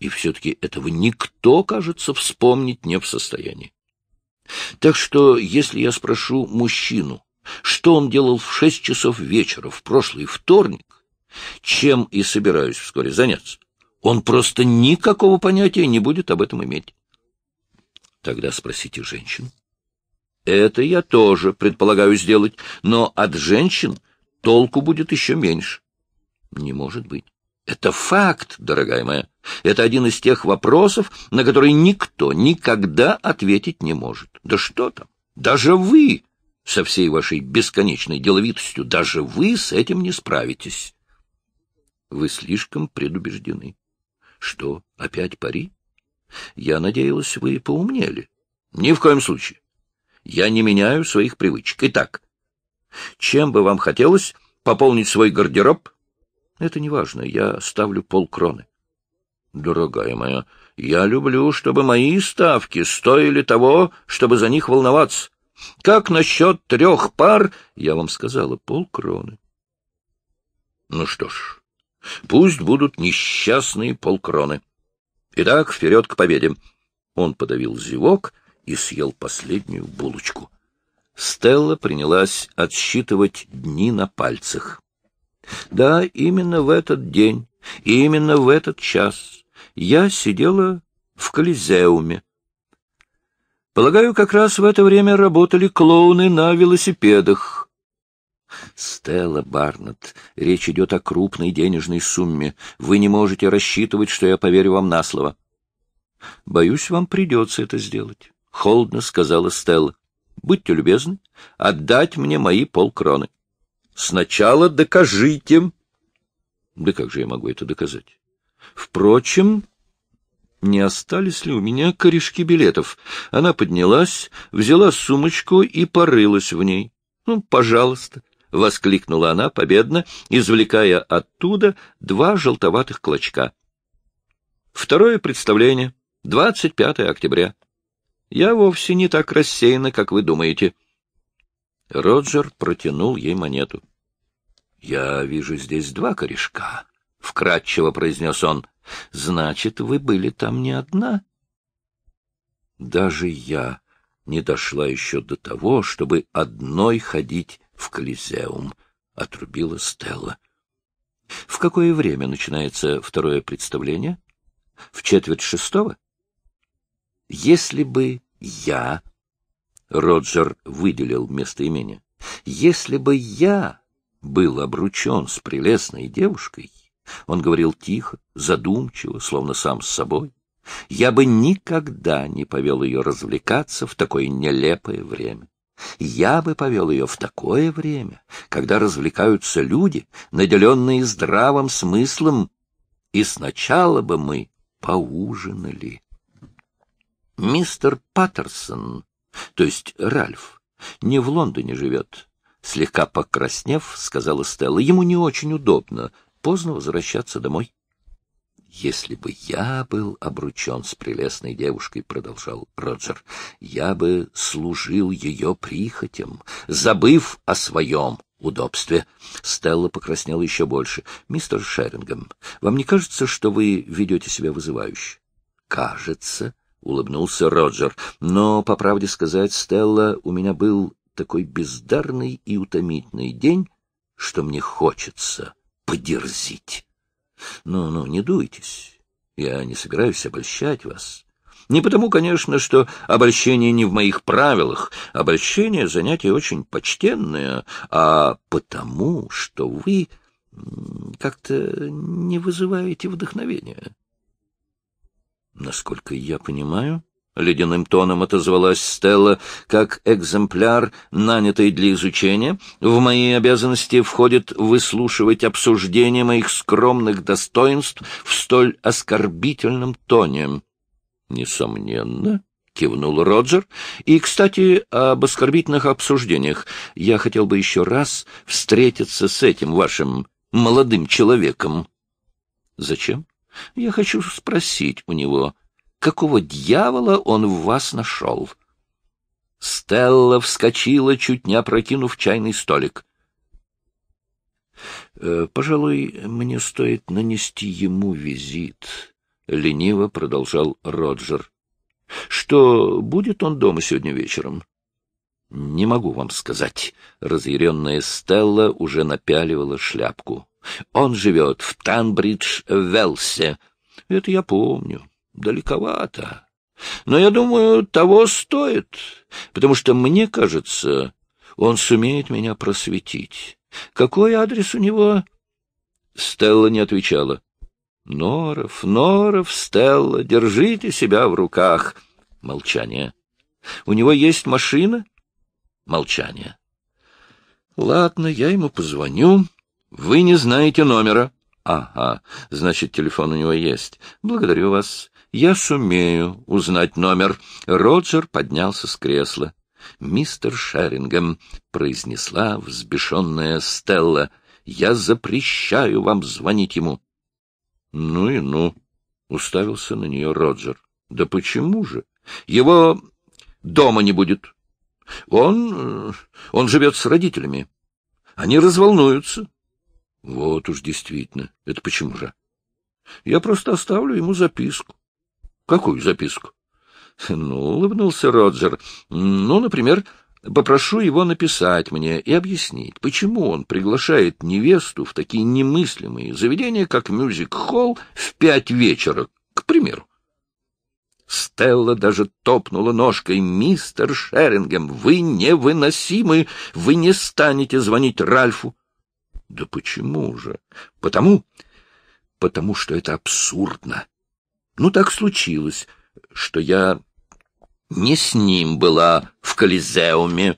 И все-таки этого никто, кажется, вспомнить не в состоянии. Так что, если я спрошу мужчину, что он делал в шесть часов вечера в прошлый вторник, чем и собираюсь вскоре заняться, он просто никакого понятия не будет об этом иметь. Тогда спросите женщину. Это я тоже предполагаю сделать, но от женщин толку будет еще меньше. Не может быть. Это факт, дорогая моя. Это один из тех вопросов, на которые никто никогда ответить не может. Да что там? Даже вы со всей вашей бесконечной деловитостью, даже вы с этим не справитесь. Вы слишком предубеждены. Что, опять пари? Я надеялась, вы поумнели. Ни в коем случае. Я не меняю своих привычек. Итак, чем бы вам хотелось пополнить свой гардероб? Это не важно, я ставлю полкроны. Дорогая моя, я люблю, чтобы мои ставки стоили того, чтобы за них волноваться. Как насчет трех пар? Я вам сказала, полкроны. Ну что ж, пусть будут несчастные полкроны. Итак, вперед к победе. Он подавил зевок и съел последнюю булочку. Стелла принялась отсчитывать дни на пальцах. Да, именно в этот день, именно в этот час я сидела в Колизеуме. Полагаю, как раз в это время работали клоуны на велосипедах. Стелла Барнетт, речь идет о крупной денежной сумме. Вы не можете рассчитывать, что я поверю вам на слово. Боюсь, вам придется это сделать холодно сказала Стелла. Будьте любезны, отдать мне мои полкроны. Сначала докажите. Да как же я могу это доказать? Впрочем, не остались ли у меня корешки билетов? Она поднялась, взяла сумочку и порылась в ней. Ну, пожалуйста, — воскликнула она победно, извлекая оттуда два желтоватых клочка. Второе представление, 25 октября. Я вовсе не так рассеяна, как вы думаете. Роджер протянул ей монету. — Я вижу здесь два корешка, — вкратчиво произнес он. — Значит, вы были там не одна? Даже я не дошла еще до того, чтобы одной ходить в Колизеум, — отрубила Стелла. — В какое время начинается второе представление? — В четверть шестого? — если бы я... Роджер выделил местоимение. Если бы я был обручен с прелестной девушкой, он говорил тихо, задумчиво, словно сам с собой, я бы никогда не повел ее развлекаться в такое нелепое время. Я бы повел ее в такое время, когда развлекаются люди, наделенные здравым смыслом, и сначала бы мы поужинали. Мистер Паттерсон, то есть Ральф, не в Лондоне живет. Слегка покраснев, сказала Стелла, ему не очень удобно поздно возвращаться домой. «Если бы я был обручен с прелестной девушкой, — продолжал Роджер, — я бы служил ее прихотям, забыв о своем удобстве. Стелла покраснела еще больше. — Мистер Шерингем, вам не кажется, что вы ведете себя вызывающе? — Кажется, — улыбнулся Роджер. «Но, по правде сказать, Стелла, у меня был такой бездарный и утомительный день, что мне хочется подерзить. Ну-ну, не дуйтесь, я не собираюсь обольщать вас». Не потому, конечно, что обольщение не в моих правилах. Обольщение — занятие очень почтенное, а потому, что вы как-то не вызываете вдохновения. Насколько я понимаю, — ледяным тоном отозвалась Стелла, — как экземпляр, нанятый для изучения, в мои обязанности входит выслушивать обсуждение моих скромных достоинств в столь оскорбительном тоне. — Несомненно, — кивнул Роджер. — И, кстати, об оскорбительных обсуждениях. Я хотел бы еще раз встретиться с этим вашим молодым человеком. — Зачем? — я хочу спросить у него, какого дьявола он в вас нашел?» Стелла вскочила, чуть не опрокинув чайный столик. Э, «Пожалуй, мне стоит нанести ему визит», — лениво продолжал Роджер. «Что будет он дома сегодня вечером?» «Не могу вам сказать». Разъяренная Стелла уже напяливала шляпку. Он живет в Танбридж-Велсе. Это я помню. Далековато. Но я думаю, того стоит, потому что, мне кажется, он сумеет меня просветить. Какой адрес у него? Стелла не отвечала. Норов, Норов, Стелла, держите себя в руках. Молчание. У него есть машина? Молчание. Ладно, я ему позвоню. Вы не знаете номера. Ага, значит, телефон у него есть. Благодарю вас. Я сумею узнать номер. Роджер поднялся с кресла. Мистер Шерингем, произнесла взбешенная Стелла, я запрещаю вам звонить ему. Ну и ну, уставился на нее Роджер. Да почему же? Его дома не будет. Он... он живет с родителями. Они разволнуются. Вот уж действительно. Это почему же? Я просто оставлю ему записку. Какую записку? Ну, улыбнулся Роджер. Ну, например, попрошу его написать мне и объяснить, почему он приглашает невесту в такие немыслимые заведения, как мюзик-холл, в пять вечера, к примеру. Стелла даже топнула ножкой. «Мистер Шерингем, вы невыносимы! Вы не станете звонить Ральфу! Да почему же? Потому, потому что это абсурдно. Ну, так случилось, что я не с ним была в Колизеуме.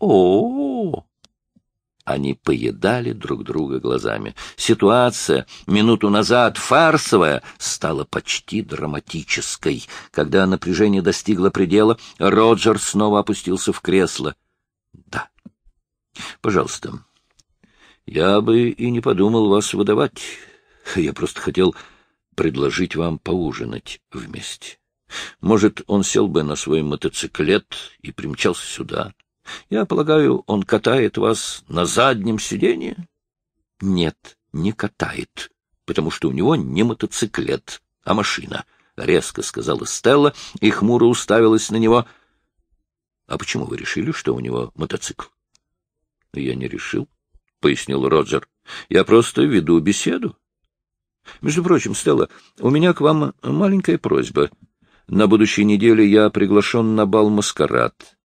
О, -о, -о, -о. Они поедали друг друга глазами. Ситуация, минуту назад фарсовая, стала почти драматической. Когда напряжение достигло предела, Роджер снова опустился в кресло. — Да. — Пожалуйста, я бы и не подумал вас выдавать. Я просто хотел предложить вам поужинать вместе. Может, он сел бы на свой мотоциклет и примчался сюда. Я полагаю, он катает вас на заднем сиденье? Нет, не катает, потому что у него не мотоциклет, а машина, — резко сказала Стелла и хмуро уставилась на него. — А почему вы решили, что у него мотоцикл? — Я не решил, — пояснил Роджер. — Я просто веду беседу. — Между прочим, Стелла, у меня к вам маленькая просьба. На будущей неделе я приглашен на бал «Маскарад».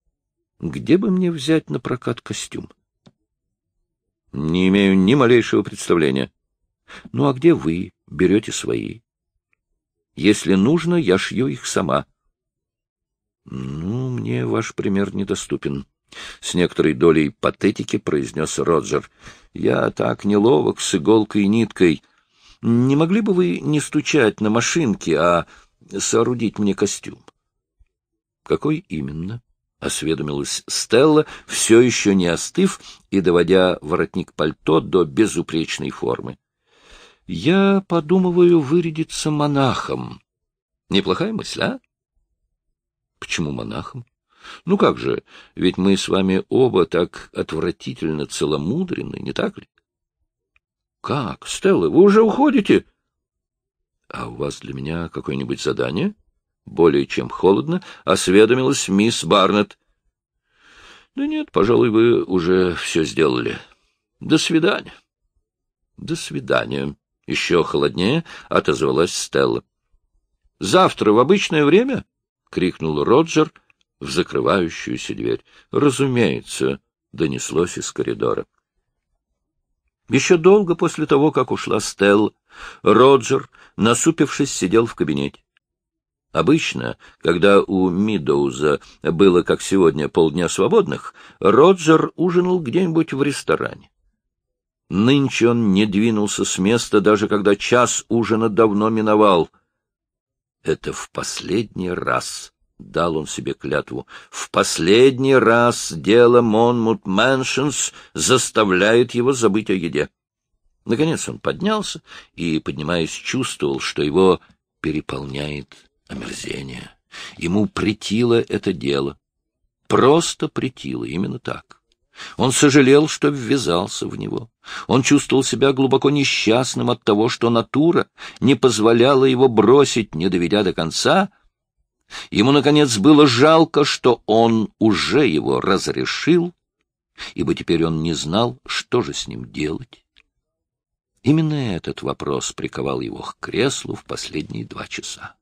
Где бы мне взять на прокат костюм? — Не имею ни малейшего представления. — Ну а где вы берете свои? — Если нужно, я шью их сама. — Ну, мне ваш пример недоступен. С некоторой долей патетики произнес Роджер. «Я так неловок с иголкой и ниткой. Не могли бы вы не стучать на машинке, а соорудить мне костюм?» «Какой именно?» — осведомилась Стелла, все еще не остыв и доводя воротник пальто до безупречной формы. — Я подумываю вырядиться монахом. Неплохая мысль, а? — Почему монахом? Ну как же, ведь мы с вами оба так отвратительно целомудренны, не так ли? — Как, Стелла, вы уже уходите? — А у вас для меня какое-нибудь задание? Более чем холодно осведомилась мисс Барнетт. — Да нет, пожалуй, вы уже все сделали. До свидания. — До свидания. Еще холоднее отозвалась Стелла. — Завтра в обычное время? — крикнул Роджер — в закрывающуюся дверь. «Разумеется», — донеслось из коридора. Еще долго после того, как ушла Стелл, Роджер, насупившись, сидел в кабинете. Обычно, когда у Мидоуза было, как сегодня, полдня свободных, Роджер ужинал где-нибудь в ресторане. Нынче он не двинулся с места, даже когда час ужина давно миновал. Это в последний раз — дал он себе клятву, — в последний раз дело Монмут Мэншенс заставляет его забыть о еде. Наконец он поднялся и, поднимаясь, чувствовал, что его переполняет омерзение. Ему притило это дело. Просто притило, именно так. Он сожалел, что ввязался в него. Он чувствовал себя глубоко несчастным от того, что натура не позволяла его бросить, не доведя до конца — Ему, наконец, было жалко, что он уже его разрешил, ибо теперь он не знал, что же с ним делать. Именно этот вопрос приковал его к креслу в последние два часа.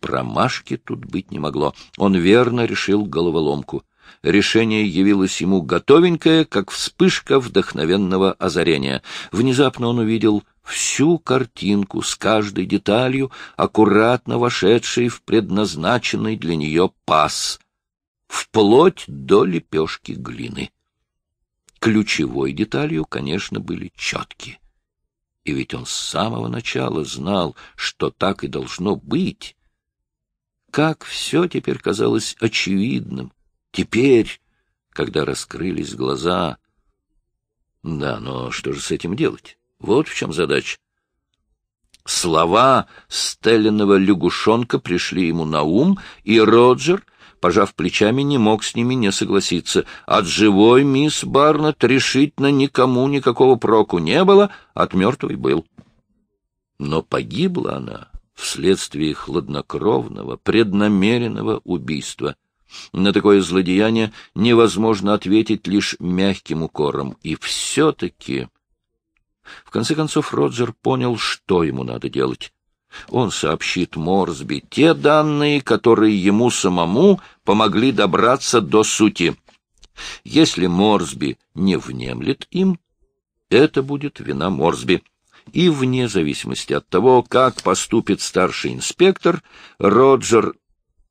Промашки тут быть не могло. Он верно решил головоломку. Решение явилось ему готовенькое, как вспышка вдохновенного озарения. Внезапно он увидел всю картинку с каждой деталью, аккуратно вошедшей в предназначенный для нее паз, вплоть до лепешки глины. Ключевой деталью, конечно, были четки. И ведь он с самого начала знал, что так и должно быть. Как все теперь казалось очевидным. Теперь, когда раскрылись глаза... Да, но что же с этим делать? Вот в чем задача. Слова Стелленного лягушонка пришли ему на ум, и Роджер, пожав плечами, не мог с ними не согласиться. От живой мисс Барнетт решительно никому никакого проку не было, от мертвой был. Но погибла она вследствие хладнокровного, преднамеренного убийства. На такое злодеяние невозможно ответить лишь мягким укором. И все-таки... В конце концов Роджер понял, что ему надо делать. Он сообщит Морсби те данные, которые ему самому помогли добраться до сути. Если Морсби не внемлет им, это будет вина Морсби. И вне зависимости от того, как поступит старший инспектор, Роджер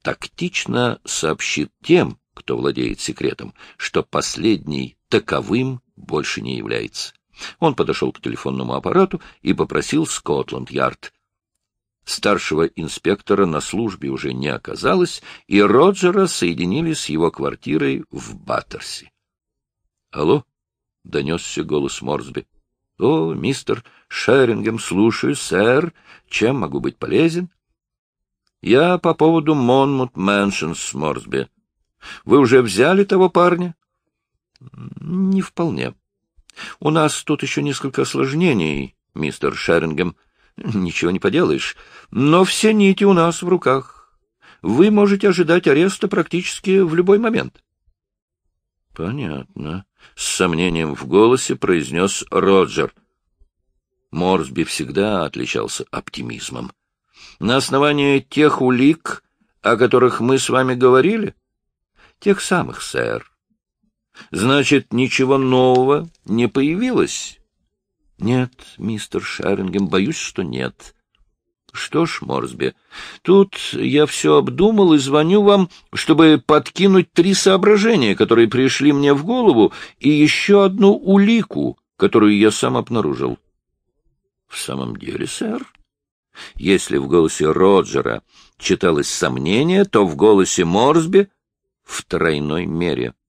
тактично сообщит тем, кто владеет секретом, что последний таковым больше не является. Он подошел к телефонному аппарату и попросил Скотланд-Ярд. Старшего инспектора на службе уже не оказалось, и Роджера соединили с его квартирой в Баттерси. — Алло? — донесся голос Морсби. — О, мистер Шерингем, слушаю, сэр. Чем могу быть полезен? — Я по поводу Монмут Мэншенс, Морсби. Вы уже взяли того парня? — Не вполне. — У нас тут еще несколько осложнений, мистер Шерингем. Ничего не поделаешь. Но все нити у нас в руках. Вы можете ожидать ареста практически в любой момент. — Понятно. С сомнением в голосе произнес Роджер. Морсби всегда отличался оптимизмом. — На основании тех улик, о которых мы с вами говорили? — Тех самых, сэр. Значит, ничего нового не появилось? — Нет, мистер Шарингем, боюсь, что нет. — Что ж, Морсби, тут я все обдумал и звоню вам, чтобы подкинуть три соображения, которые пришли мне в голову, и еще одну улику, которую я сам обнаружил. — В самом деле, сэр? Если в голосе Роджера читалось сомнение, то в голосе Морсби — в тройной мере. —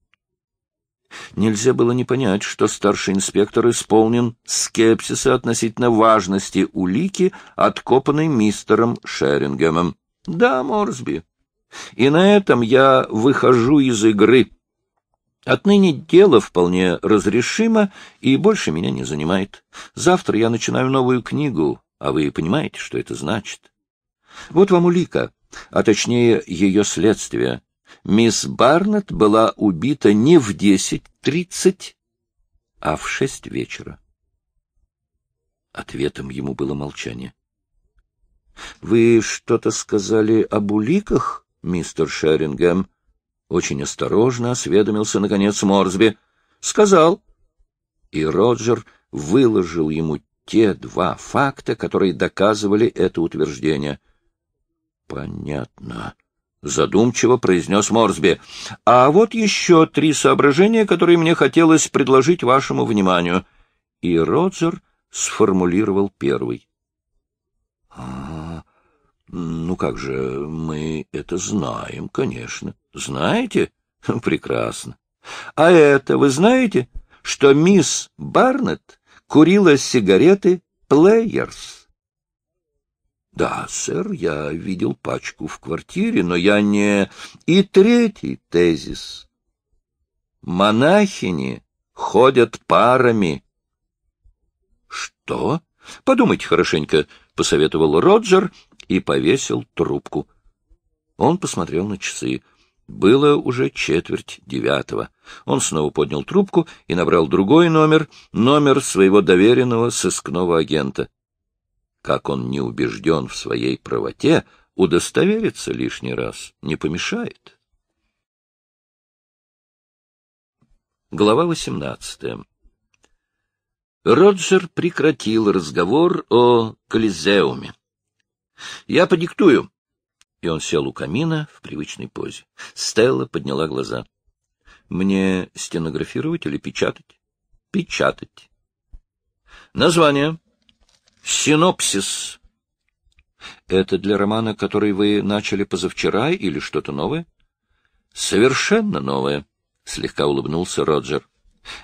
Нельзя было не понять, что старший инспектор исполнен скепсиса относительно важности улики, откопанной мистером Шерингемом. «Да, Морсби. И на этом я выхожу из игры. Отныне дело вполне разрешимо и больше меня не занимает. Завтра я начинаю новую книгу, а вы понимаете, что это значит. Вот вам улика, а точнее ее следствие» мисс Барнетт была убита не в десять тридцать, а в шесть вечера. Ответом ему было молчание. — Вы что-то сказали об уликах, мистер Шерингем? — очень осторожно осведомился, наконец, Морсби. — Сказал. И Роджер выложил ему те два факта, которые доказывали это утверждение. — Понятно, задумчиво произнес Морсби. «А вот еще три соображения, которые мне хотелось предложить вашему вниманию». И Родзер сформулировал первый. «А, ну как же, мы это знаем, конечно. Знаете? Прекрасно. А это вы знаете, что мисс Барнетт курила сигареты «Плеерс»?» Да, сэр, я видел пачку в квартире, но я не... И третий тезис. Монахини ходят парами. Что? Подумайте хорошенько, — посоветовал Роджер и повесил трубку. Он посмотрел на часы. Было уже четверть девятого. Он снова поднял трубку и набрал другой номер, номер своего доверенного сыскного агента как он не убежден в своей правоте, удостовериться лишний раз не помешает. Глава 18. Роджер прекратил разговор о Колизеуме. «Я подиктую», и он сел у камина в привычной позе. Стелла подняла глаза. — Мне стенографировать или печатать? — Печатать. — Название. Синопсис. Это для романа, который вы начали позавчера, или что-то новое? Совершенно новое, слегка улыбнулся Роджер.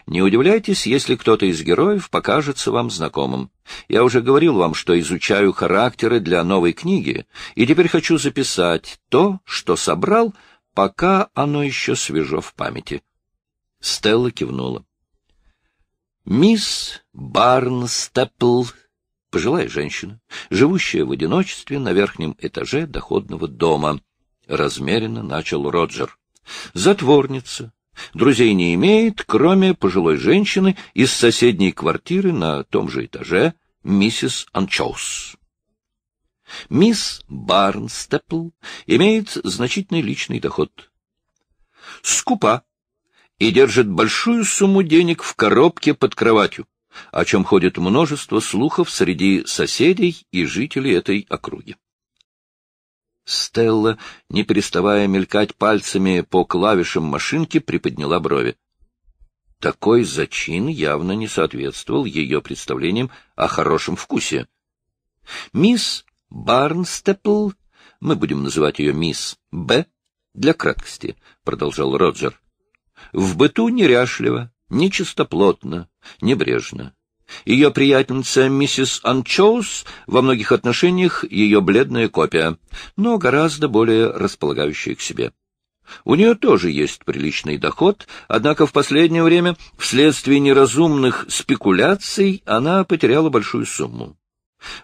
Не удивляйтесь, если кто-то из героев покажется вам знакомым. Я уже говорил вам, что изучаю характеры для новой книги, и теперь хочу записать то, что собрал, пока оно еще свежо в памяти. Стелла кивнула. Мисс Барнстепл пожилая женщина, живущая в одиночестве на верхнем этаже доходного дома. Размеренно начал Роджер. Затворница. Друзей не имеет, кроме пожилой женщины из соседней квартиры на том же этаже, миссис Анчоус. Мисс Барнстепл имеет значительный личный доход. Скупа и держит большую сумму денег в коробке под кроватью о чем ходит множество слухов среди соседей и жителей этой округи. Стелла, не переставая мелькать пальцами по клавишам машинки, приподняла брови. Такой зачин явно не соответствовал ее представлениям о хорошем вкусе. Мисс Барнстепл, мы будем называть ее мисс Б, для краткости, — продолжал Роджер, — в быту неряшливо, нечистоплотна, небрежна. Ее приятница миссис Анчоус во многих отношениях ее бледная копия, но гораздо более располагающая к себе. У нее тоже есть приличный доход, однако в последнее время вследствие неразумных спекуляций она потеряла большую сумму.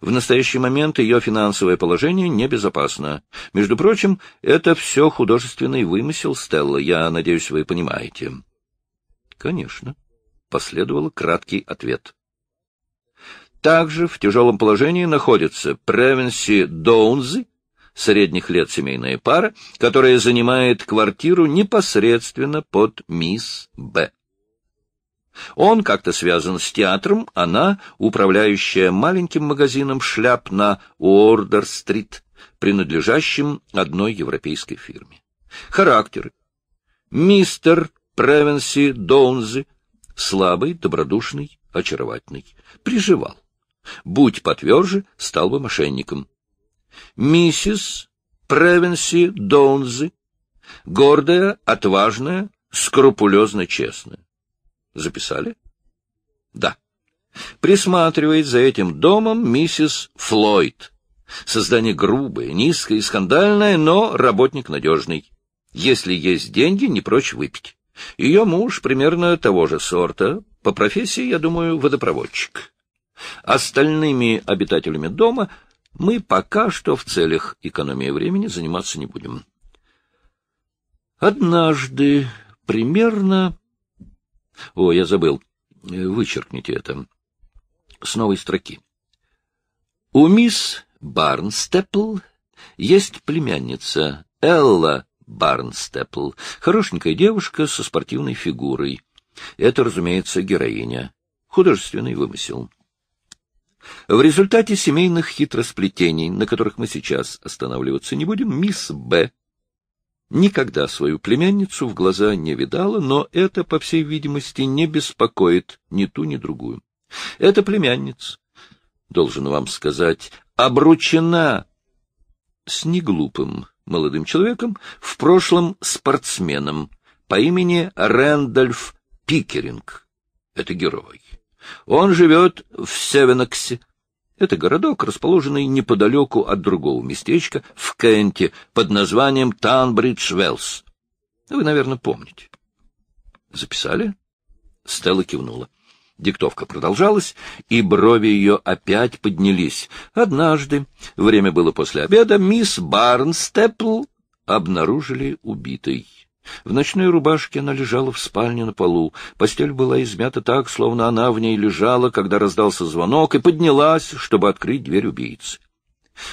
В настоящий момент ее финансовое положение небезопасно. Между прочим, это все художественный вымысел Стелла, я надеюсь, вы понимаете. Конечно, последовал краткий ответ. Также в тяжелом положении находится Превенси Доунзи, средних лет семейная пара, которая занимает квартиру непосредственно под мисс Б. Он как-то связан с театром, она, управляющая маленьким магазином шляп на Уордер-стрит, принадлежащим одной европейской фирме. Характеры. Мистер Превенси Доунзи, слабый, добродушный, очаровательный, приживал. Будь потверже, стал бы мошенником. Миссис Превенси Доунзи, гордая, отважная, скрупулезно честная. Записали? Да. Присматривает за этим домом миссис Флойд. Создание грубое, низкое и скандальное, но работник надежный. Если есть деньги, не прочь выпить. Ее муж примерно того же сорта, по профессии, я думаю, водопроводчик. Остальными обитателями дома мы пока что в целях экономии времени заниматься не будем. Однажды, примерно... О, я забыл. Вычеркните это. С новой строки. У мисс Барнстепл есть племянница Элла Барнстепл, хорошенькая девушка со спортивной фигурой. Это, разумеется, героиня. Художественный вымысел. В результате семейных хитросплетений, на которых мы сейчас останавливаться не будем, мисс Б. никогда свою племянницу в глаза не видала, но это, по всей видимости, не беспокоит ни ту, ни другую. Эта племянница, должен вам сказать, обручена с неглупым молодым человеком, в прошлом спортсменом по имени Рэндольф Пикеринг. Это герой. Он живет в Севеноксе. Это городок, расположенный неподалеку от другого местечка в Кенте под названием Танбридж-Веллс. Вы, наверное, помните. Записали? Стелла кивнула. Диктовка продолжалась, и брови ее опять поднялись. Однажды, время было после обеда, мисс Барнстепл обнаружили убитой. В ночной рубашке она лежала в спальне на полу. Постель была измята так, словно она в ней лежала, когда раздался звонок, и поднялась, чтобы открыть дверь убийцы.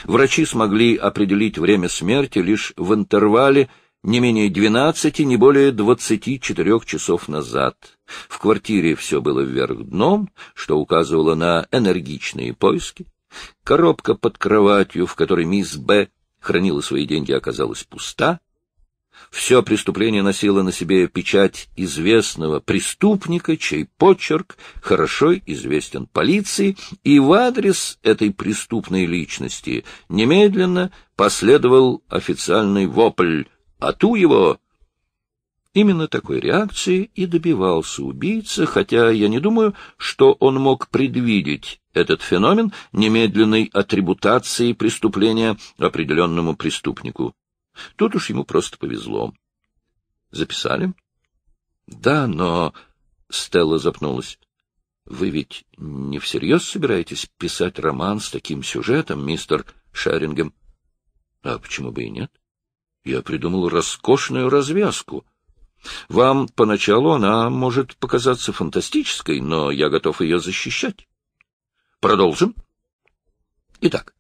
Врачи смогли определить время смерти лишь в интервале — не менее двенадцати, не более двадцати четырех часов назад. В квартире все было вверх дном, что указывало на энергичные поиски. Коробка под кроватью, в которой мисс Б. хранила свои деньги, оказалась пуста. Все преступление носило на себе печать известного преступника, чей почерк хорошо известен полиции, и в адрес этой преступной личности немедленно последовал официальный вопль а ту его... Именно такой реакции и добивался убийца, хотя я не думаю, что он мог предвидеть этот феномен немедленной атрибутации преступления определенному преступнику. Тут уж ему просто повезло. Записали? Да, но... Стелла запнулась. Вы ведь не всерьез собираетесь писать роман с таким сюжетом, мистер Шарингем? А почему бы и нет? Я придумал роскошную развязку. Вам поначалу она может показаться фантастической, но я готов ее защищать. Продолжим. Итак,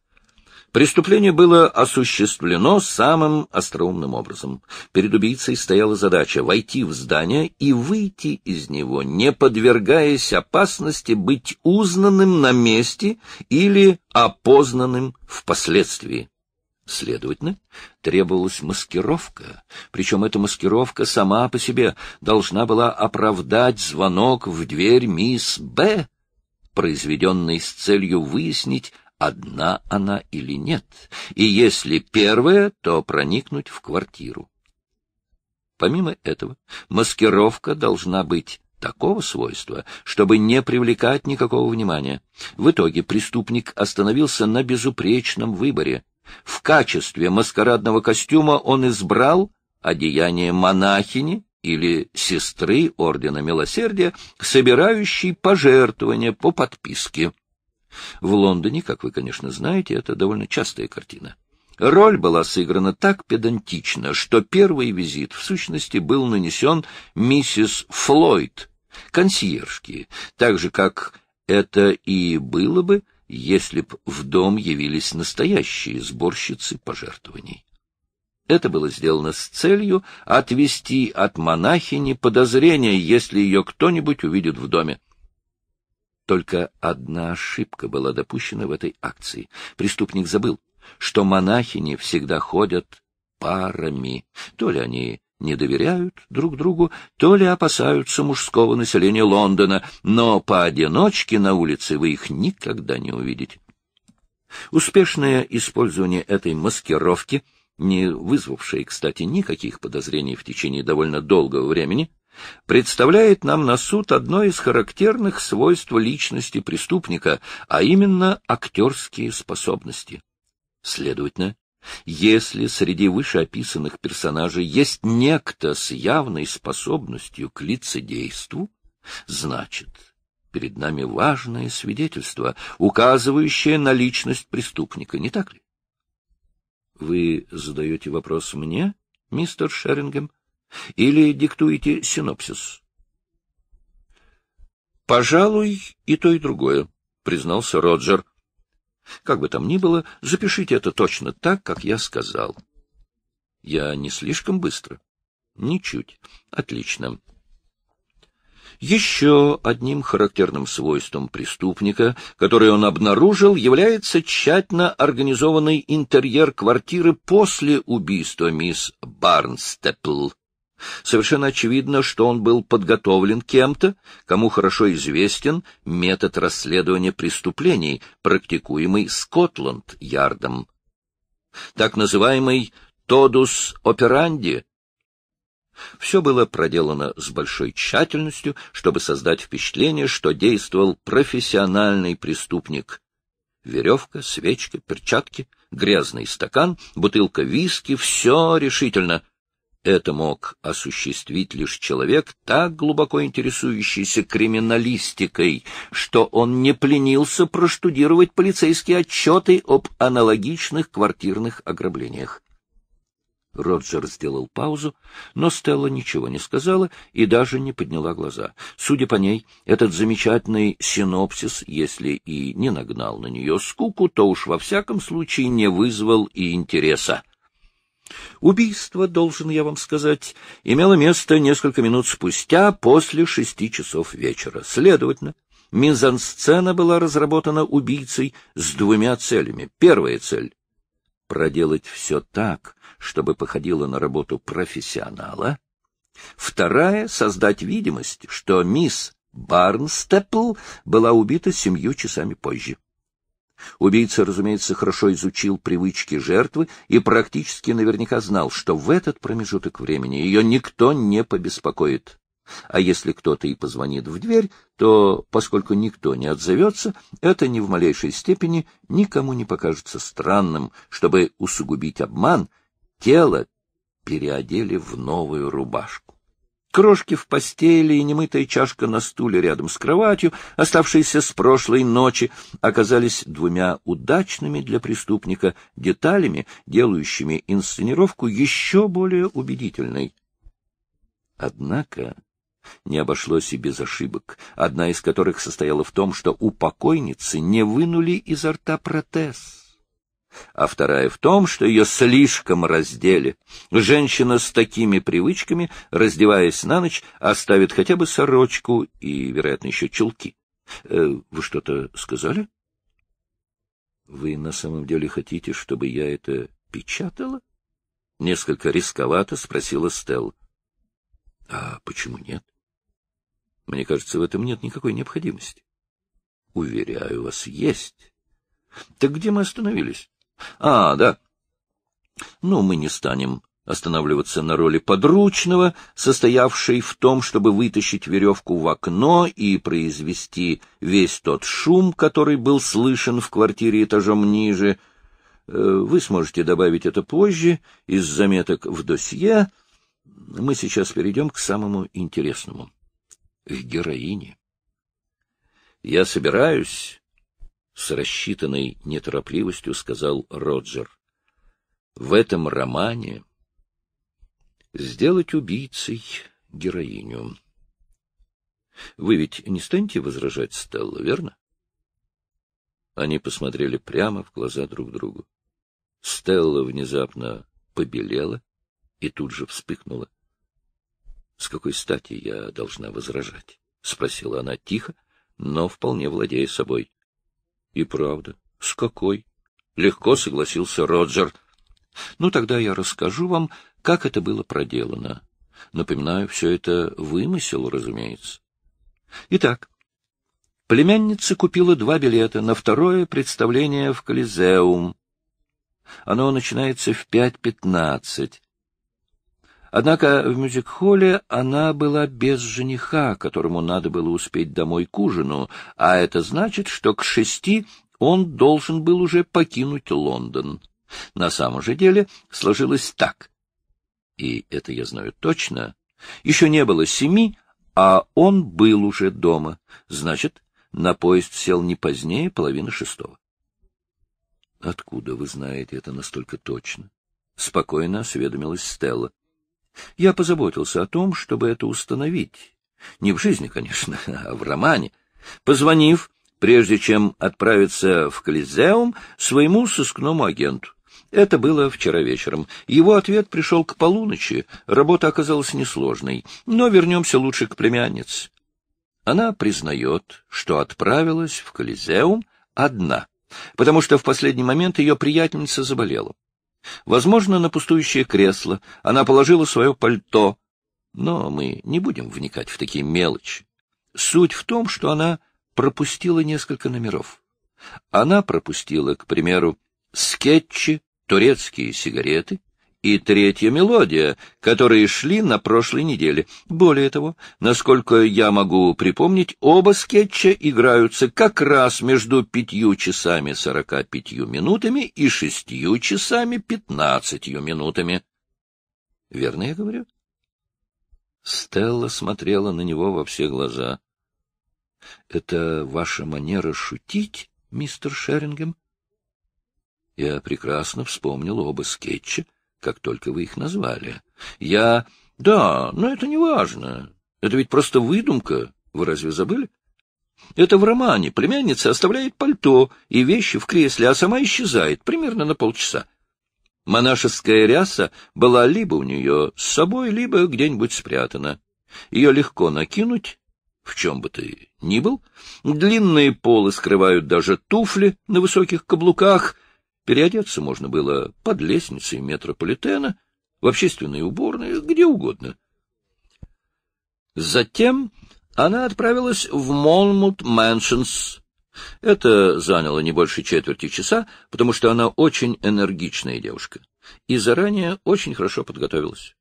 преступление было осуществлено самым остроумным образом. Перед убийцей стояла задача войти в здание и выйти из него, не подвергаясь опасности быть узнанным на месте или опознанным впоследствии. Следовательно, требовалась маскировка, причем эта маскировка сама по себе должна была оправдать звонок в дверь мисс Б, произведенный с целью выяснить, одна она или нет, и если первая, то проникнуть в квартиру. Помимо этого, маскировка должна быть такого свойства, чтобы не привлекать никакого внимания. В итоге преступник остановился на безупречном выборе — в качестве маскарадного костюма он избрал одеяние монахини или сестры Ордена Милосердия, собирающей пожертвования по подписке. В Лондоне, как вы, конечно, знаете, это довольно частая картина. Роль была сыграна так педантично, что первый визит, в сущности, был нанесен миссис Флойд, консьержке, так же, как это и было бы, если б в дом явились настоящие сборщицы пожертвований. Это было сделано с целью отвести от монахини подозрения, если ее кто-нибудь увидит в доме. Только одна ошибка была допущена в этой акции. Преступник забыл, что монахини всегда ходят парами. То ли они не доверяют друг другу, то ли опасаются мужского населения Лондона, но поодиночке на улице вы их никогда не увидите. Успешное использование этой маскировки, не вызвавшей, кстати, никаких подозрений в течение довольно долгого времени, представляет нам на суд одно из характерных свойств личности преступника, а именно актерские способности. Следовательно, если среди вышеописанных персонажей есть некто с явной способностью к лицедейству, значит, перед нами важное свидетельство, указывающее на личность преступника, не так ли? Вы задаете вопрос мне, мистер Шерингем, или диктуете синопсис? Пожалуй, и то, и другое, признался Роджер. Как бы там ни было, запишите это точно так, как я сказал. Я не слишком быстро? Ничуть. Отлично. Еще одним характерным свойством преступника, которое он обнаружил, является тщательно организованный интерьер квартиры после убийства мисс Барнстепл. Совершенно очевидно, что он был подготовлен кем-то, кому хорошо известен метод расследования преступлений, практикуемый Скотланд-Ярдом. Так называемый «тодус операнди» Все было проделано с большой тщательностью, чтобы создать впечатление, что действовал профессиональный преступник. Веревка, свечка, перчатки, грязный стакан, бутылка виски — все решительно — это мог осуществить лишь человек, так глубоко интересующийся криминалистикой, что он не пленился проштудировать полицейские отчеты об аналогичных квартирных ограблениях. Роджер сделал паузу, но Стелла ничего не сказала и даже не подняла глаза. Судя по ней, этот замечательный синопсис, если и не нагнал на нее скуку, то уж во всяком случае не вызвал и интереса. Убийство, должен я вам сказать, имело место несколько минут спустя, после шести часов вечера. Следовательно, мизансцена была разработана убийцей с двумя целями. Первая цель — проделать все так, чтобы походило на работу профессионала. Вторая — создать видимость, что мисс Барнстепл была убита семью часами позже. Убийца, разумеется, хорошо изучил привычки жертвы и практически наверняка знал, что в этот промежуток времени ее никто не побеспокоит. А если кто-то и позвонит в дверь, то, поскольку никто не отзовется, это ни в малейшей степени никому не покажется странным, чтобы усугубить обман, тело переодели в новую рубашку крошки в постели и немытая чашка на стуле рядом с кроватью, оставшиеся с прошлой ночи, оказались двумя удачными для преступника деталями, делающими инсценировку еще более убедительной. Однако не обошлось и без ошибок, одна из которых состояла в том, что у покойницы не вынули изо рта протез а вторая в том, что ее слишком раздели. Женщина с такими привычками, раздеваясь на ночь, оставит хотя бы сорочку и, вероятно, еще чулки. Э, — Вы что-то сказали? — Вы на самом деле хотите, чтобы я это печатала? — несколько рисковато спросила Стелла. — А почему нет? — Мне кажется, в этом нет никакой необходимости. — Уверяю вас, есть. — Так где мы остановились? — А, да. Ну, мы не станем останавливаться на роли подручного, состоявшей в том, чтобы вытащить веревку в окно и произвести весь тот шум, который был слышен в квартире этажом ниже. Э, вы сможете добавить это позже из заметок в досье. Мы сейчас перейдем к самому интересному — к героине. Я собираюсь с рассчитанной неторопливостью сказал Роджер. В этом романе сделать убийцей героиню. Вы ведь не станете возражать, Стелла, верно? Они посмотрели прямо в глаза друг другу. Стелла внезапно побелела и тут же вспыхнула. — С какой стати я должна возражать? — спросила она тихо, но вполне владея собой. И правда, с какой? Легко согласился Роджер. Ну, тогда я расскажу вам, как это было проделано. Напоминаю, все это вымысел, разумеется. Итак, племянница купила два билета на второе представление в Колизеум. Оно начинается в пять пятнадцать. Однако в мюзик-холле она была без жениха, которому надо было успеть домой к ужину, а это значит, что к шести он должен был уже покинуть Лондон. На самом же деле сложилось так. И это я знаю точно. Еще не было семи, а он был уже дома. Значит, на поезд сел не позднее половины шестого. — Откуда вы знаете это настолько точно? — спокойно осведомилась Стелла. Я позаботился о том, чтобы это установить. Не в жизни, конечно, [laughs] а в романе. Позвонив, прежде чем отправиться в Колизеум, своему сыскному агенту. Это было вчера вечером. Его ответ пришел к полуночи. Работа оказалась несложной. Но вернемся лучше к племяннице. Она признает, что отправилась в Колизеум одна, потому что в последний момент ее приятельница заболела. Возможно, на пустующее кресло она положила свое пальто, но мы не будем вникать в такие мелочи. Суть в том, что она пропустила несколько номеров. Она пропустила, к примеру, скетчи, турецкие сигареты и третья мелодия, которые шли на прошлой неделе. Более того, насколько я могу припомнить, оба скетча играются как раз между пятью часами сорока пятью минутами и шестью часами пятнадцатью минутами. Верно я говорю? Стелла смотрела на него во все глаза. — Это ваша манера шутить, мистер Шерингем? Я прекрасно вспомнил оба скетча, как только вы их назвали. Я... Да, но это не важно. Это ведь просто выдумка. Вы разве забыли? Это в романе. Племянница оставляет пальто и вещи в кресле, а сама исчезает примерно на полчаса. Монашеская ряса была либо у нее с собой, либо где-нибудь спрятана. Ее легко накинуть, в чем бы ты ни был. Длинные полы скрывают даже туфли на высоких каблуках — Переодеться можно было под лестницей метрополитена, в общественной уборной, где угодно. Затем она отправилась в Монмут Мэншенс. Это заняло не больше четверти часа, потому что она очень энергичная девушка и заранее очень хорошо подготовилась.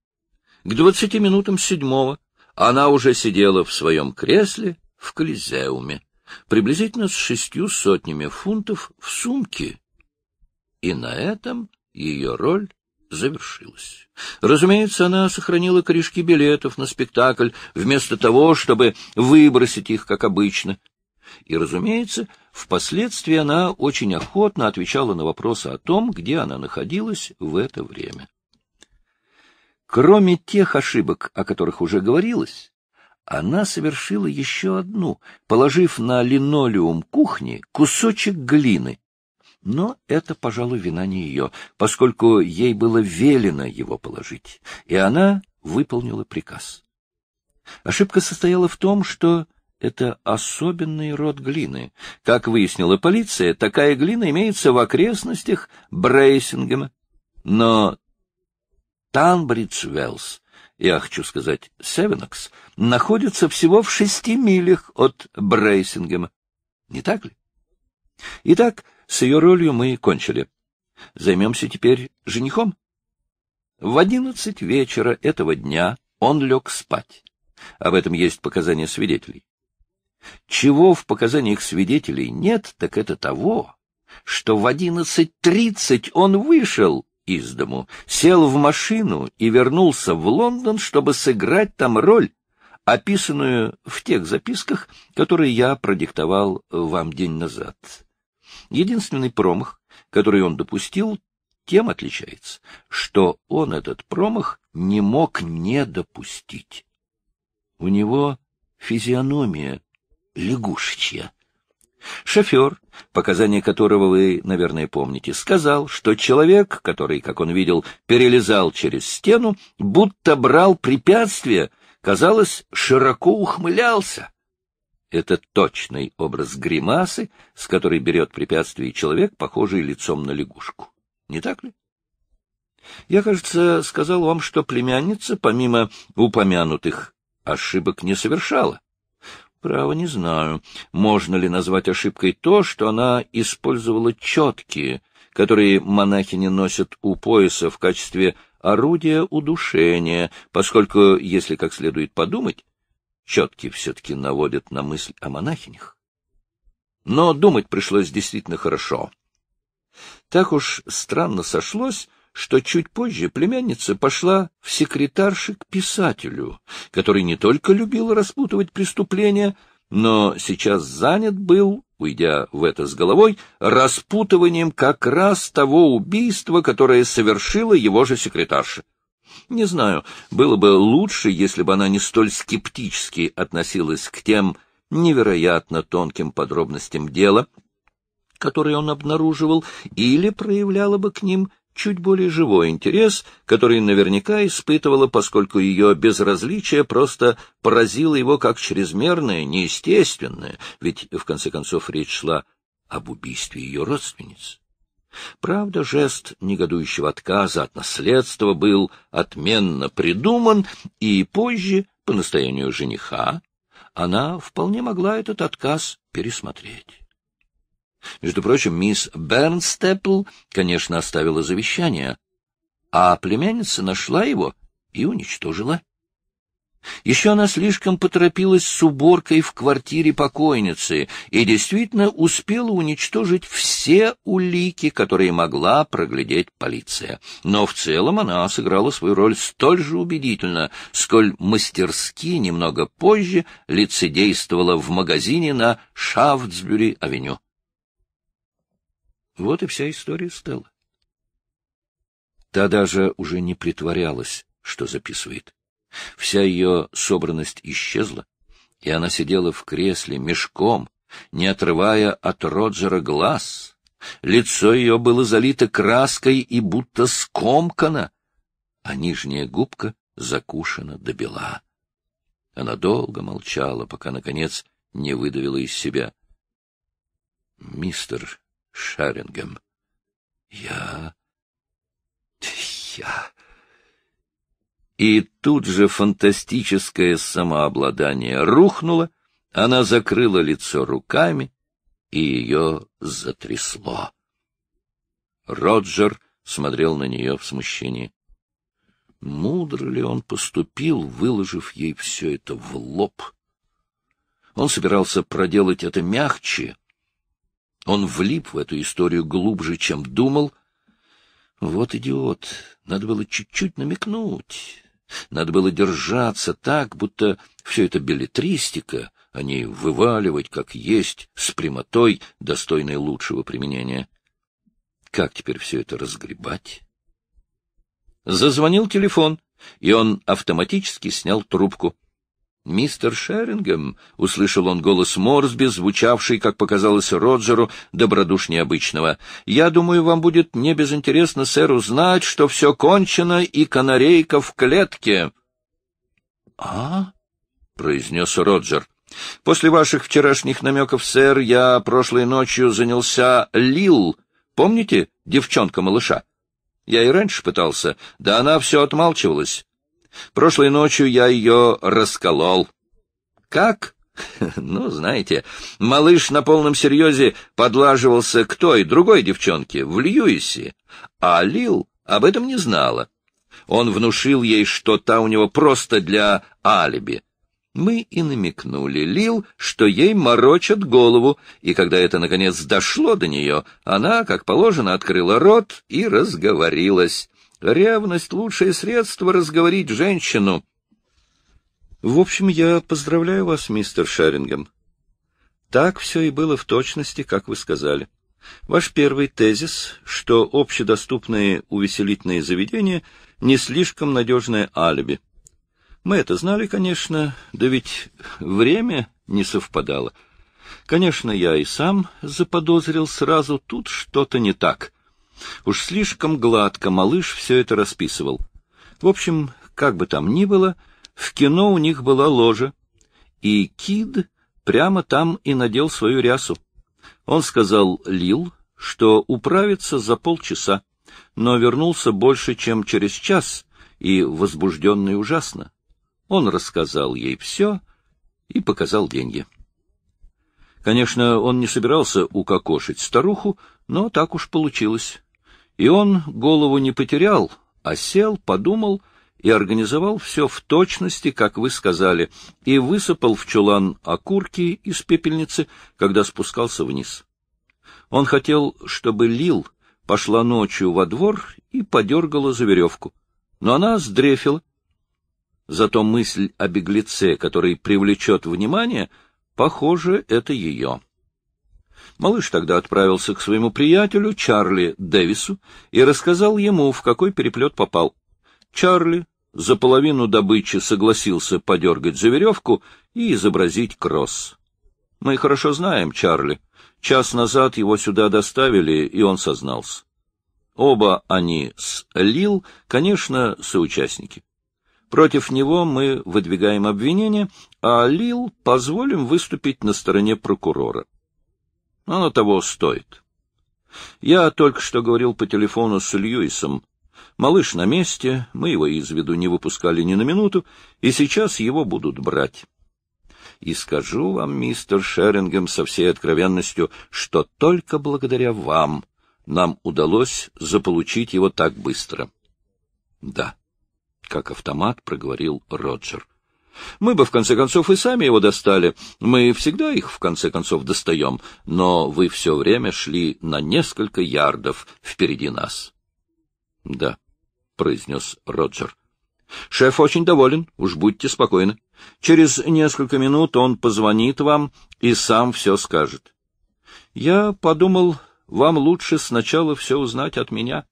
К двадцати минутам седьмого она уже сидела в своем кресле в Колизеуме, приблизительно с шестью сотнями фунтов в сумке и на этом ее роль завершилась. Разумеется, она сохранила корешки билетов на спектакль, вместо того, чтобы выбросить их, как обычно. И, разумеется, впоследствии она очень охотно отвечала на вопросы о том, где она находилась в это время. Кроме тех ошибок, о которых уже говорилось, она совершила еще одну, положив на линолеум кухни кусочек глины, но это, пожалуй, вина не ее, поскольку ей было велено его положить, и она выполнила приказ. Ошибка состояла в том, что это особенный род глины. Как выяснила полиция, такая глина имеется в окрестностях Брейсингема. Но танбридж я хочу сказать Севенокс, находится всего в шести милях от Брейсингема. Не так ли? Итак, с ее ролью мы и кончили. Займемся теперь женихом. В одиннадцать вечера этого дня он лег спать. Об этом есть показания свидетелей. Чего в показаниях свидетелей нет, так это того, что в одиннадцать тридцать он вышел из дому, сел в машину и вернулся в Лондон, чтобы сыграть там роль, описанную в тех записках, которые я продиктовал вам день назад. Единственный промах, который он допустил, тем отличается, что он этот промах не мог не допустить. У него физиономия лягушечья. Шофер, показания которого вы, наверное, помните, сказал, что человек, который, как он видел, перелезал через стену, будто брал препятствие, казалось, широко ухмылялся. Это точный образ гримасы, с которой берет препятствие человек, похожий лицом на лягушку. Не так ли? Я, кажется, сказал вам, что племянница, помимо упомянутых, ошибок не совершала. Право не знаю, можно ли назвать ошибкой то, что она использовала четкие, которые монахини носят у пояса в качестве орудия удушения, поскольку, если как следует подумать, Четки все-таки наводят на мысль о монахинях. Но думать пришлось действительно хорошо. Так уж странно сошлось, что чуть позже племянница пошла в секретарши к писателю, который не только любил распутывать преступления, но сейчас занят был, уйдя в это с головой, распутыванием как раз того убийства, которое совершила его же секретарша. Не знаю, было бы лучше, если бы она не столь скептически относилась к тем невероятно тонким подробностям дела, которые он обнаруживал, или проявляла бы к ним чуть более живой интерес, который наверняка испытывала, поскольку ее безразличие просто поразило его как чрезмерное, неестественное, ведь, в конце концов, речь шла об убийстве ее родственницы. Правда, жест негодующего отказа от наследства был отменно придуман, и позже, по настоянию жениха, она вполне могла этот отказ пересмотреть. Между прочим, мисс Бернстепл, конечно, оставила завещание, а племянница нашла его и уничтожила. Еще она слишком поторопилась с уборкой в квартире покойницы и действительно успела уничтожить все улики, которые могла проглядеть полиция. Но в целом она сыграла свою роль столь же убедительно, сколь мастерски немного позже лицедействовала в магазине на Шафтсбюри-авеню. Вот и вся история Стелла. Та даже уже не притворялась, что записывает. Вся ее собранность исчезла, и она сидела в кресле мешком, не отрывая от Роджера глаз. Лицо ее было залито краской и будто скомкано, а нижняя губка закушена до бела. Она долго молчала, пока, наконец, не выдавила из себя. — Мистер Шарингем, я... я и тут же фантастическое самообладание рухнуло, она закрыла лицо руками, и ее затрясло. Роджер смотрел на нее в смущении. Мудро ли он поступил, выложив ей все это в лоб? Он собирался проделать это мягче. Он влип в эту историю глубже, чем думал. Вот идиот, надо было чуть-чуть намекнуть. Надо было держаться так, будто все это билетристика, а не вываливать, как есть, с прямотой, достойной лучшего применения. Как теперь все это разгребать? Зазвонил телефон, и он автоматически снял трубку. «Мистер Шерингем», — услышал он голос Морсби, звучавший, как показалось Роджеру, добродушнее обычного, — «я думаю, вам будет не безинтересно, сэр, узнать, что все кончено и канарейка в клетке». «А?» — произнес Роджер. «После ваших вчерашних намеков, сэр, я прошлой ночью занялся Лил. Помните девчонка-малыша? Я и раньше пытался, да она все отмалчивалась». Прошлой ночью я ее расколол. Как? [laughs] Ну, знаете, малыш на полном серьезе подлаживался к той, другой девчонке, в Льюисе, а Лил об этом не знала. Он внушил ей, что та у него просто для алиби. Мы и намекнули Лил, что ей морочат голову, и когда это, наконец, дошло до нее, она, как положено, открыла рот и разговорилась. Ревность — лучшее средство разговорить женщину. В общем, я поздравляю вас, мистер Шарингем. Так все и было в точности, как вы сказали. Ваш первый тезис, что общедоступные увеселительные заведения — не слишком надежное алиби. Мы это знали, конечно, да ведь время не совпадало. Конечно, я и сам заподозрил сразу, тут что-то не так. Уж слишком гладко малыш все это расписывал. В общем, как бы там ни было, в кино у них была ложа, и Кид прямо там и надел свою рясу. Он сказал Лил, что управится за полчаса, но вернулся больше, чем через час, и возбужденный ужасно. Он рассказал ей все и показал деньги. Конечно, он не собирался укокошить старуху, но так уж получилось. И он голову не потерял, а сел, подумал и организовал все в точности, как вы сказали, и высыпал в чулан окурки из пепельницы, когда спускался вниз. Он хотел, чтобы Лил пошла ночью во двор и подергала за веревку, но она сдрефила. Зато мысль о беглеце, который привлечет внимание, похоже, это ее. Малыш тогда отправился к своему приятелю Чарли Дэвису и рассказал ему, в какой переплет попал. Чарли за половину добычи согласился подергать за веревку и изобразить кросс. Мы хорошо знаем Чарли. Час назад его сюда доставили, и он сознался. Оба они с Лил, конечно, соучастники. Против него мы выдвигаем обвинение, а Лил позволим выступить на стороне прокурора. Оно того стоит. Я только что говорил по телефону с Льюисом. Малыш на месте, мы его из виду не выпускали ни на минуту, и сейчас его будут брать. И скажу вам, мистер Шерингем, со всей откровенностью, что только благодаря вам нам удалось заполучить его так быстро. — Да, — как автомат проговорил Роджер. Мы бы, в конце концов, и сами его достали. Мы всегда их, в конце концов, достаем. Но вы все время шли на несколько ярдов впереди нас. — Да, — произнес Роджер. — Шеф очень доволен, уж будьте спокойны. Через несколько минут он позвонит вам и сам все скажет. — Я подумал, вам лучше сначала все узнать от меня.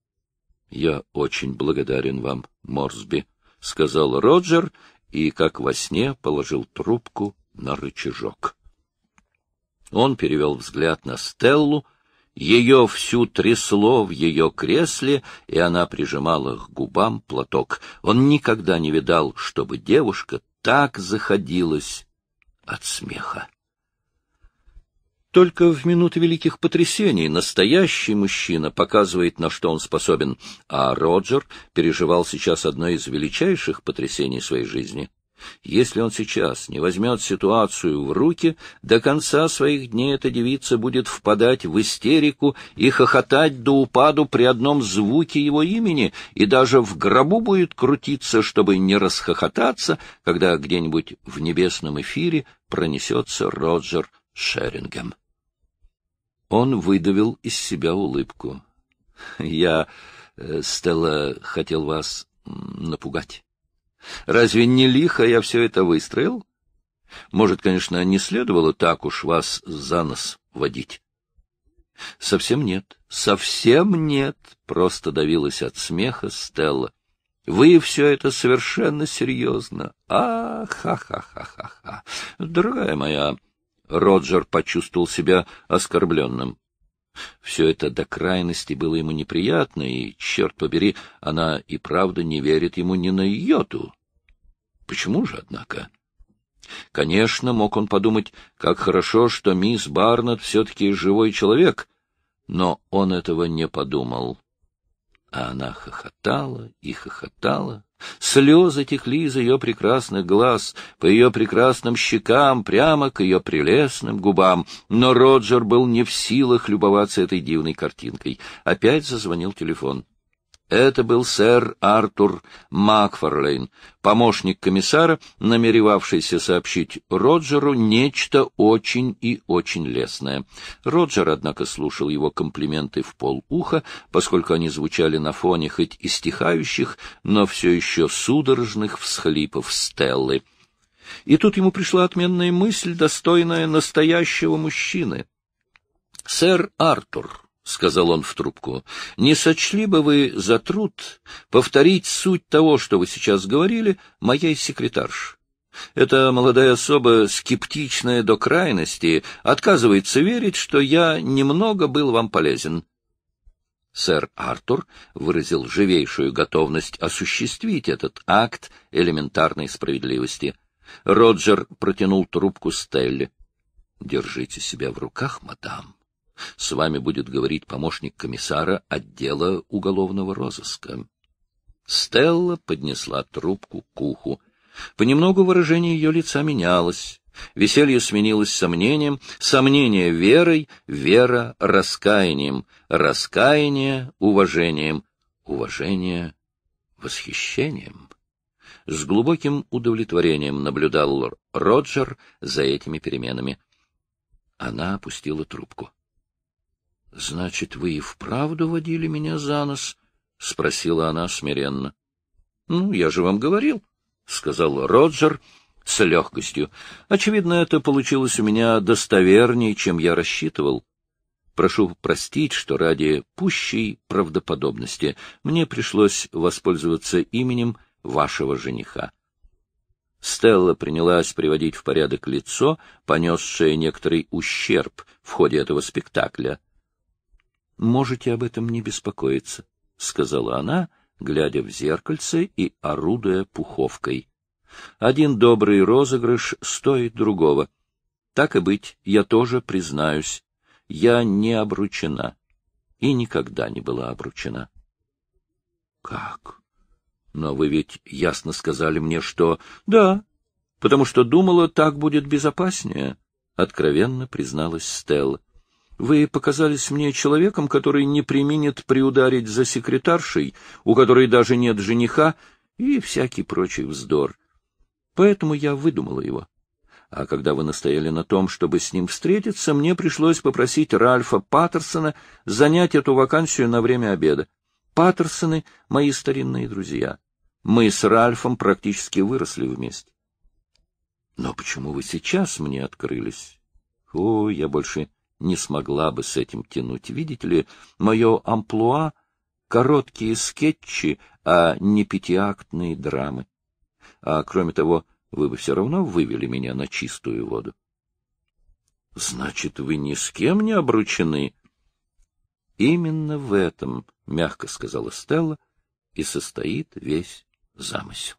— Я очень благодарен вам, Морсби, — сказал Роджер и, как во сне, положил трубку на рычажок. Он перевел взгляд на Стеллу, ее всю трясло в ее кресле, и она прижимала к губам платок. Он никогда не видал, чтобы девушка так заходилась от смеха. Только в минуты великих потрясений настоящий мужчина показывает, на что он способен, а Роджер переживал сейчас одно из величайших потрясений своей жизни. Если он сейчас не возьмет ситуацию в руки, до конца своих дней эта девица будет впадать в истерику и хохотать до упаду при одном звуке его имени, и даже в гробу будет крутиться, чтобы не расхохотаться, когда где-нибудь в небесном эфире пронесется Роджер Шерингем. Он выдавил из себя улыбку. — Я, э, Стелла, хотел вас напугать. Разве не лихо я все это выстроил? Может, конечно, не следовало так уж вас за нос водить. — Совсем нет, совсем нет, — просто давилась от смеха Стелла. — Вы все это совершенно серьезно. А-ха-ха-ха-ха-ха. Дорогая моя... Роджер почувствовал себя оскорбленным. Все это до крайности было ему неприятно, и, черт побери, она и правда не верит ему ни на йоту. Почему же, однако? Конечно, мог он подумать, как хорошо, что мисс Барнетт все-таки живой человек, но он этого не подумал. А она хохотала и хохотала. Слезы текли из ее прекрасных глаз, по ее прекрасным щекам, прямо к ее прелестным губам. Но Роджер был не в силах любоваться этой дивной картинкой. Опять зазвонил телефон. Это был сэр Артур Макфарлейн, помощник комиссара, намеревавшийся сообщить Роджеру нечто очень и очень лестное. Роджер, однако, слушал его комплименты в полуха, поскольку они звучали на фоне хоть и стихающих, но все еще судорожных всхлипов Стеллы. И тут ему пришла отменная мысль, достойная настоящего мужчины. «Сэр Артур», — сказал он в трубку, — не сочли бы вы за труд повторить суть того, что вы сейчас говорили, моей секретарш? Эта молодая особа, скептичная до крайности, отказывается верить, что я немного был вам полезен. Сэр Артур выразил живейшую готовность осуществить этот акт элементарной справедливости. Роджер протянул трубку Стелли. — Держите себя в руках, мадам. С вами будет говорить помощник комиссара отдела уголовного розыска. Стелла поднесла трубку к уху. Понемногу выражение ее лица менялось. Веселье сменилось сомнением, сомнение верой, вера раскаянием, раскаяние уважением, уважение восхищением. С глубоким удовлетворением наблюдал Роджер за этими переменами. Она опустила трубку. — Значит, вы и вправду водили меня за нос? — спросила она смиренно. — Ну, я же вам говорил, — сказал Роджер с легкостью. — Очевидно, это получилось у меня достовернее, чем я рассчитывал. Прошу простить, что ради пущей правдоподобности мне пришлось воспользоваться именем вашего жениха. Стелла принялась приводить в порядок лицо, понесшее некоторый ущерб в ходе этого спектакля. Можете об этом не беспокоиться, — сказала она, глядя в зеркальце и орудуя пуховкой. Один добрый розыгрыш стоит другого. Так и быть, я тоже признаюсь, я не обручена и никогда не была обручена. — Как? Но вы ведь ясно сказали мне, что... — Да, потому что думала, так будет безопаснее, — откровенно призналась Стелла. Вы показались мне человеком, который не применит приударить за секретаршей, у которой даже нет жениха, и всякий прочий вздор. Поэтому я выдумала его. А когда вы настояли на том, чтобы с ним встретиться, мне пришлось попросить Ральфа Паттерсона занять эту вакансию на время обеда. Паттерсоны — мои старинные друзья. Мы с Ральфом практически выросли вместе. Но почему вы сейчас мне открылись? О, я больше не смогла бы с этим тянуть. Видите ли, мое амплуа — короткие скетчи, а не пятиактные драмы. А кроме того, вы бы все равно вывели меня на чистую воду. — Значит, вы ни с кем не обручены? — Именно в этом, — мягко сказала Стелла, — и состоит весь замысел.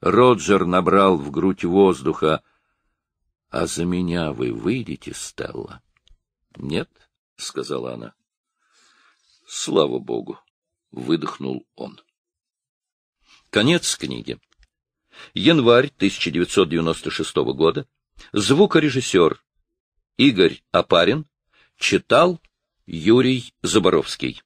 Роджер набрал в грудь воздуха, —— А за меня вы выйдете, Стелла? — Нет, — сказала она. — Слава богу! — выдохнул он. Конец книги. Январь 1996 года. Звукорежиссер Игорь Апарин читал Юрий Заборовский.